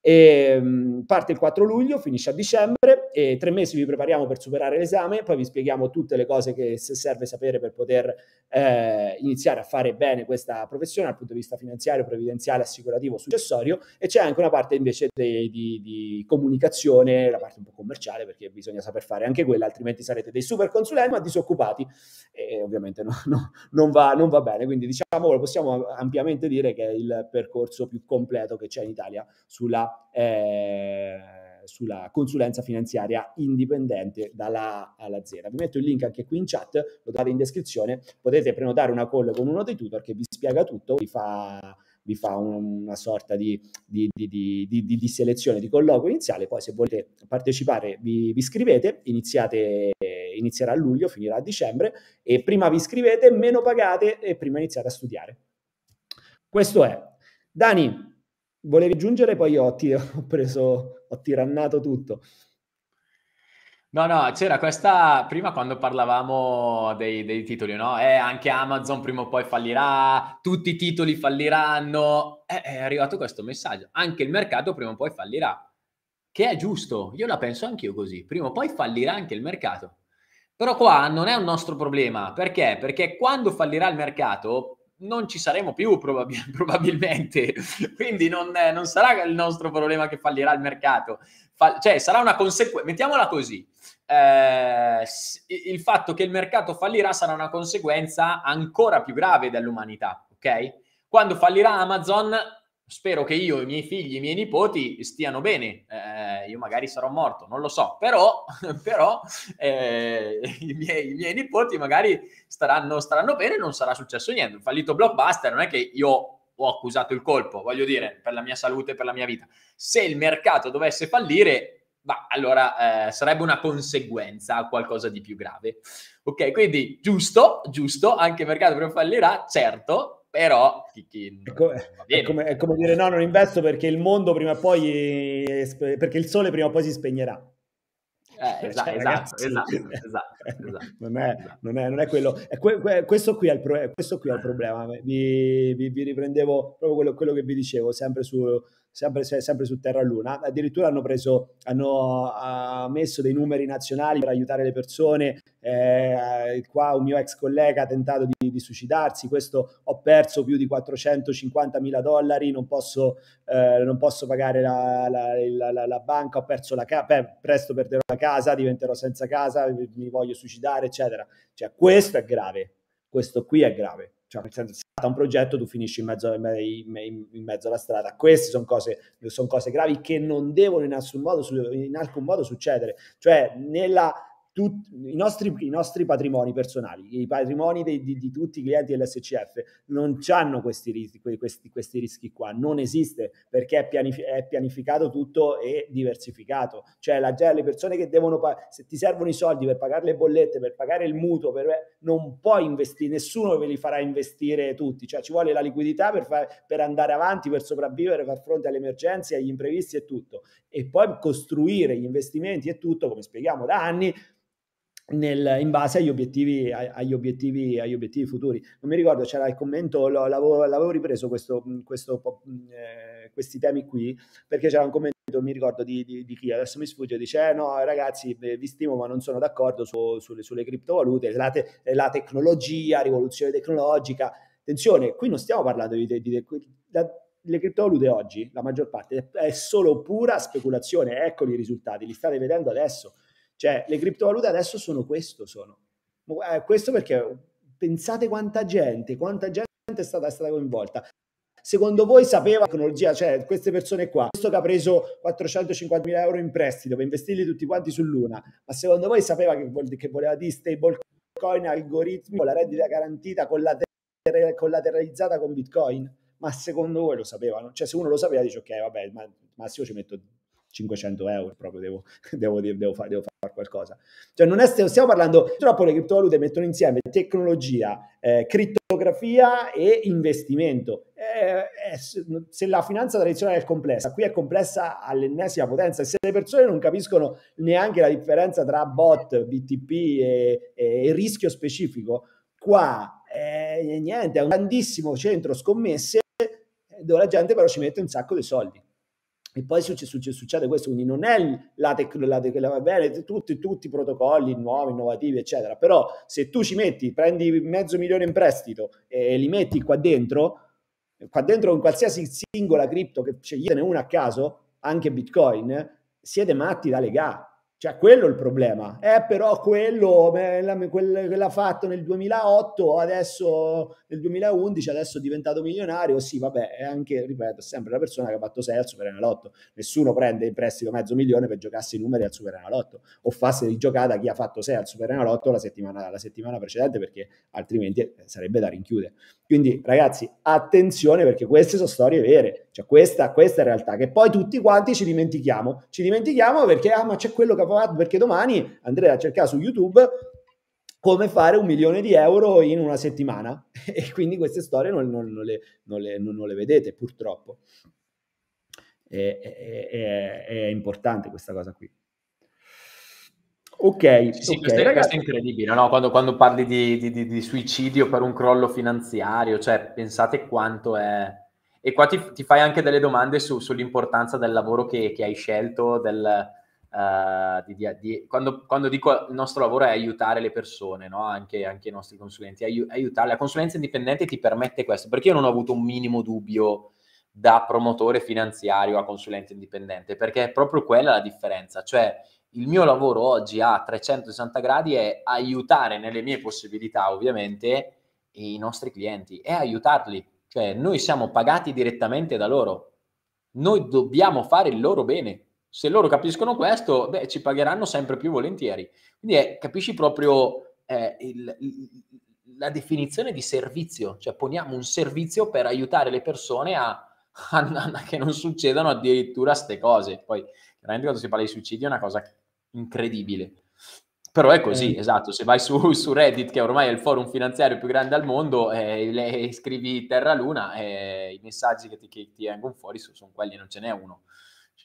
E, ehm, parte il 4 luglio, finisce a dicembre e tre mesi vi prepariamo per superare l'esame, poi vi spieghiamo tutte le cose che serve sapere per poter eh, iniziare a fare bene questa professione dal punto di vista finanziario, previdenziale, assicurativo, successorio e c'è anche una parte invece di, di, di comunicazione, la parte un po' commerciale perché bisogna saper fare anche quella, altrimenti sarete dei super consulenti ma disoccupati e ovviamente no, no, non, va, non va bene, quindi diciamo lo possiamo ampiamente dire che è il percorso più completo che c'è in Italia sulla eh, sulla consulenza finanziaria indipendente dalla A all'azienda. Vi metto il link anche qui in chat, lo date in descrizione, potete prenotare una call con uno dei tutor che vi spiega tutto, vi fa vi fa una sorta di, di, di, di, selezione, di colloquio iniziale, poi se volete partecipare vi, vi iscrivete, iniziate, inizierà a luglio, finirà a dicembre e prima vi iscrivete, meno pagate e prima iniziate a studiare. Questo è. Dani, volevi aggiungere, poi ho, ti, ho preso, ho tirannato tutto. No, no, c'era questa prima quando parlavamo dei, dei titoli, no? Eh, anche Amazon prima o poi fallirà, tutti i titoli falliranno. Eh, è arrivato questo messaggio. Anche il mercato prima o poi fallirà, che è giusto. Io la penso anch'io così. Prima o poi fallirà anche il mercato. Però qua non è un nostro problema. Perché? Perché quando fallirà il mercato, non ci saremo più probab- probabilmente, quindi non, eh, non, sarà il nostro problema che fallirà il mercato, Fa- cioè sarà una conseguenza, mettiamola così, eh, il fatto che il mercato fallirà sarà una conseguenza ancora più grave dell'umanità, ok? Quando fallirà Amazon spero che io, i miei figli, i miei nipoti stiano bene. Eh, io magari sarò morto, non lo so, però, però eh, i, miei, i, miei, nipoti magari staranno, staranno bene, non sarà successo niente. Fallito blockbuster, non è che io ho accusato il colpo, voglio dire, per la mia salute, e per la mia vita. Se il mercato dovesse fallire, bah, allora eh, sarebbe una conseguenza qualcosa di più grave. Ok, quindi giusto, giusto, anche il mercato fallirà, certo, però chi, chi è, come, è, come, è, come, dire no, non investo perché il mondo prima o poi, perché il sole prima o poi si spegnerà. Eh, cioè, esatto, esatto, esatto, esatto, esatto, esatto, non, è, non è, quello. Que, que, questo, qui è pro, questo, qui è il eh. problema. Vi, vi, vi riprendevo proprio quello, quello, che vi dicevo sempre su, sempre, sempre su terra luna. Addirittura hanno, preso, hanno uh, messo dei numeri nazionali per aiutare le persone. Eh, qua un mio ex collega ha tentato di, di, suicidarsi, questo ho perso più di 450 mila dollari, non posso, eh, non posso pagare la, la, la, la, banca, ho perso la casa, presto perderò la casa, diventerò senza casa, mi voglio suicidare, eccetera. Cioè questo è grave, questo qui è grave cioè nel senso, se un progetto tu finisci in mezzo, in mezzo alla strada. Queste sono cose, sono cose gravi che non devono in, modo, in alcun modo, succedere. Cioè nella Tut, i, nostri, i, nostri, patrimoni personali, i patrimoni dei, di, di, tutti i clienti dell'SCF non hanno questi, rischi, questi, questi rischi qua, non esiste perché è, pianif- è, pianificato tutto e diversificato. Cioè la, le persone che devono, pa- se ti servono i soldi per pagare le bollette, per pagare il mutuo, per, non puoi investire, nessuno ve li farà investire tutti, cioè ci vuole la liquidità per, far, per andare avanti, per sopravvivere, far fronte alle emergenze, agli imprevisti e tutto. E poi costruire gli investimenti e tutto, come spieghiamo da anni, nel, in base agli obiettivi, agli obiettivi, agli obiettivi futuri. Non mi ricordo, c'era il commento, l'avevo, l'avevo, ripreso questo, questo, eh, questi temi qui, perché c'era un commento, mi ricordo di, di, di chi, adesso mi sfugge, dice eh no ragazzi eh, vi stimo ma non sono d'accordo su, sulle, sulle, criptovalute, la, te, la tecnologia, rivoluzione tecnologica, attenzione, qui non stiamo parlando di... di, di da, le criptovalute oggi, la maggior parte, è solo pura speculazione, Ecco i risultati, li state vedendo adesso cioè, le criptovalute adesso sono questo, sono. Eh, questo perché pensate quanta gente, quanta gente è stata, è stata coinvolta. Secondo voi sapeva la tecnologia, cioè queste persone qua, questo che ha preso 450.000 euro in prestito per investirli tutti quanti sull'una, ma secondo voi sapeva che, che voleva di stablecoin, algoritmi, la reddita garantita collater- collateralizzata con Bitcoin? Ma secondo voi lo sapevano? Cioè se uno lo sapeva dice ok, vabbè, ma massimo ci metto 500 euro, proprio devo, devo, devo, devo, fa, devo qualcosa. Cioè non è, stiamo parlando, troppo le criptovalute mettono insieme tecnologia, eh, criptografia e investimento. Eh, eh, se la finanza tradizionale è complessa, qui è complessa all'ennesima potenza e se le persone non capiscono neanche la differenza tra bot, BTP e, e rischio specifico, qua eh, niente, è un grandissimo centro scommesse eh, dove la gente però ci mette un sacco di soldi. E poi succede, succede, questo, quindi non è la tecnologia, va bene, tutti, tutti, i protocolli nuovi, innovativi, eccetera, però se tu ci metti, prendi mezzo milione in prestito e li metti qua dentro, qua dentro con qualsiasi singola cripto, che sceglietene una a caso, anche Bitcoin, siete matti da legare cioè, quello è il problema. Eh, però quello, che l'ha fatto nel 2008, adesso nel 2011, adesso è diventato milionario. Sì, vabbè, è anche, ripeto, sempre la persona che ha fatto 6 al Superenalotto. Nessuno prende in prestito mezzo milione per giocarsi i numeri al Superenalotto o farsi di giocata chi ha fatto 6 al Superenalotto la settimana, la settimana precedente, perché altrimenti eh, sarebbe da rinchiudere. Quindi, ragazzi, attenzione perché queste sono storie vere. Cioè, questa, questa è realtà che poi tutti quanti ci dimentichiamo. Ci dimentichiamo perché, ah, ma c'è quello che ha fatto perché domani andrei a cercare su YouTube come fare un milione di euro in una settimana e quindi queste storie non, non, non, le, le, non le, vedete purtroppo. È, è, è, è importante questa cosa qui. Ok, sì, okay, questa, ragazzi... è incredibile, no? quando, quando, parli di, di, di, suicidio per un crollo finanziario, cioè pensate quanto è... E qua ti, ti fai anche delle domande su, sull'importanza del lavoro che, che hai scelto, del, Uh, di, di, di, quando, quando, dico il nostro lavoro è aiutare le persone, no? anche, anche, i nostri consulenti, aiu- aiutare. La consulenza indipendente ti permette questo, perché io non ho avuto un minimo dubbio da promotore finanziario a consulente indipendente, perché è proprio quella la differenza, cioè il mio lavoro oggi a 360 gradi è aiutare nelle mie possibilità ovviamente i nostri clienti, è aiutarli, cioè noi siamo pagati direttamente da loro, noi dobbiamo fare il loro bene se loro capiscono questo, beh, ci pagheranno sempre più volentieri. Quindi è, capisci proprio eh, il, il, la definizione di servizio, cioè poniamo un servizio per aiutare le persone a, a, a che non succedano addirittura queste cose. Poi, chiaramente quando si parla di suicidio è una cosa incredibile. Però è così, eh. esatto. Se vai su, su, Reddit, che ormai è il forum finanziario più grande al mondo, e eh, scrivi Terra Luna, eh, i messaggi che ti, che ti vengono fuori sono quelli, non ce n'è uno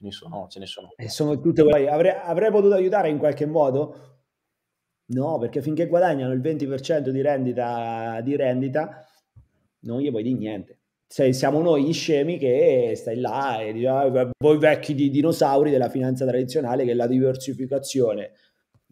ne sono, ce ne sono. E eh, sono tutte guai. Avrei, avrei potuto aiutare in qualche modo? No, perché finché guadagnano il 20% di rendita, di rendita non gli puoi dire niente. Cioè, siamo noi gli scemi che stai là e diciamo, voi vecchi di dinosauri della finanza tradizionale che la diversificazione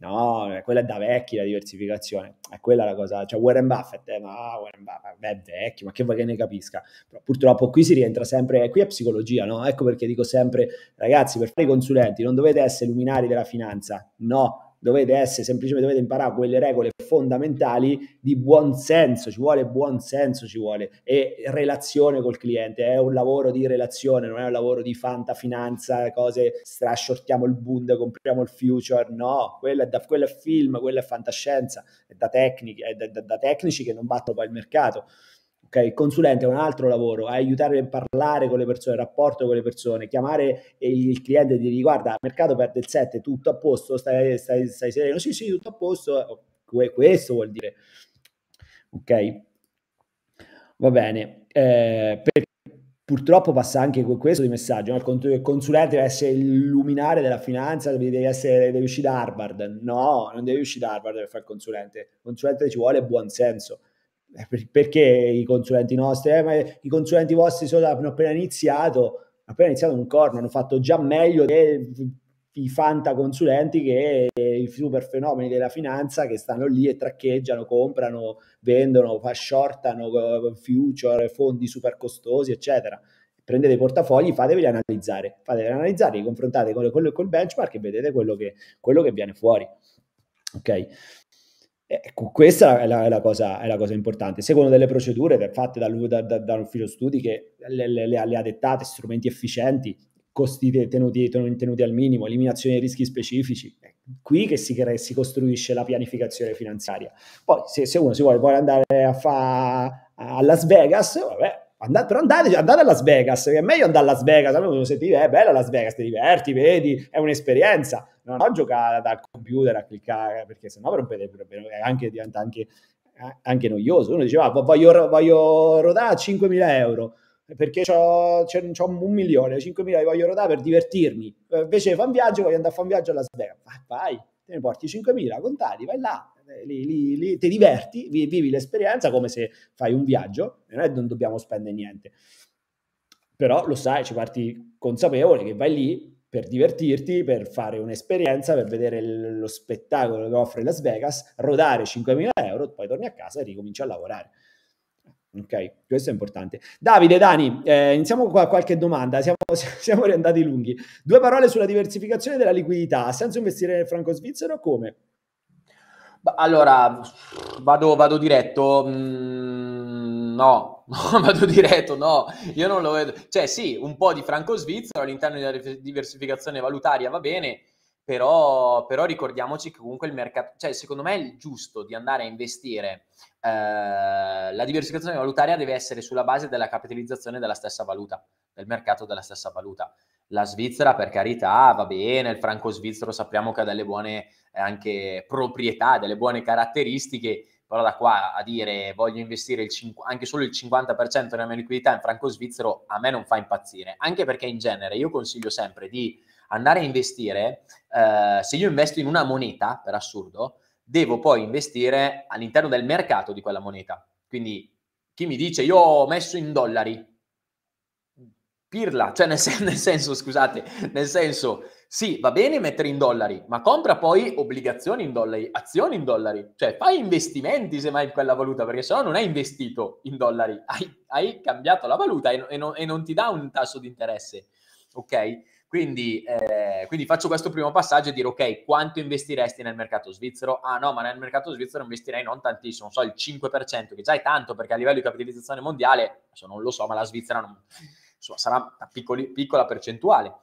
No, eh, quella è da vecchi la diversificazione, è quella la cosa, cioè Warren Buffett, eh, no, Warren Buffett è vecchio, ma che vuoi che ne capisca? Però purtroppo qui si rientra sempre, qui è psicologia, no? Ecco perché dico sempre, ragazzi, per fare i consulenti non dovete essere luminari della finanza, no, dovete essere semplicemente dovete imparare quelle regole fondamentali di buon senso, ci vuole buon senso, ci vuole e relazione col cliente, è un lavoro di relazione, non è un lavoro di fanta finanza, cose strasciortiamo il Bund, compriamo il future, no, quello è, da, quello è film, quello è fantascienza, è da, tecnici, è da, da, da tecnici che non battono poi il mercato. Okay? Il consulente è un altro lavoro, aiutare a parlare con le persone, rapporto con le persone, chiamare il cliente e dirgli guarda, mercato perde il 7, tutto a posto, stai, stai, stai sereno, sì sì, tutto a posto, oh, questo vuol dire. Ok? Va bene, eh, perché purtroppo passa anche questo di messaggio, il consulente deve essere il luminare della finanza, devi, essere, devi uscire da Harvard, no, non devi uscire da Harvard per fare il consulente, il consulente ci vuole buon senso, eh, perché i consulenti nostri, eh, ma i consulenti vostri sono hanno appena iniziato, hanno appena iniziato un corno, hanno fatto già meglio dei i fantaconsulenti che i super fenomeni della finanza che stanno lì e traccheggiano, comprano, vendono, shortano eh, future, fondi super costosi, eccetera. Prendete i portafogli, fateveli analizzare, fateveli analizzare, li confrontate con quello col benchmark e vedete quello che, quello che viene fuori. Ok? Ecco, questa è la, è, la cosa, è la, cosa, importante. Seguono delle procedure fatte dall'ufficio da, da, da studi che le, le, le, ha dettate, strumenti efficienti, costi tenuti, tenuti al minimo, eliminazione dei rischi specifici. È qui che si, crea, si costruisce la pianificazione finanziaria. Poi se, se uno si vuole, vuole andare a, fa, a Las Vegas, vabbè, Andate, però andate, andate, a Las Vegas, è meglio andare a Las Vegas, allora se ti è bella Las Vegas, ti diverti, vedi, è un'esperienza, non ho giocare dal computer a cliccare, perché sennò rompete anche, diventa anche, eh, anche noioso, uno diceva ah, voglio, voglio rodare a 5.000 euro, perché ho un milione, 5.000 li voglio rodare per divertirmi, invece fa un viaggio, voglio andare a fare un viaggio a Las Vegas, vai, ah, vai, te ne porti 5.000, contati, vai là, eh, lì, li, li, ti diverti, vivi l'esperienza come se fai un viaggio, e è, non dobbiamo spendere niente. Però lo sai, ci parti consapevole che vai lì per divertirti, per fare un'esperienza, per vedere lo spettacolo che offre Las Vegas, rodare 5.000 euro, poi torni a casa e ricominci a lavorare. Ok, questo è importante. Davide, Dani, eh, iniziamo con qualche domanda, siamo, siamo riandati lunghi. Due parole sulla diversificazione della liquidità. Ha senso investire nel franco svizzero? Come? Allora, vado, vado diretto. Mm, no, vado diretto, no, io non lo vedo. Cioè, sì, un po' di franco svizzero all'interno della diversificazione valutaria va bene, però, però ricordiamoci che comunque il mercato, cioè, secondo me è giusto di andare a investire. Eh, la diversificazione valutaria deve essere sulla base della capitalizzazione della stessa valuta, del mercato della stessa valuta. La Svizzera, per carità, va bene, il franco svizzero sappiamo che ha delle buone eh, anche proprietà, delle buone caratteristiche, però da qua a dire voglio investire cin- anche solo il 50% della mia liquidità in franco svizzero a me non fa impazzire, anche perché in genere io consiglio sempre di andare a investire, eh, se io investo in una moneta, per assurdo, devo poi investire all'interno del mercato di quella moneta. Quindi chi mi dice io ho messo in dollari, pirla, cioè nel, sen- nel senso, scusate, nel senso sì, va bene mettere in dollari, ma compra poi obbligazioni in dollari, azioni in dollari, cioè fai investimenti semmai in quella valuta, perché sennò non hai investito in dollari, hai, hai cambiato la valuta e, e, non, e, non, ti dà un tasso di interesse, ok? Quindi, eh, quindi faccio questo primo passaggio e dire, ok, quanto investiresti nel mercato svizzero? Ah no, ma nel mercato svizzero investirei non tantissimo, non so, il 5%, che già è tanto, perché a livello di capitalizzazione mondiale, adesso non lo so, ma la Svizzera non, insomma, sarà una piccoli, piccola percentuale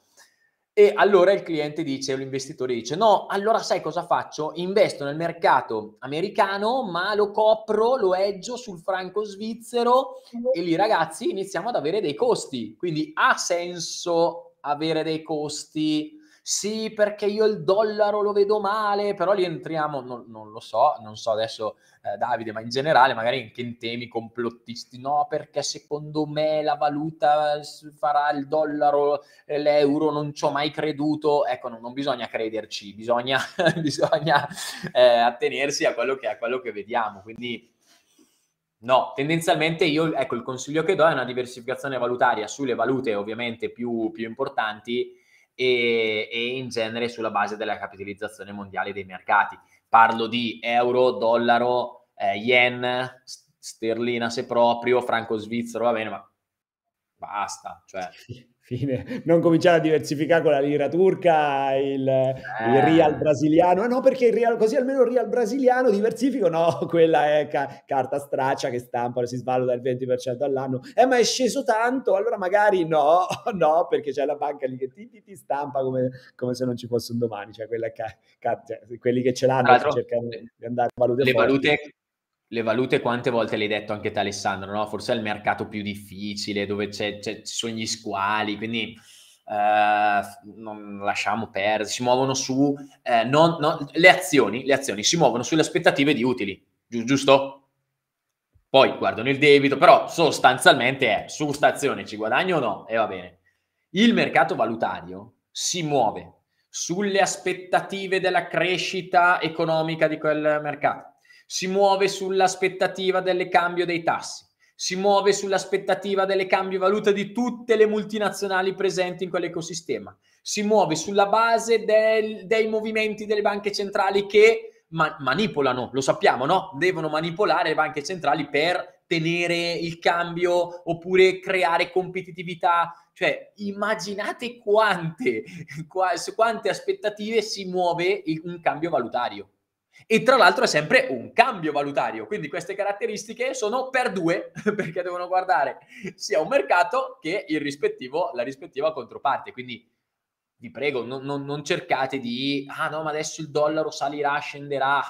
e allora il cliente dice, o l'investitore dice, no, allora sai cosa faccio? Investo nel mercato americano, ma lo copro, lo edgio sul franco svizzero e lì ragazzi iniziamo ad avere dei costi. Quindi ha senso avere dei costi sì perché io il dollaro lo vedo male, però lì entriamo, non, non lo so, non so adesso eh, Davide, ma in generale magari anche in temi complottisti, no perché secondo me la valuta farà il dollaro, eh, l'euro, non ci ho mai creduto, ecco non, non bisogna crederci, bisogna, bisogna eh, attenersi a quello, che, a quello che vediamo, quindi... No, tendenzialmente io, ecco, il consiglio che do è una diversificazione valutaria sulle valute ovviamente più, più importanti, e, e in genere sulla base della capitalizzazione mondiale dei mercati. Parlo di euro, dollaro, eh, yen, sterlina se proprio, franco svizzero, va bene, ma basta. Cioè, Fine. Non cominciare a diversificare con la lira turca, il, ah. il eh. real brasiliano, no perché il real, così almeno il real brasiliano diversifico, no, quella è ca- carta straccia che stampano, si svaluta il 20% all'anno, eh ma è sceso tanto, allora magari no, no perché c'è la banca lì che ti, ti, ti stampa come, come, se non ci fosse un domani, cioè, quella ca- ca- cioè quelli che ce l'hanno cercano di andare a valute. Le forti. valute le valute quante volte l'hai detto anche te Alessandro, no? forse è il mercato più difficile dove c'è, c'è, ci sono gli squali, quindi uh, non lasciamo perdere, si muovono su, eh, non, non, le, azioni, le azioni si muovono sulle aspettative di utili, giusto? Poi guardano il debito, però sostanzialmente è su stazione ci guadagno o no? E va bene. Il mercato valutario si muove sulle aspettative della crescita economica di quel mercato si muove sull'aspettativa del cambio dei tassi, si muove sull'aspettativa del cambio valuta di tutte le multinazionali presenti in quell'ecosistema, si muove sulla base del, dei movimenti delle banche centrali che ma- manipolano, lo sappiamo, no? Devono manipolare le banche centrali per tenere il cambio oppure creare competitività. Cioè, immaginate quante, quante aspettative si muove un cambio valutario e tra l'altro è sempre un cambio valutario, quindi queste caratteristiche sono per due, perché devono guardare sia un mercato che la rispettiva controparte. Quindi vi prego, non, non, non, cercate di, ah no, ma adesso il dollaro salirà, scenderà.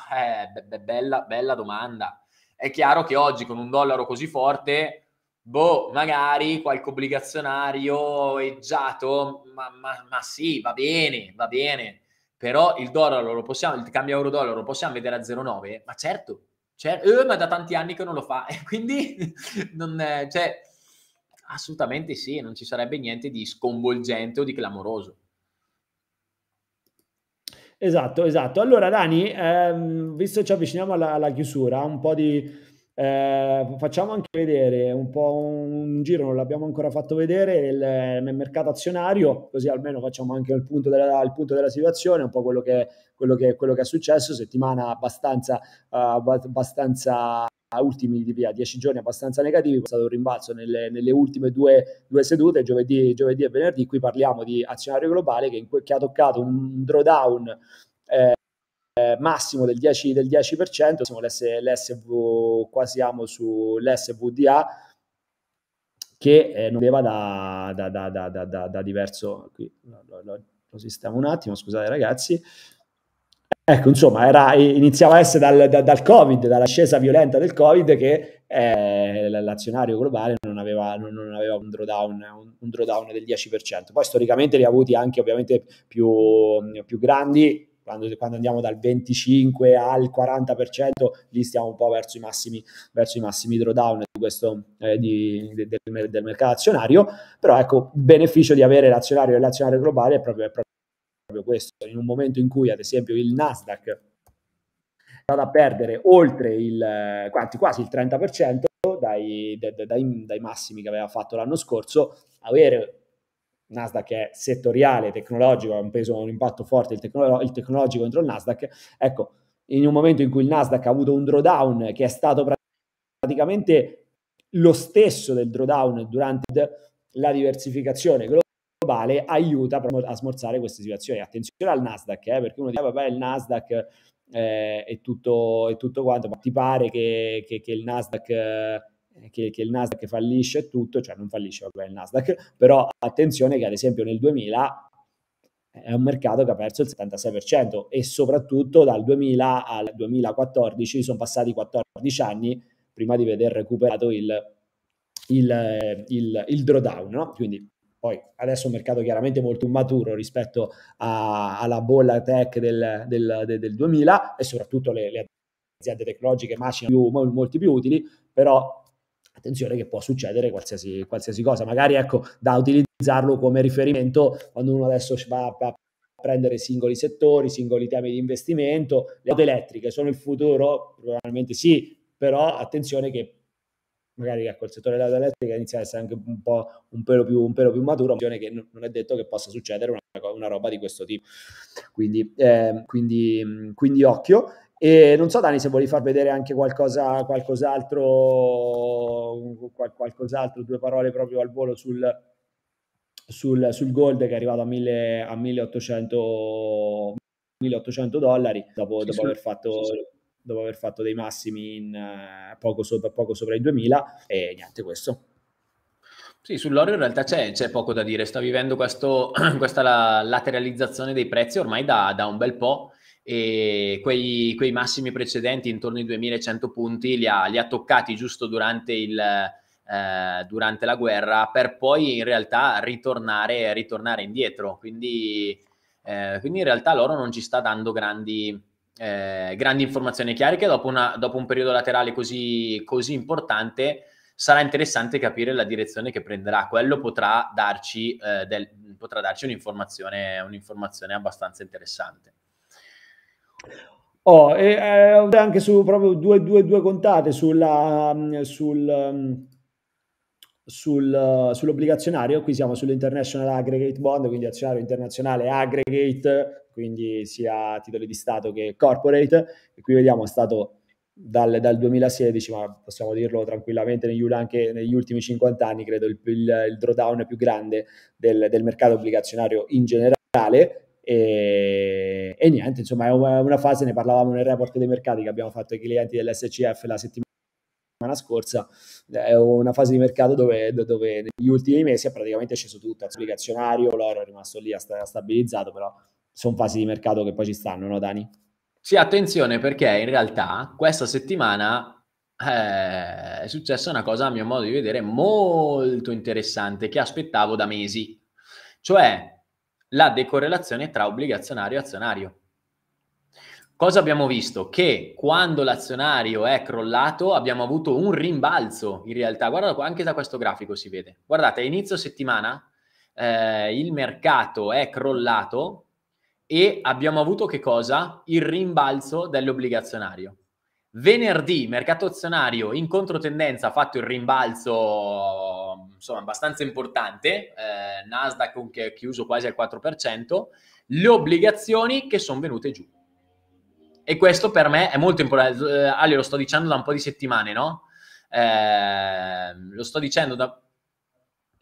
Eh, be- bella, bella domanda. È chiaro che oggi con un dollaro così forte boh, magari qualche obbligazionario eggiato, ma, ma, ma, sì, va bene, va bene però il dollaro lo possiamo, il cambio euro-dollaro lo possiamo vedere a 0,9? Ma certo, certo eh, ma da tanti anni che non lo fa, e quindi non, eh, cioè, assolutamente sì, non ci sarebbe niente di sconvolgente o di clamoroso. Esatto, esatto. Allora Dani, ehm, visto ci avviciniamo alla, alla chiusura, un po' di eh, facciamo anche vedere un po' un giro, non l'abbiamo ancora fatto vedere, il, il eh, mercato azionario, così almeno facciamo anche il punto della, il punto della situazione, un po' quello che, quello che, quello che è successo, settimana abbastanza, uh, abbastanza ultimi di via dieci giorni abbastanza negativi, è stato un rimbalzo nelle, nelle ultime due, due sedute, giovedì, giovedì, e venerdì, qui parliamo di azionario globale che, que, che ha toccato un drawdown eh, eh, massimo del 10%, del 10% siamo l'SV, qua siamo sull'SVDA che eh, non deva da, da, da, da, da diverso, qui lo, lo, lo sistemo un attimo, scusate ragazzi, Ecco, insomma, era, iniziava a essere dal, dal, dal, Covid, dall'ascesa violenta del Covid, che eh, l'azionario globale non aveva, non, non aveva un, drawdown, un, un, drawdown, del 10%. Poi storicamente li ha avuti anche ovviamente più, più grandi, quando, quando andiamo dal 25 al 40%, lì stiamo un po' verso i massimi, verso i massimi drawdown di questo, eh, di, del, del, mercato azionario. Però ecco, il beneficio di avere l'azionario e l'azionario globale è proprio, è proprio questo. In un momento in cui, ad esempio, il Nasdaq è andato a perdere oltre il quasi il 30% dai, dai, dai, massimi che aveva fatto l'anno scorso, avere Nasdaq è settoriale, tecnologico, ha un peso, un impatto forte il, tecno- il tecnologico contro il Nasdaq. Ecco, in un momento in cui il Nasdaq ha avuto un drawdown che è stato praticamente lo stesso del drawdown durante la diversificazione globale aiuta a smorzare queste situazioni. Attenzione al Nasdaq, eh, perché uno dice, vabbè, il Nasdaq eh, è, tutto, è tutto quanto, ma ti pare che, che, che il Nasdaq... Eh, che, che il Nasdaq fallisce e tutto, cioè non fallisce vabbè, il Nasdaq, però attenzione che ad esempio nel 2000 è un mercato che ha perso il 76% e soprattutto dal 2000 al 2014 sono passati 14 anni prima di veder recuperato il, il, il, il drawdown, no? quindi poi adesso è un mercato chiaramente molto immaturo rispetto a, alla bolla tech del, del, del, del 2000 e soprattutto le, le aziende tecnologiche macinano più, molti più utili, però attenzione che può succedere qualsiasi, qualsiasi cosa, magari ecco da utilizzarlo come riferimento quando uno adesso va a prendere singoli settori, singoli temi di investimento, le auto elettriche sono il futuro? Probabilmente sì, però attenzione che magari ecco, il settore delle auto elettriche inizia a essere anche un po' un pelo più, un pelo più maturo, che non è detto che possa succedere una, una roba di questo tipo. Quindi, eh, quindi, mhmm, quindi occhio. E non so, Dani, se vuoi far vedere anche qualcosa, qualcos'altro, qual, qualcos'altro, due parole proprio al volo sul, sul, sul gold che è arrivato a, 1000, a 1800, 1800, dollari dopo, sì, dopo sì, aver fatto. Sì, dopo aver fatto dei massimi in, eh, poco, sopra, poco sopra i 2000 e niente questo. Sì, sull'oro in realtà c'è, c'è, poco da dire, sta vivendo questo, questa lateralizzazione dei prezzi ormai da, da un bel po' e quei, quei, massimi precedenti intorno ai 2100 punti li ha, li ha toccati giusto durante, il, eh, durante, la guerra per poi in realtà ritornare, ritornare indietro. Quindi, eh, quindi, in realtà loro non ci sta dando grandi, eh, grandi informazioni chiare che dopo, una, dopo, un periodo laterale così, così importante sarà interessante capire la direzione che prenderà. Quello potrà darci, eh, del, potrà darci un'informazione, un'informazione abbastanza interessante. Oh, e, eh, anche su proprio due, due, due contate sulla, mm, sul, mm, sul, eh, sull'obbligazionario, qui siamo sull'international aggregate bond, quindi azionario internazionale aggregate, quindi sia titoli di Stato che corporate, e qui vediamo è stato dal, dal 2016, ma possiamo dirlo tranquillamente negli, anche negli ultimi 50 anni, credo il, il, il drawdown più grande del, del mercato obbligazionario in generale, e, e, niente, insomma, è una fase, ne parlavamo nel report dei mercati che abbiamo fatto ai clienti dell'SCF la settimana scorsa, è una fase di mercato dove, dove negli ultimi mesi è praticamente sceso tutto, il obbligazionario, l'oro è rimasto lì, ha stabilizzato, però sono fasi di mercato che poi ci stanno, no Dani? Sì, attenzione perché in realtà questa settimana eh, è successa una cosa a mio modo di vedere molto interessante che aspettavo da mesi, cioè la decorrelazione tra obbligazionario e azionario. Cosa abbiamo visto? Che quando l'azionario è crollato abbiamo avuto un rimbalzo in realtà. Guarda, anche da questo grafico si vede. Guardate, a inizio settimana eh, il mercato è crollato e abbiamo avuto che cosa? Il rimbalzo dell'obbligazionario. Venerdì, mercato azionario in controtendenza ha fatto il rimbalzo insomma, abbastanza importante, eh, Nasdaq che è chiuso quasi al 4%, le obbligazioni che sono venute giù. E questo per me è molto importante, eh, Ale lo sto dicendo da un po' di settimane, no? Eh, lo sto dicendo da...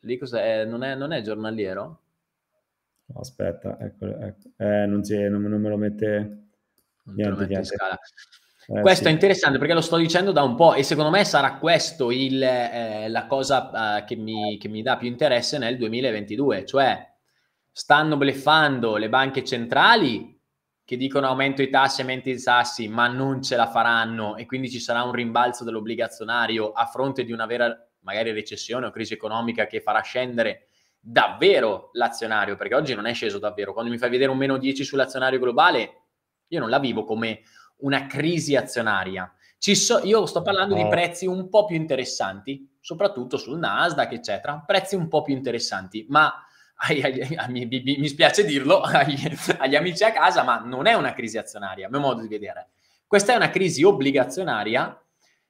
Lì cos'è? Eh, non è, non è giornaliero? Aspetta, ecco, ecco. Eh, non, si, non, non, me lo mette... Non niente, lo mette in scala. Eh, questo sì. è interessante perché lo sto dicendo da un po' e secondo me sarà questo il, eh, la cosa eh, che, mi, che mi dà più interesse nel 2022, cioè stanno bleffando le banche centrali che dicono aumento i tassi, aumento i tassi, ma non ce la faranno e quindi ci sarà un rimbalzo dell'obbligazionario a fronte di una vera magari recessione o crisi economica che farà scendere davvero l'azionario, perché oggi non è sceso davvero. Quando mi fai vedere un meno 10 sull'azionario globale, io non la vivo come una crisi azionaria. So, io sto parlando di prezzi un po' più interessanti, soprattutto sul Nasdaq, eccetera, prezzi un po' più interessanti, ma ai, ai, ai, mi, mi, spiace dirlo agli amici a casa, ma non è una crisi azionaria, a mio modo di vedere. Questa è una crisi obbligazionaria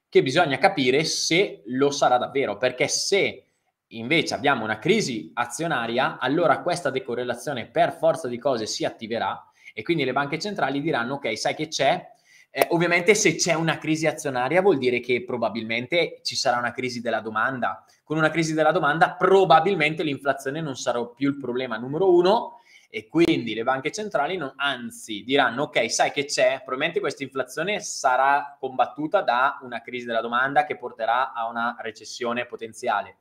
che bisogna capire se lo sarà davvero, perché se invece abbiamo una crisi azionaria, allora questa decorrelazione per forza di cose si attiverà e quindi le banche centrali diranno ok, sai che c'è, eh, ovviamente se c'è una crisi azionaria vuol dire che probabilmente ci sarà una crisi della domanda. Con una crisi della domanda probabilmente l'inflazione non sarà più il problema numero uno e quindi le banche centrali non, anzi diranno ok sai che c'è, probabilmente questa inflazione sarà combattuta da una crisi della domanda che porterà a una recessione potenziale.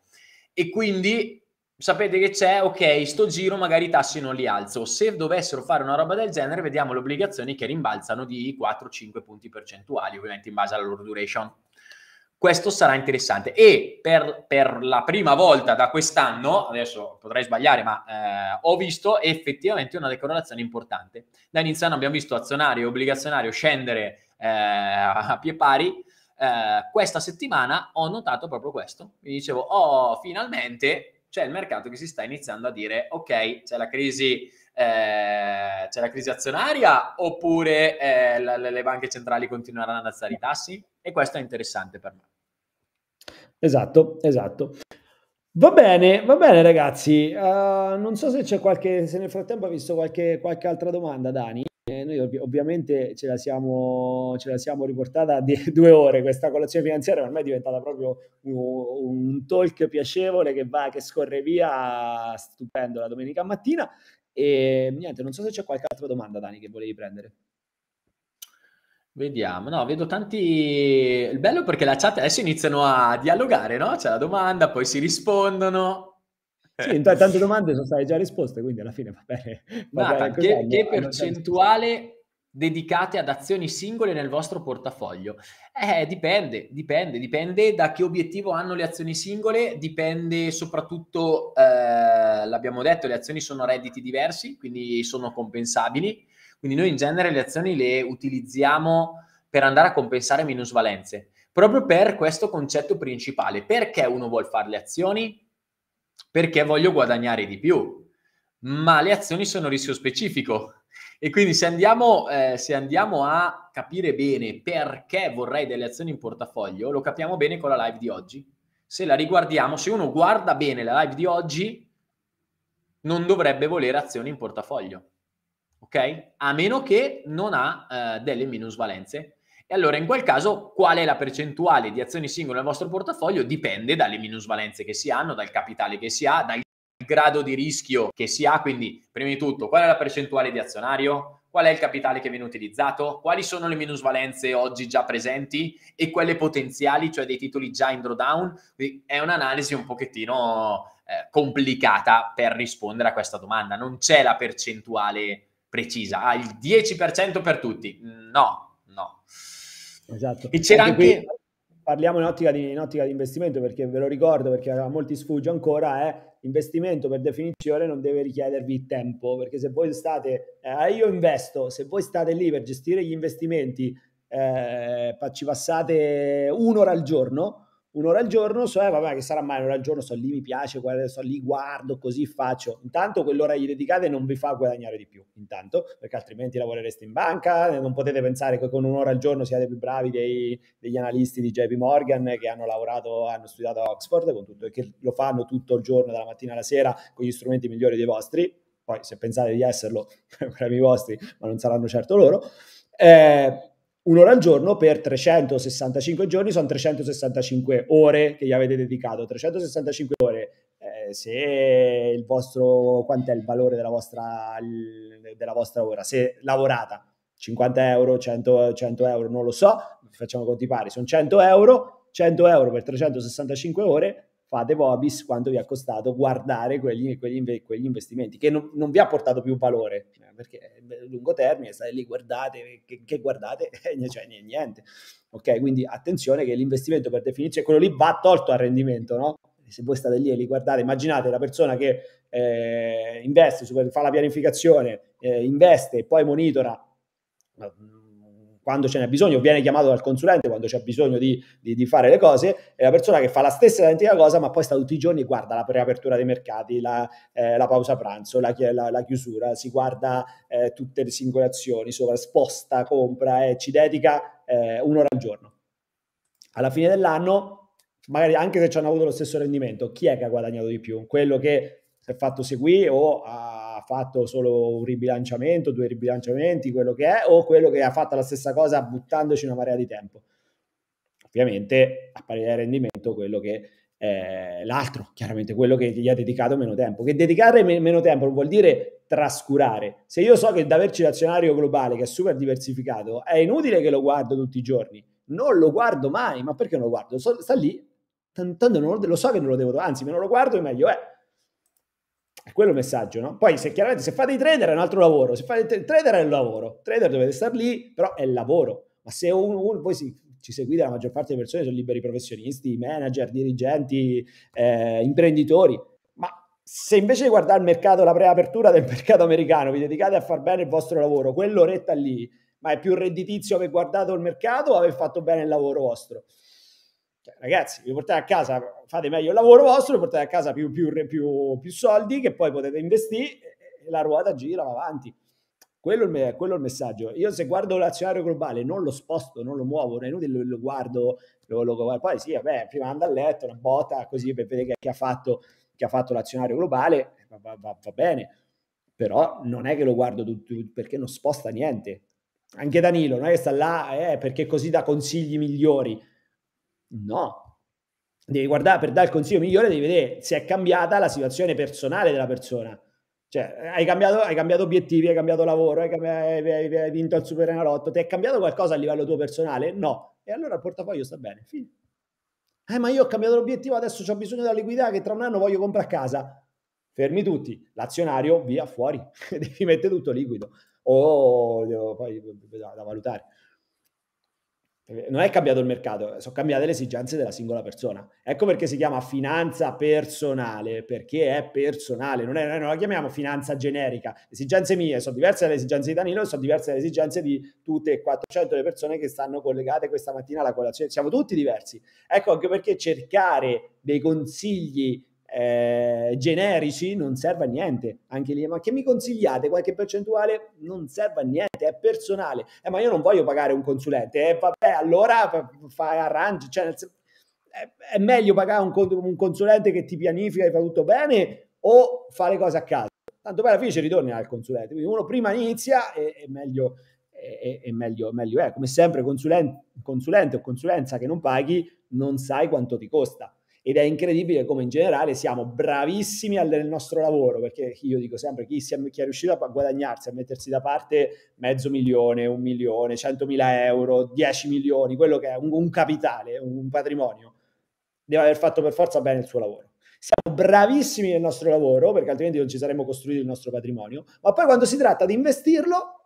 E quindi sapete che c'è, ok, sto giro magari i tassi non li alzo. Se dovessero fare una roba del genere, vediamo le obbligazioni che rimbalzano di 4-5 punti percentuali, ovviamente in base alla loro duration. Questo sarà interessante. E per, per la prima volta da quest'anno, adesso potrei sbagliare, ma eh, ho visto effettivamente una decorrelazione importante. Da inizio anno abbiamo visto azionario e obbligazionario scendere eh, a pie pari, eh, questa settimana ho notato proprio questo. Mi dicevo, oh, finalmente c'è il mercato che si sta iniziando a dire ok, c'è la crisi, eh, c'è la crisi azionaria oppure eh, la, le banche centrali continueranno ad alzare i tassi? E questo è interessante per me. Esatto, esatto. Va bene, va bene ragazzi, uh, non so se c'è qualche, se nel frattempo ha visto qualche, qualche altra domanda Dani. Eh, noi ov- ovviamente ce la siamo, ce la siamo riportata di due ore, questa colazione finanziaria ormai è diventata proprio un, un talk piacevole che va, che scorre via stupendo la domenica mattina. E niente, non so se c'è qualche altra domanda Dani che volevi prendere. Vediamo, no, vedo tanti... Il bello perché la chat adesso iniziano a dialogare, no? C'è la domanda, poi si rispondono. Eh. Sì, t- tante domande sono state già risposte, quindi alla fine va bene. Va bene che, che percentuale dedicate ad azioni singole nel vostro portafoglio? Eh, dipende, dipende, dipende da che obiettivo hanno le azioni singole, dipende soprattutto, eh, l'abbiamo detto, le azioni sono redditi diversi, quindi sono compensabili quindi noi in genere le azioni le utilizziamo per andare a compensare minusvalenze, proprio per questo concetto principale. Perché uno vuole fare le azioni? Perché voglio guadagnare di più, ma le azioni sono rischio specifico. E quindi se andiamo, eh, se andiamo, a capire bene perché vorrei delle azioni in portafoglio, lo capiamo bene con la live di oggi. Se la riguardiamo, se uno guarda bene la live di oggi, non dovrebbe volere azioni in portafoglio ok? A meno che non ha eh, delle minusvalenze. E allora in quel caso qual è la percentuale di azioni singole nel vostro portafoglio? Dipende dalle minusvalenze che si hanno, dal capitale che si ha, dal grado di rischio che si ha, quindi prima di tutto qual è la percentuale di azionario, qual è il capitale che viene utilizzato, quali sono le minusvalenze oggi già presenti e quelle potenziali, cioè dei titoli già in drawdown. è un'analisi un pochettino eh, complicata per rispondere a questa domanda, non c'è la percentuale precisa, ha ah, il 10% per tutti. No, no. Esatto. E c'era anche... anche... Parliamo in ottica, di, in ottica di investimento perché ve lo ricordo, perché a molti sfugge ancora, è eh, investimento per definizione non deve richiedervi tempo, perché se voi state, eh, ah, io investo, se voi state lì per gestire gli investimenti, eh, ci passate un'ora al giorno, un'ora al giorno, so, eh, vabbè, che sarà mai un'ora al giorno, so lì mi piace, so lì guardo, così faccio. Intanto quell'ora gli dedicate non vi fa guadagnare di più, intanto, perché altrimenti lavorereste in banca, eh, non potete pensare che con un'ora al giorno siate più bravi dei, degli analisti di JP Morgan che hanno lavorato, hanno studiato a Oxford, con tutto, che lo fanno tutto il giorno, dalla mattina alla sera, con gli strumenti migliori dei vostri. Poi, se pensate di esserlo, premi vostri, ma non saranno certo loro. Eh, un'ora al giorno per 365 giorni, sono 365 ore che gli avete dedicato, 365 ore eh, se il vostro, quanto è il valore della vostra, della vostra ora, se lavorata, 50 euro, 100, 100 euro, non lo so, facciamo conti pari, sono 100 euro, 100 euro per 365 ore, fate Vobis quanto vi ha costato guardare quegli, quegli, quegli investimenti, che non, non, vi ha portato più valore, eh, perché a lungo termine state lì, guardate, che, che guardate, eh, cioè niente. Ok, quindi attenzione che l'investimento per definizione, quello lì va tolto al rendimento, no? Se voi state lì e li guardate, immaginate la persona che eh, investe, fa la pianificazione, eh, investe e poi monitora quando ce n'è bisogno, viene chiamato dal consulente quando c'è bisogno di, di, di, fare le cose, è la persona che fa la stessa identica cosa, ma poi sta tutti i giorni, guarda la preapertura dei mercati, la, eh, la pausa pranzo, la, la, la, chiusura, si guarda eh, tutte le singole azioni, sopra, sposta, compra e eh, ci dedica eh, un'ora al giorno. Alla fine dell'anno, magari anche se ci hanno avuto lo stesso rendimento, chi è che ha guadagnato di più? Quello che si è fatto seguire o ha fatto solo un ribilanciamento, due ribilanciamenti, quello che è, o quello che ha fatto la stessa cosa buttandoci una marea di tempo. Ovviamente a parità di rendimento quello che è l'altro, chiaramente quello che gli ha dedicato meno tempo. Che dedicare meno tempo non vuol dire trascurare. Se io so che da averci l'azionario globale che è super diversificato, è inutile che lo guardo tutti i giorni. Non lo guardo mai, ma perché non lo guardo? So, sta lì, tanto non lo, lo so che non lo devo, anzi, meno lo guardo e meglio è. Eh è quello il messaggio, no? Poi se chiaramente se fate i trader è un altro lavoro, se fate il trader è il lavoro, trader dovete star lì, però è il lavoro. Ma se uno, uno voi si, ci seguite, la maggior parte delle persone sono liberi professionisti, manager, dirigenti, eh, imprenditori, ma se invece di guardare il mercato, la preapertura del mercato americano, vi dedicate a far bene il vostro lavoro, quell'oretta lì, ma è più redditizio aver guardato il mercato o aver fatto bene il lavoro vostro? Cioè, ragazzi, vi portate a casa, fate meglio il lavoro vostro, portate a casa più, più, più, più soldi che poi potete investire e la ruota gira, va avanti. Quello è, quello è, il messaggio. Io se guardo l'azionario globale, non lo sposto, non lo muovo, non è inutile, lo, guardo, lo, lo, Poi sì, vabbè, prima ando a letto, una botta, così per vedere che, che, ha, fatto, che ha, fatto, l'azionario globale, va, va, va, va, bene. Però non è che lo guardo tutto perché non sposta niente. Anche Danilo, non è che sta là eh, perché così dà consigli migliori. No. Devi guardare, per dare il consiglio migliore, devi vedere se è cambiata la situazione personale della persona. Cioè, hai cambiato, hai cambiato obiettivi, hai cambiato lavoro, hai, cambiato, hai, hai vinto al Superenalotto, ti è cambiato qualcosa a livello tuo personale? No. E allora il portafoglio sta bene, fine. Eh, ma io ho cambiato l'obiettivo, adesso ho bisogno della liquidità che tra un anno voglio comprare casa. Fermi tutti, l'azionario via fuori, devi mettere tutto liquido o oh, poi da valutare. Non è cambiato il mercato, sono cambiate le esigenze della singola persona. Ecco perché si chiama finanza personale, perché è personale, non, è, non la chiamiamo finanza generica. Le esigenze mie sono diverse dalle esigenze di Danilo e sono diverse dalle esigenze di tutte e 400 le persone che stanno collegate questa mattina alla colazione. Siamo tutti diversi. Ecco anche perché cercare dei consigli eh, generici non serve a niente. Anche lì, ma che mi consigliate? Qualche percentuale? Non serve a niente, è personale. Eh, ma io non voglio pagare un consulente. Eh, vabbè, allora fai arrangi. Cioè, è, è meglio pagare un, un consulente che ti pianifica e fa tutto bene o fare cose a casa Tanto poi alla fine ci ritorni al consulente. Quindi uno prima inizia e, è meglio, e, e meglio, meglio è. Come sempre, consulente, consulente o consulenza che non paghi, non sai quanto ti costa ed è incredibile come in generale siamo bravissimi nel nostro lavoro, perché io dico sempre chi, è, chi è riuscito a guadagnarsi, a mettersi da parte mezzo milione, un milione, centomila euro, dieci milioni, quello che è un, un capitale, un patrimonio, deve aver fatto per forza bene il suo lavoro siamo bravissimi nel nostro lavoro, perché altrimenti non ci saremmo costruiti il nostro patrimonio, ma poi quando si tratta di investirlo,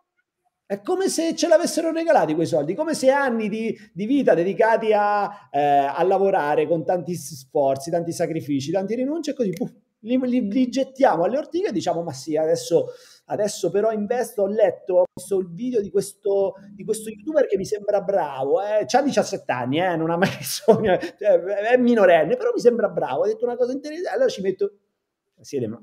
è come se ce l'avessero regalati quei soldi, come se anni di, di vita dedicati a, eh, a, lavorare con tanti sforzi, tanti sacrifici, tante rinunce e così puff, li, li, li, gettiamo alle ortiche e diciamo ma sì, adesso, adesso però investo, ho letto, ho visto il video di questo, di questo youtuber che mi sembra bravo, eh, ha 17 anni, eh, non ha mai bisogno, cioè, è minorenne, però mi sembra bravo, ha detto una cosa interessante, allora ci metto... Siete, no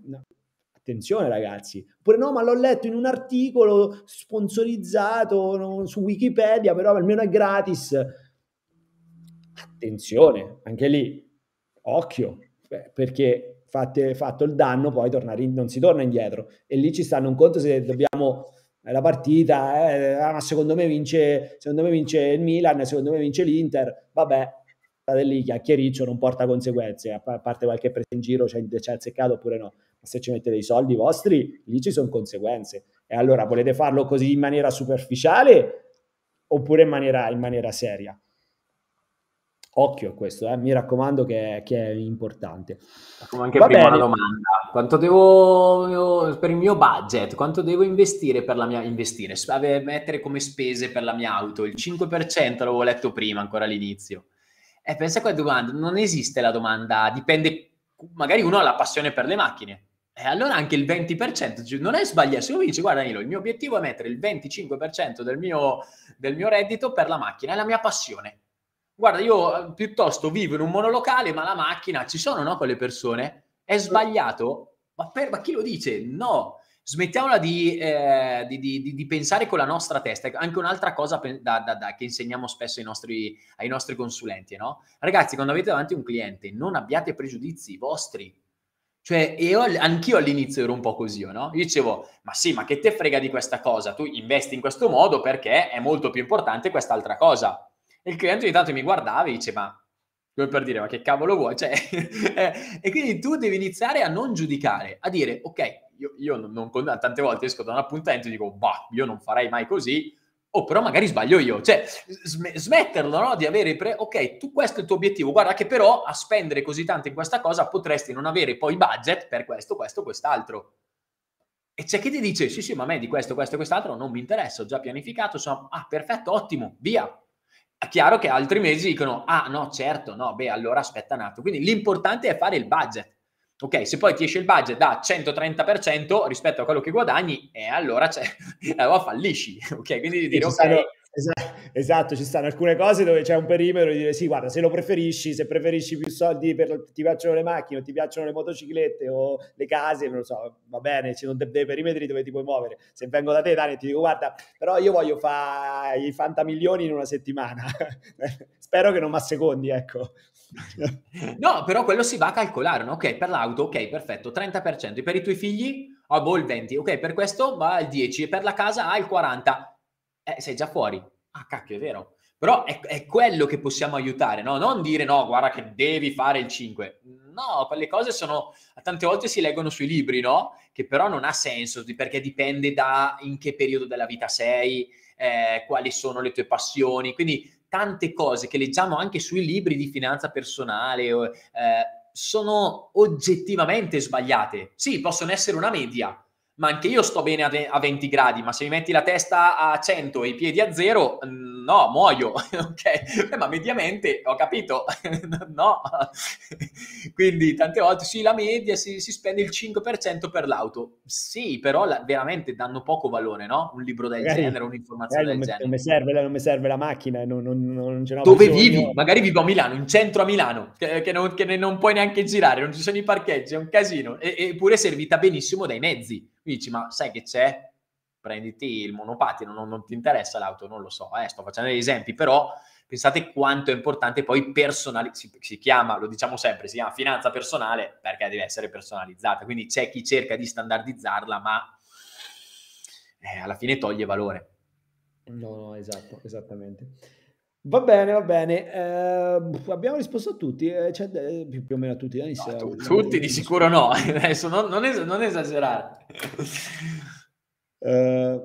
Attenzione ragazzi, oppure no, ma l'ho letto in un articolo sponsorizzato su Wikipedia, però almeno è gratis. Attenzione, anche lì, occhio, Beh, perché fate, fatto il danno poi tornare in, non si torna indietro. E lì ci stanno un conto se dobbiamo eh, la partita, eh, ah, ma secondo me, vince, secondo me vince il Milan, secondo me vince l'Inter, vabbè, state lì, chiacchiericcio, non porta conseguenze, a parte qualche presa in giro, c'è cioè, azzeccato oppure no se ci mette dei soldi vostri, lì ci sono conseguenze. E allora volete farlo così in maniera superficiale oppure in maniera, in maniera seria? Occhio a questo, eh? mi raccomando che è, che è importante. Come anche Va prima bene. una domanda, quanto devo per il mio budget, quanto devo investire per la mia investire, mettere come spese per la mia auto? Il 5% l'avevo letto prima, ancora all'inizio. E eh, pensa a quella domanda, non esiste la domanda, dipende, magari uno ha la passione per le macchine, e eh, allora anche il 20% non è sbagliato. Se uno dice, guarda Nilo, il mio obiettivo è mettere il 25% del mio, del mio reddito per la macchina, è la mia passione. Guarda, io eh, piuttosto vivo in un monolocale, ma la macchina, ci sono no quelle persone? È sbagliato? Ma, per, ma chi lo dice? No, smettiamola di, eh, di, di, di, pensare con la nostra testa. Ecco, anche un'altra cosa da, da, da, che insegniamo spesso ai nostri, ai nostri consulenti, no? Ragazzi, quando avete davanti un cliente, non abbiate pregiudizi vostri cioè, io, anch'io all'inizio ero un po' così, oh, no? Io dicevo, ma sì, ma che te frega di questa cosa? Tu investi in questo modo perché è molto più importante quest'altra cosa. E il cliente ogni tanto mi guardava e dice, ma come per dire, ma che cavolo vuoi? Cioè, eh, e quindi tu devi iniziare a non giudicare, a dire, ok, io, io non, non, tante volte esco da un appuntamento e dico, bah, io non farei mai così, Oh, però magari sbaglio io, cioè sm- smetterla no? di avere, pre- ok, tu questo è il tuo obiettivo, guarda che però a spendere così tanto in questa cosa potresti non avere poi budget per questo, questo, quest'altro. E c'è chi ti dice, sì, sì, ma a me di questo, questo e quest'altro non mi interessa, ho già pianificato, insomma, ah, perfetto, ottimo, via. È chiaro che altri mesi dicono, ah, no, certo, no, beh, allora aspetta un attimo. Quindi l'importante è fare il budget Ok, se poi ti esce il budget da 130% rispetto a quello che guadagni, e eh, allora, cioè, allora fallisci. Ok, quindi di dire, ok, stanno... Esatto, ci stanno alcune cose dove c'è un perimetro di dire sì, guarda, se lo preferisci, se preferisci più soldi per ti piacciono le macchine, o ti piacciono le motociclette o le case, non lo so, va bene, ci sono dei, dei perimetri dove ti puoi muovere. Se vengo da te, Dani, ti dico guarda, però io voglio fare i fantamilioni in una settimana. Spero che non mi assecondi, ecco no, però quello si va a calcolare, no? ok, per l'auto, ok, perfetto, 30%, per i tuoi figli, ah, boh, il 20%, ok, per questo va al 10%, E per la casa, ah, il 40%, eh, sei già fuori. Ah, cacchio, è vero. Però è, è, quello che possiamo aiutare, no? Non dire no, guarda che devi fare il 5. No, quelle cose sono, tante volte si leggono sui libri, no? Che però non ha senso perché dipende da in che periodo della vita sei, eh, quali sono le tue passioni. Quindi tante cose che leggiamo anche sui libri di finanza personale eh, sono oggettivamente sbagliate. Sì, possono essere una media, ma anche io sto bene a, 20 gradi, ma se mi metti la testa a 100 e i piedi a 0, no, muoio, ok? Eh, ma mediamente ho capito, no. Quindi tante volte sì, la media si, si spende il 5% per l'auto. Sì, però la, veramente danno poco valore, no? Un libro del magari, genere, un'informazione del genere. Non mi, serve, non mi serve la macchina, non, non, non ce l'ho Dove bisogno. vivi? Magari vivo a Milano, in centro a Milano, che, che, non, che, non, puoi neanche girare, non ci sono i parcheggi, è un casino. E, eppure è servita benissimo dai mezzi dici, ma sai che c'è? Prenditi il monopattino, non, non ti interessa l'auto, non lo so, eh, sto facendo degli esempi, però pensate quanto è importante poi personalizzare, si, si, chiama, lo diciamo sempre, si chiama finanza personale perché deve essere personalizzata, quindi c'è chi cerca di standardizzarla, ma eh, alla fine toglie valore. No, no, esatto, esattamente. Va bene, va bene. Eh, abbiamo risposto a tutti, eh, cioè, eh, più, più, o meno a tutti. Dani, no, tu, eh, tutti di eh, sicuro no, adesso non, non, es- non esagerare. Eh,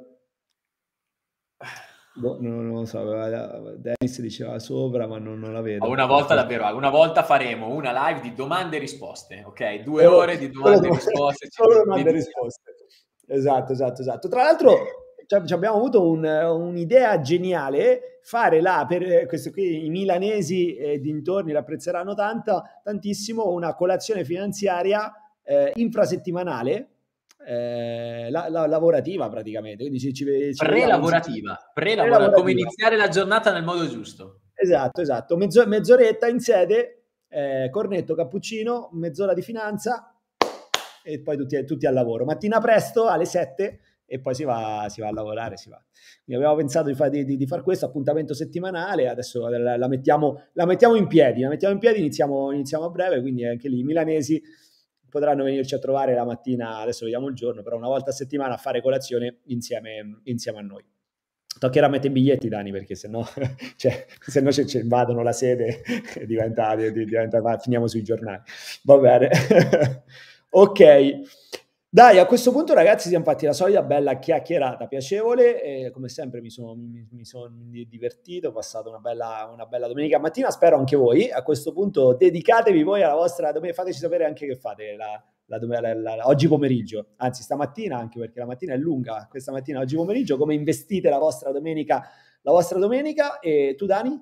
boh, non, non, lo so, Dennis diceva sopra, ma non, la vedo. Una volta davvero, una volta faremo una live di domande e risposte, ok? Due oh, ore di domande e risposte. Solo cioè, domande e risposte. Esatto, esatto, esatto. Tra l'altro, abbiamo avuto un, un'idea geniale fare là, per eh, questo qui i milanesi e eh, dintorni l'apprezzeranno tanta, tantissimo, una colazione finanziaria eh, infrasettimanale, eh, la, la, lavorativa praticamente. Quindi ci, ci, ci pre-lavorativa, pre-lavorativa, come iniziare la giornata nel modo giusto. Esatto, esatto. Mezzo, mezz'oretta in sede, eh, cornetto, cappuccino, mezz'ora di finanza e poi tutti, tutti al lavoro. Mattina presto alle 7 e poi si va, si va, a lavorare, si va. Quindi avevamo pensato di, fa, di, di, di far questo appuntamento settimanale, adesso la, la, mettiamo, la, mettiamo, in piedi, la mettiamo in piedi, iniziamo, iniziamo a breve, quindi anche lì i milanesi potranno venirci a trovare la mattina, adesso vediamo il giorno, però una volta a settimana a fare colazione insieme, insieme a noi. Toccherà mettere i biglietti, Dani, perché sennò, cioè, sennò ci, ci invadono la sede e diventa, diventa, diventa, finiamo sui giornali. Va bene. ok. Dai, a questo punto ragazzi siamo fatti la solita bella chiacchierata piacevole, e come sempre mi sono, son divertito, ho passato una bella, una bella, domenica mattina, spero anche voi, a questo punto dedicatevi voi alla vostra domenica, fateci sapere anche che fate la, la, la, oggi pomeriggio, anzi stamattina anche perché la mattina è lunga, questa mattina oggi pomeriggio, come investite la vostra domenica, la vostra domenica e tu Dani?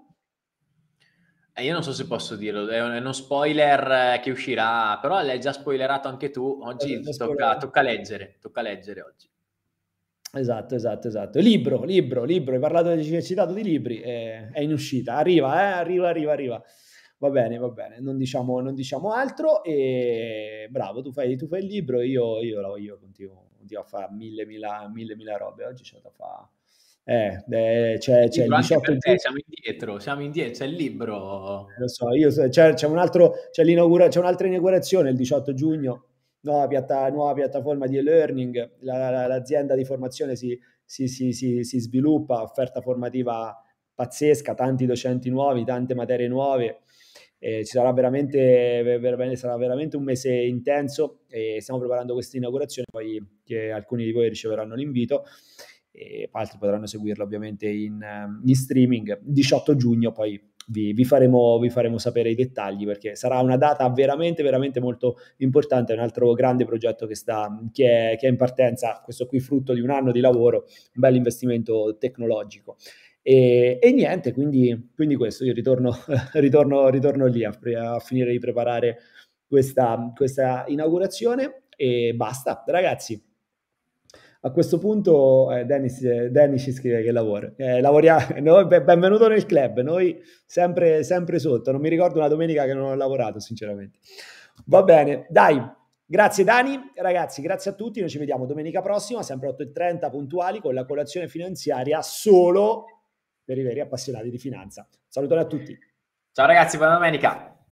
Eh, io non so se posso dirlo, è, uno spoiler eh, che uscirà, però l'hai già spoilerato anche tu, oggi eh, tocca, tocca, leggere, tocca leggere oggi. Esatto, esatto, esatto. Libro, libro, libro, hai parlato di, hai citato di libri, eh, è in uscita, arriva, eh, arriva, arriva, arriva. Va bene, va bene, non diciamo, non diciamo altro e bravo, tu fai, tu fai il libro, io, io, io continuo, continuo, a fare mille, mille, mille, mille robe, oggi c'è da fare eh, eh, c'è, c'è il 18 te, siamo indietro, siamo indietro, c'è il libro. Eh, lo so, io, c'è, c'è, un altro, c'è, c'è un'altra inaugurazione il 18 giugno, nuova, piatta, nuova piattaforma di e-learning, la, la, l'azienda di formazione si, si, si, si, sviluppa, offerta formativa pazzesca, tanti docenti nuovi, tante materie nuove. Eh, ci sarà veramente, veramente, sarà veramente un mese intenso e stiamo preparando questa inaugurazione, poi che alcuni di voi riceveranno l'invito e altri potranno seguirla ovviamente in, ehm, in streaming. 18 giugno poi vi, vi, faremo, vi, faremo, sapere i dettagli perché sarà una data veramente, veramente molto importante, un altro grande progetto che, sta, che, è, che è in partenza, questo qui frutto di un anno di lavoro, un bel investimento tecnologico. E, e, niente, quindi, quindi questo, io ritorno, ritorno, ritorno lì a, a, finire di preparare questa, questa inaugurazione e basta, ragazzi. A questo punto eh, Dennis, Dennis ci scrive che lavora. Eh, lavoriamo, noi, benvenuto nel club, noi sempre, sempre sotto. Non mi ricordo una domenica che non ho lavorato, sinceramente. Va bene, dai, Grazie Dani, ragazzi, grazie a tutti. Noi ci vediamo domenica prossima, sempre 8.30 puntuali con la colazione finanziaria solo per i veri appassionati di finanza. Salutare a tutti. Ciao ragazzi, buona domenica.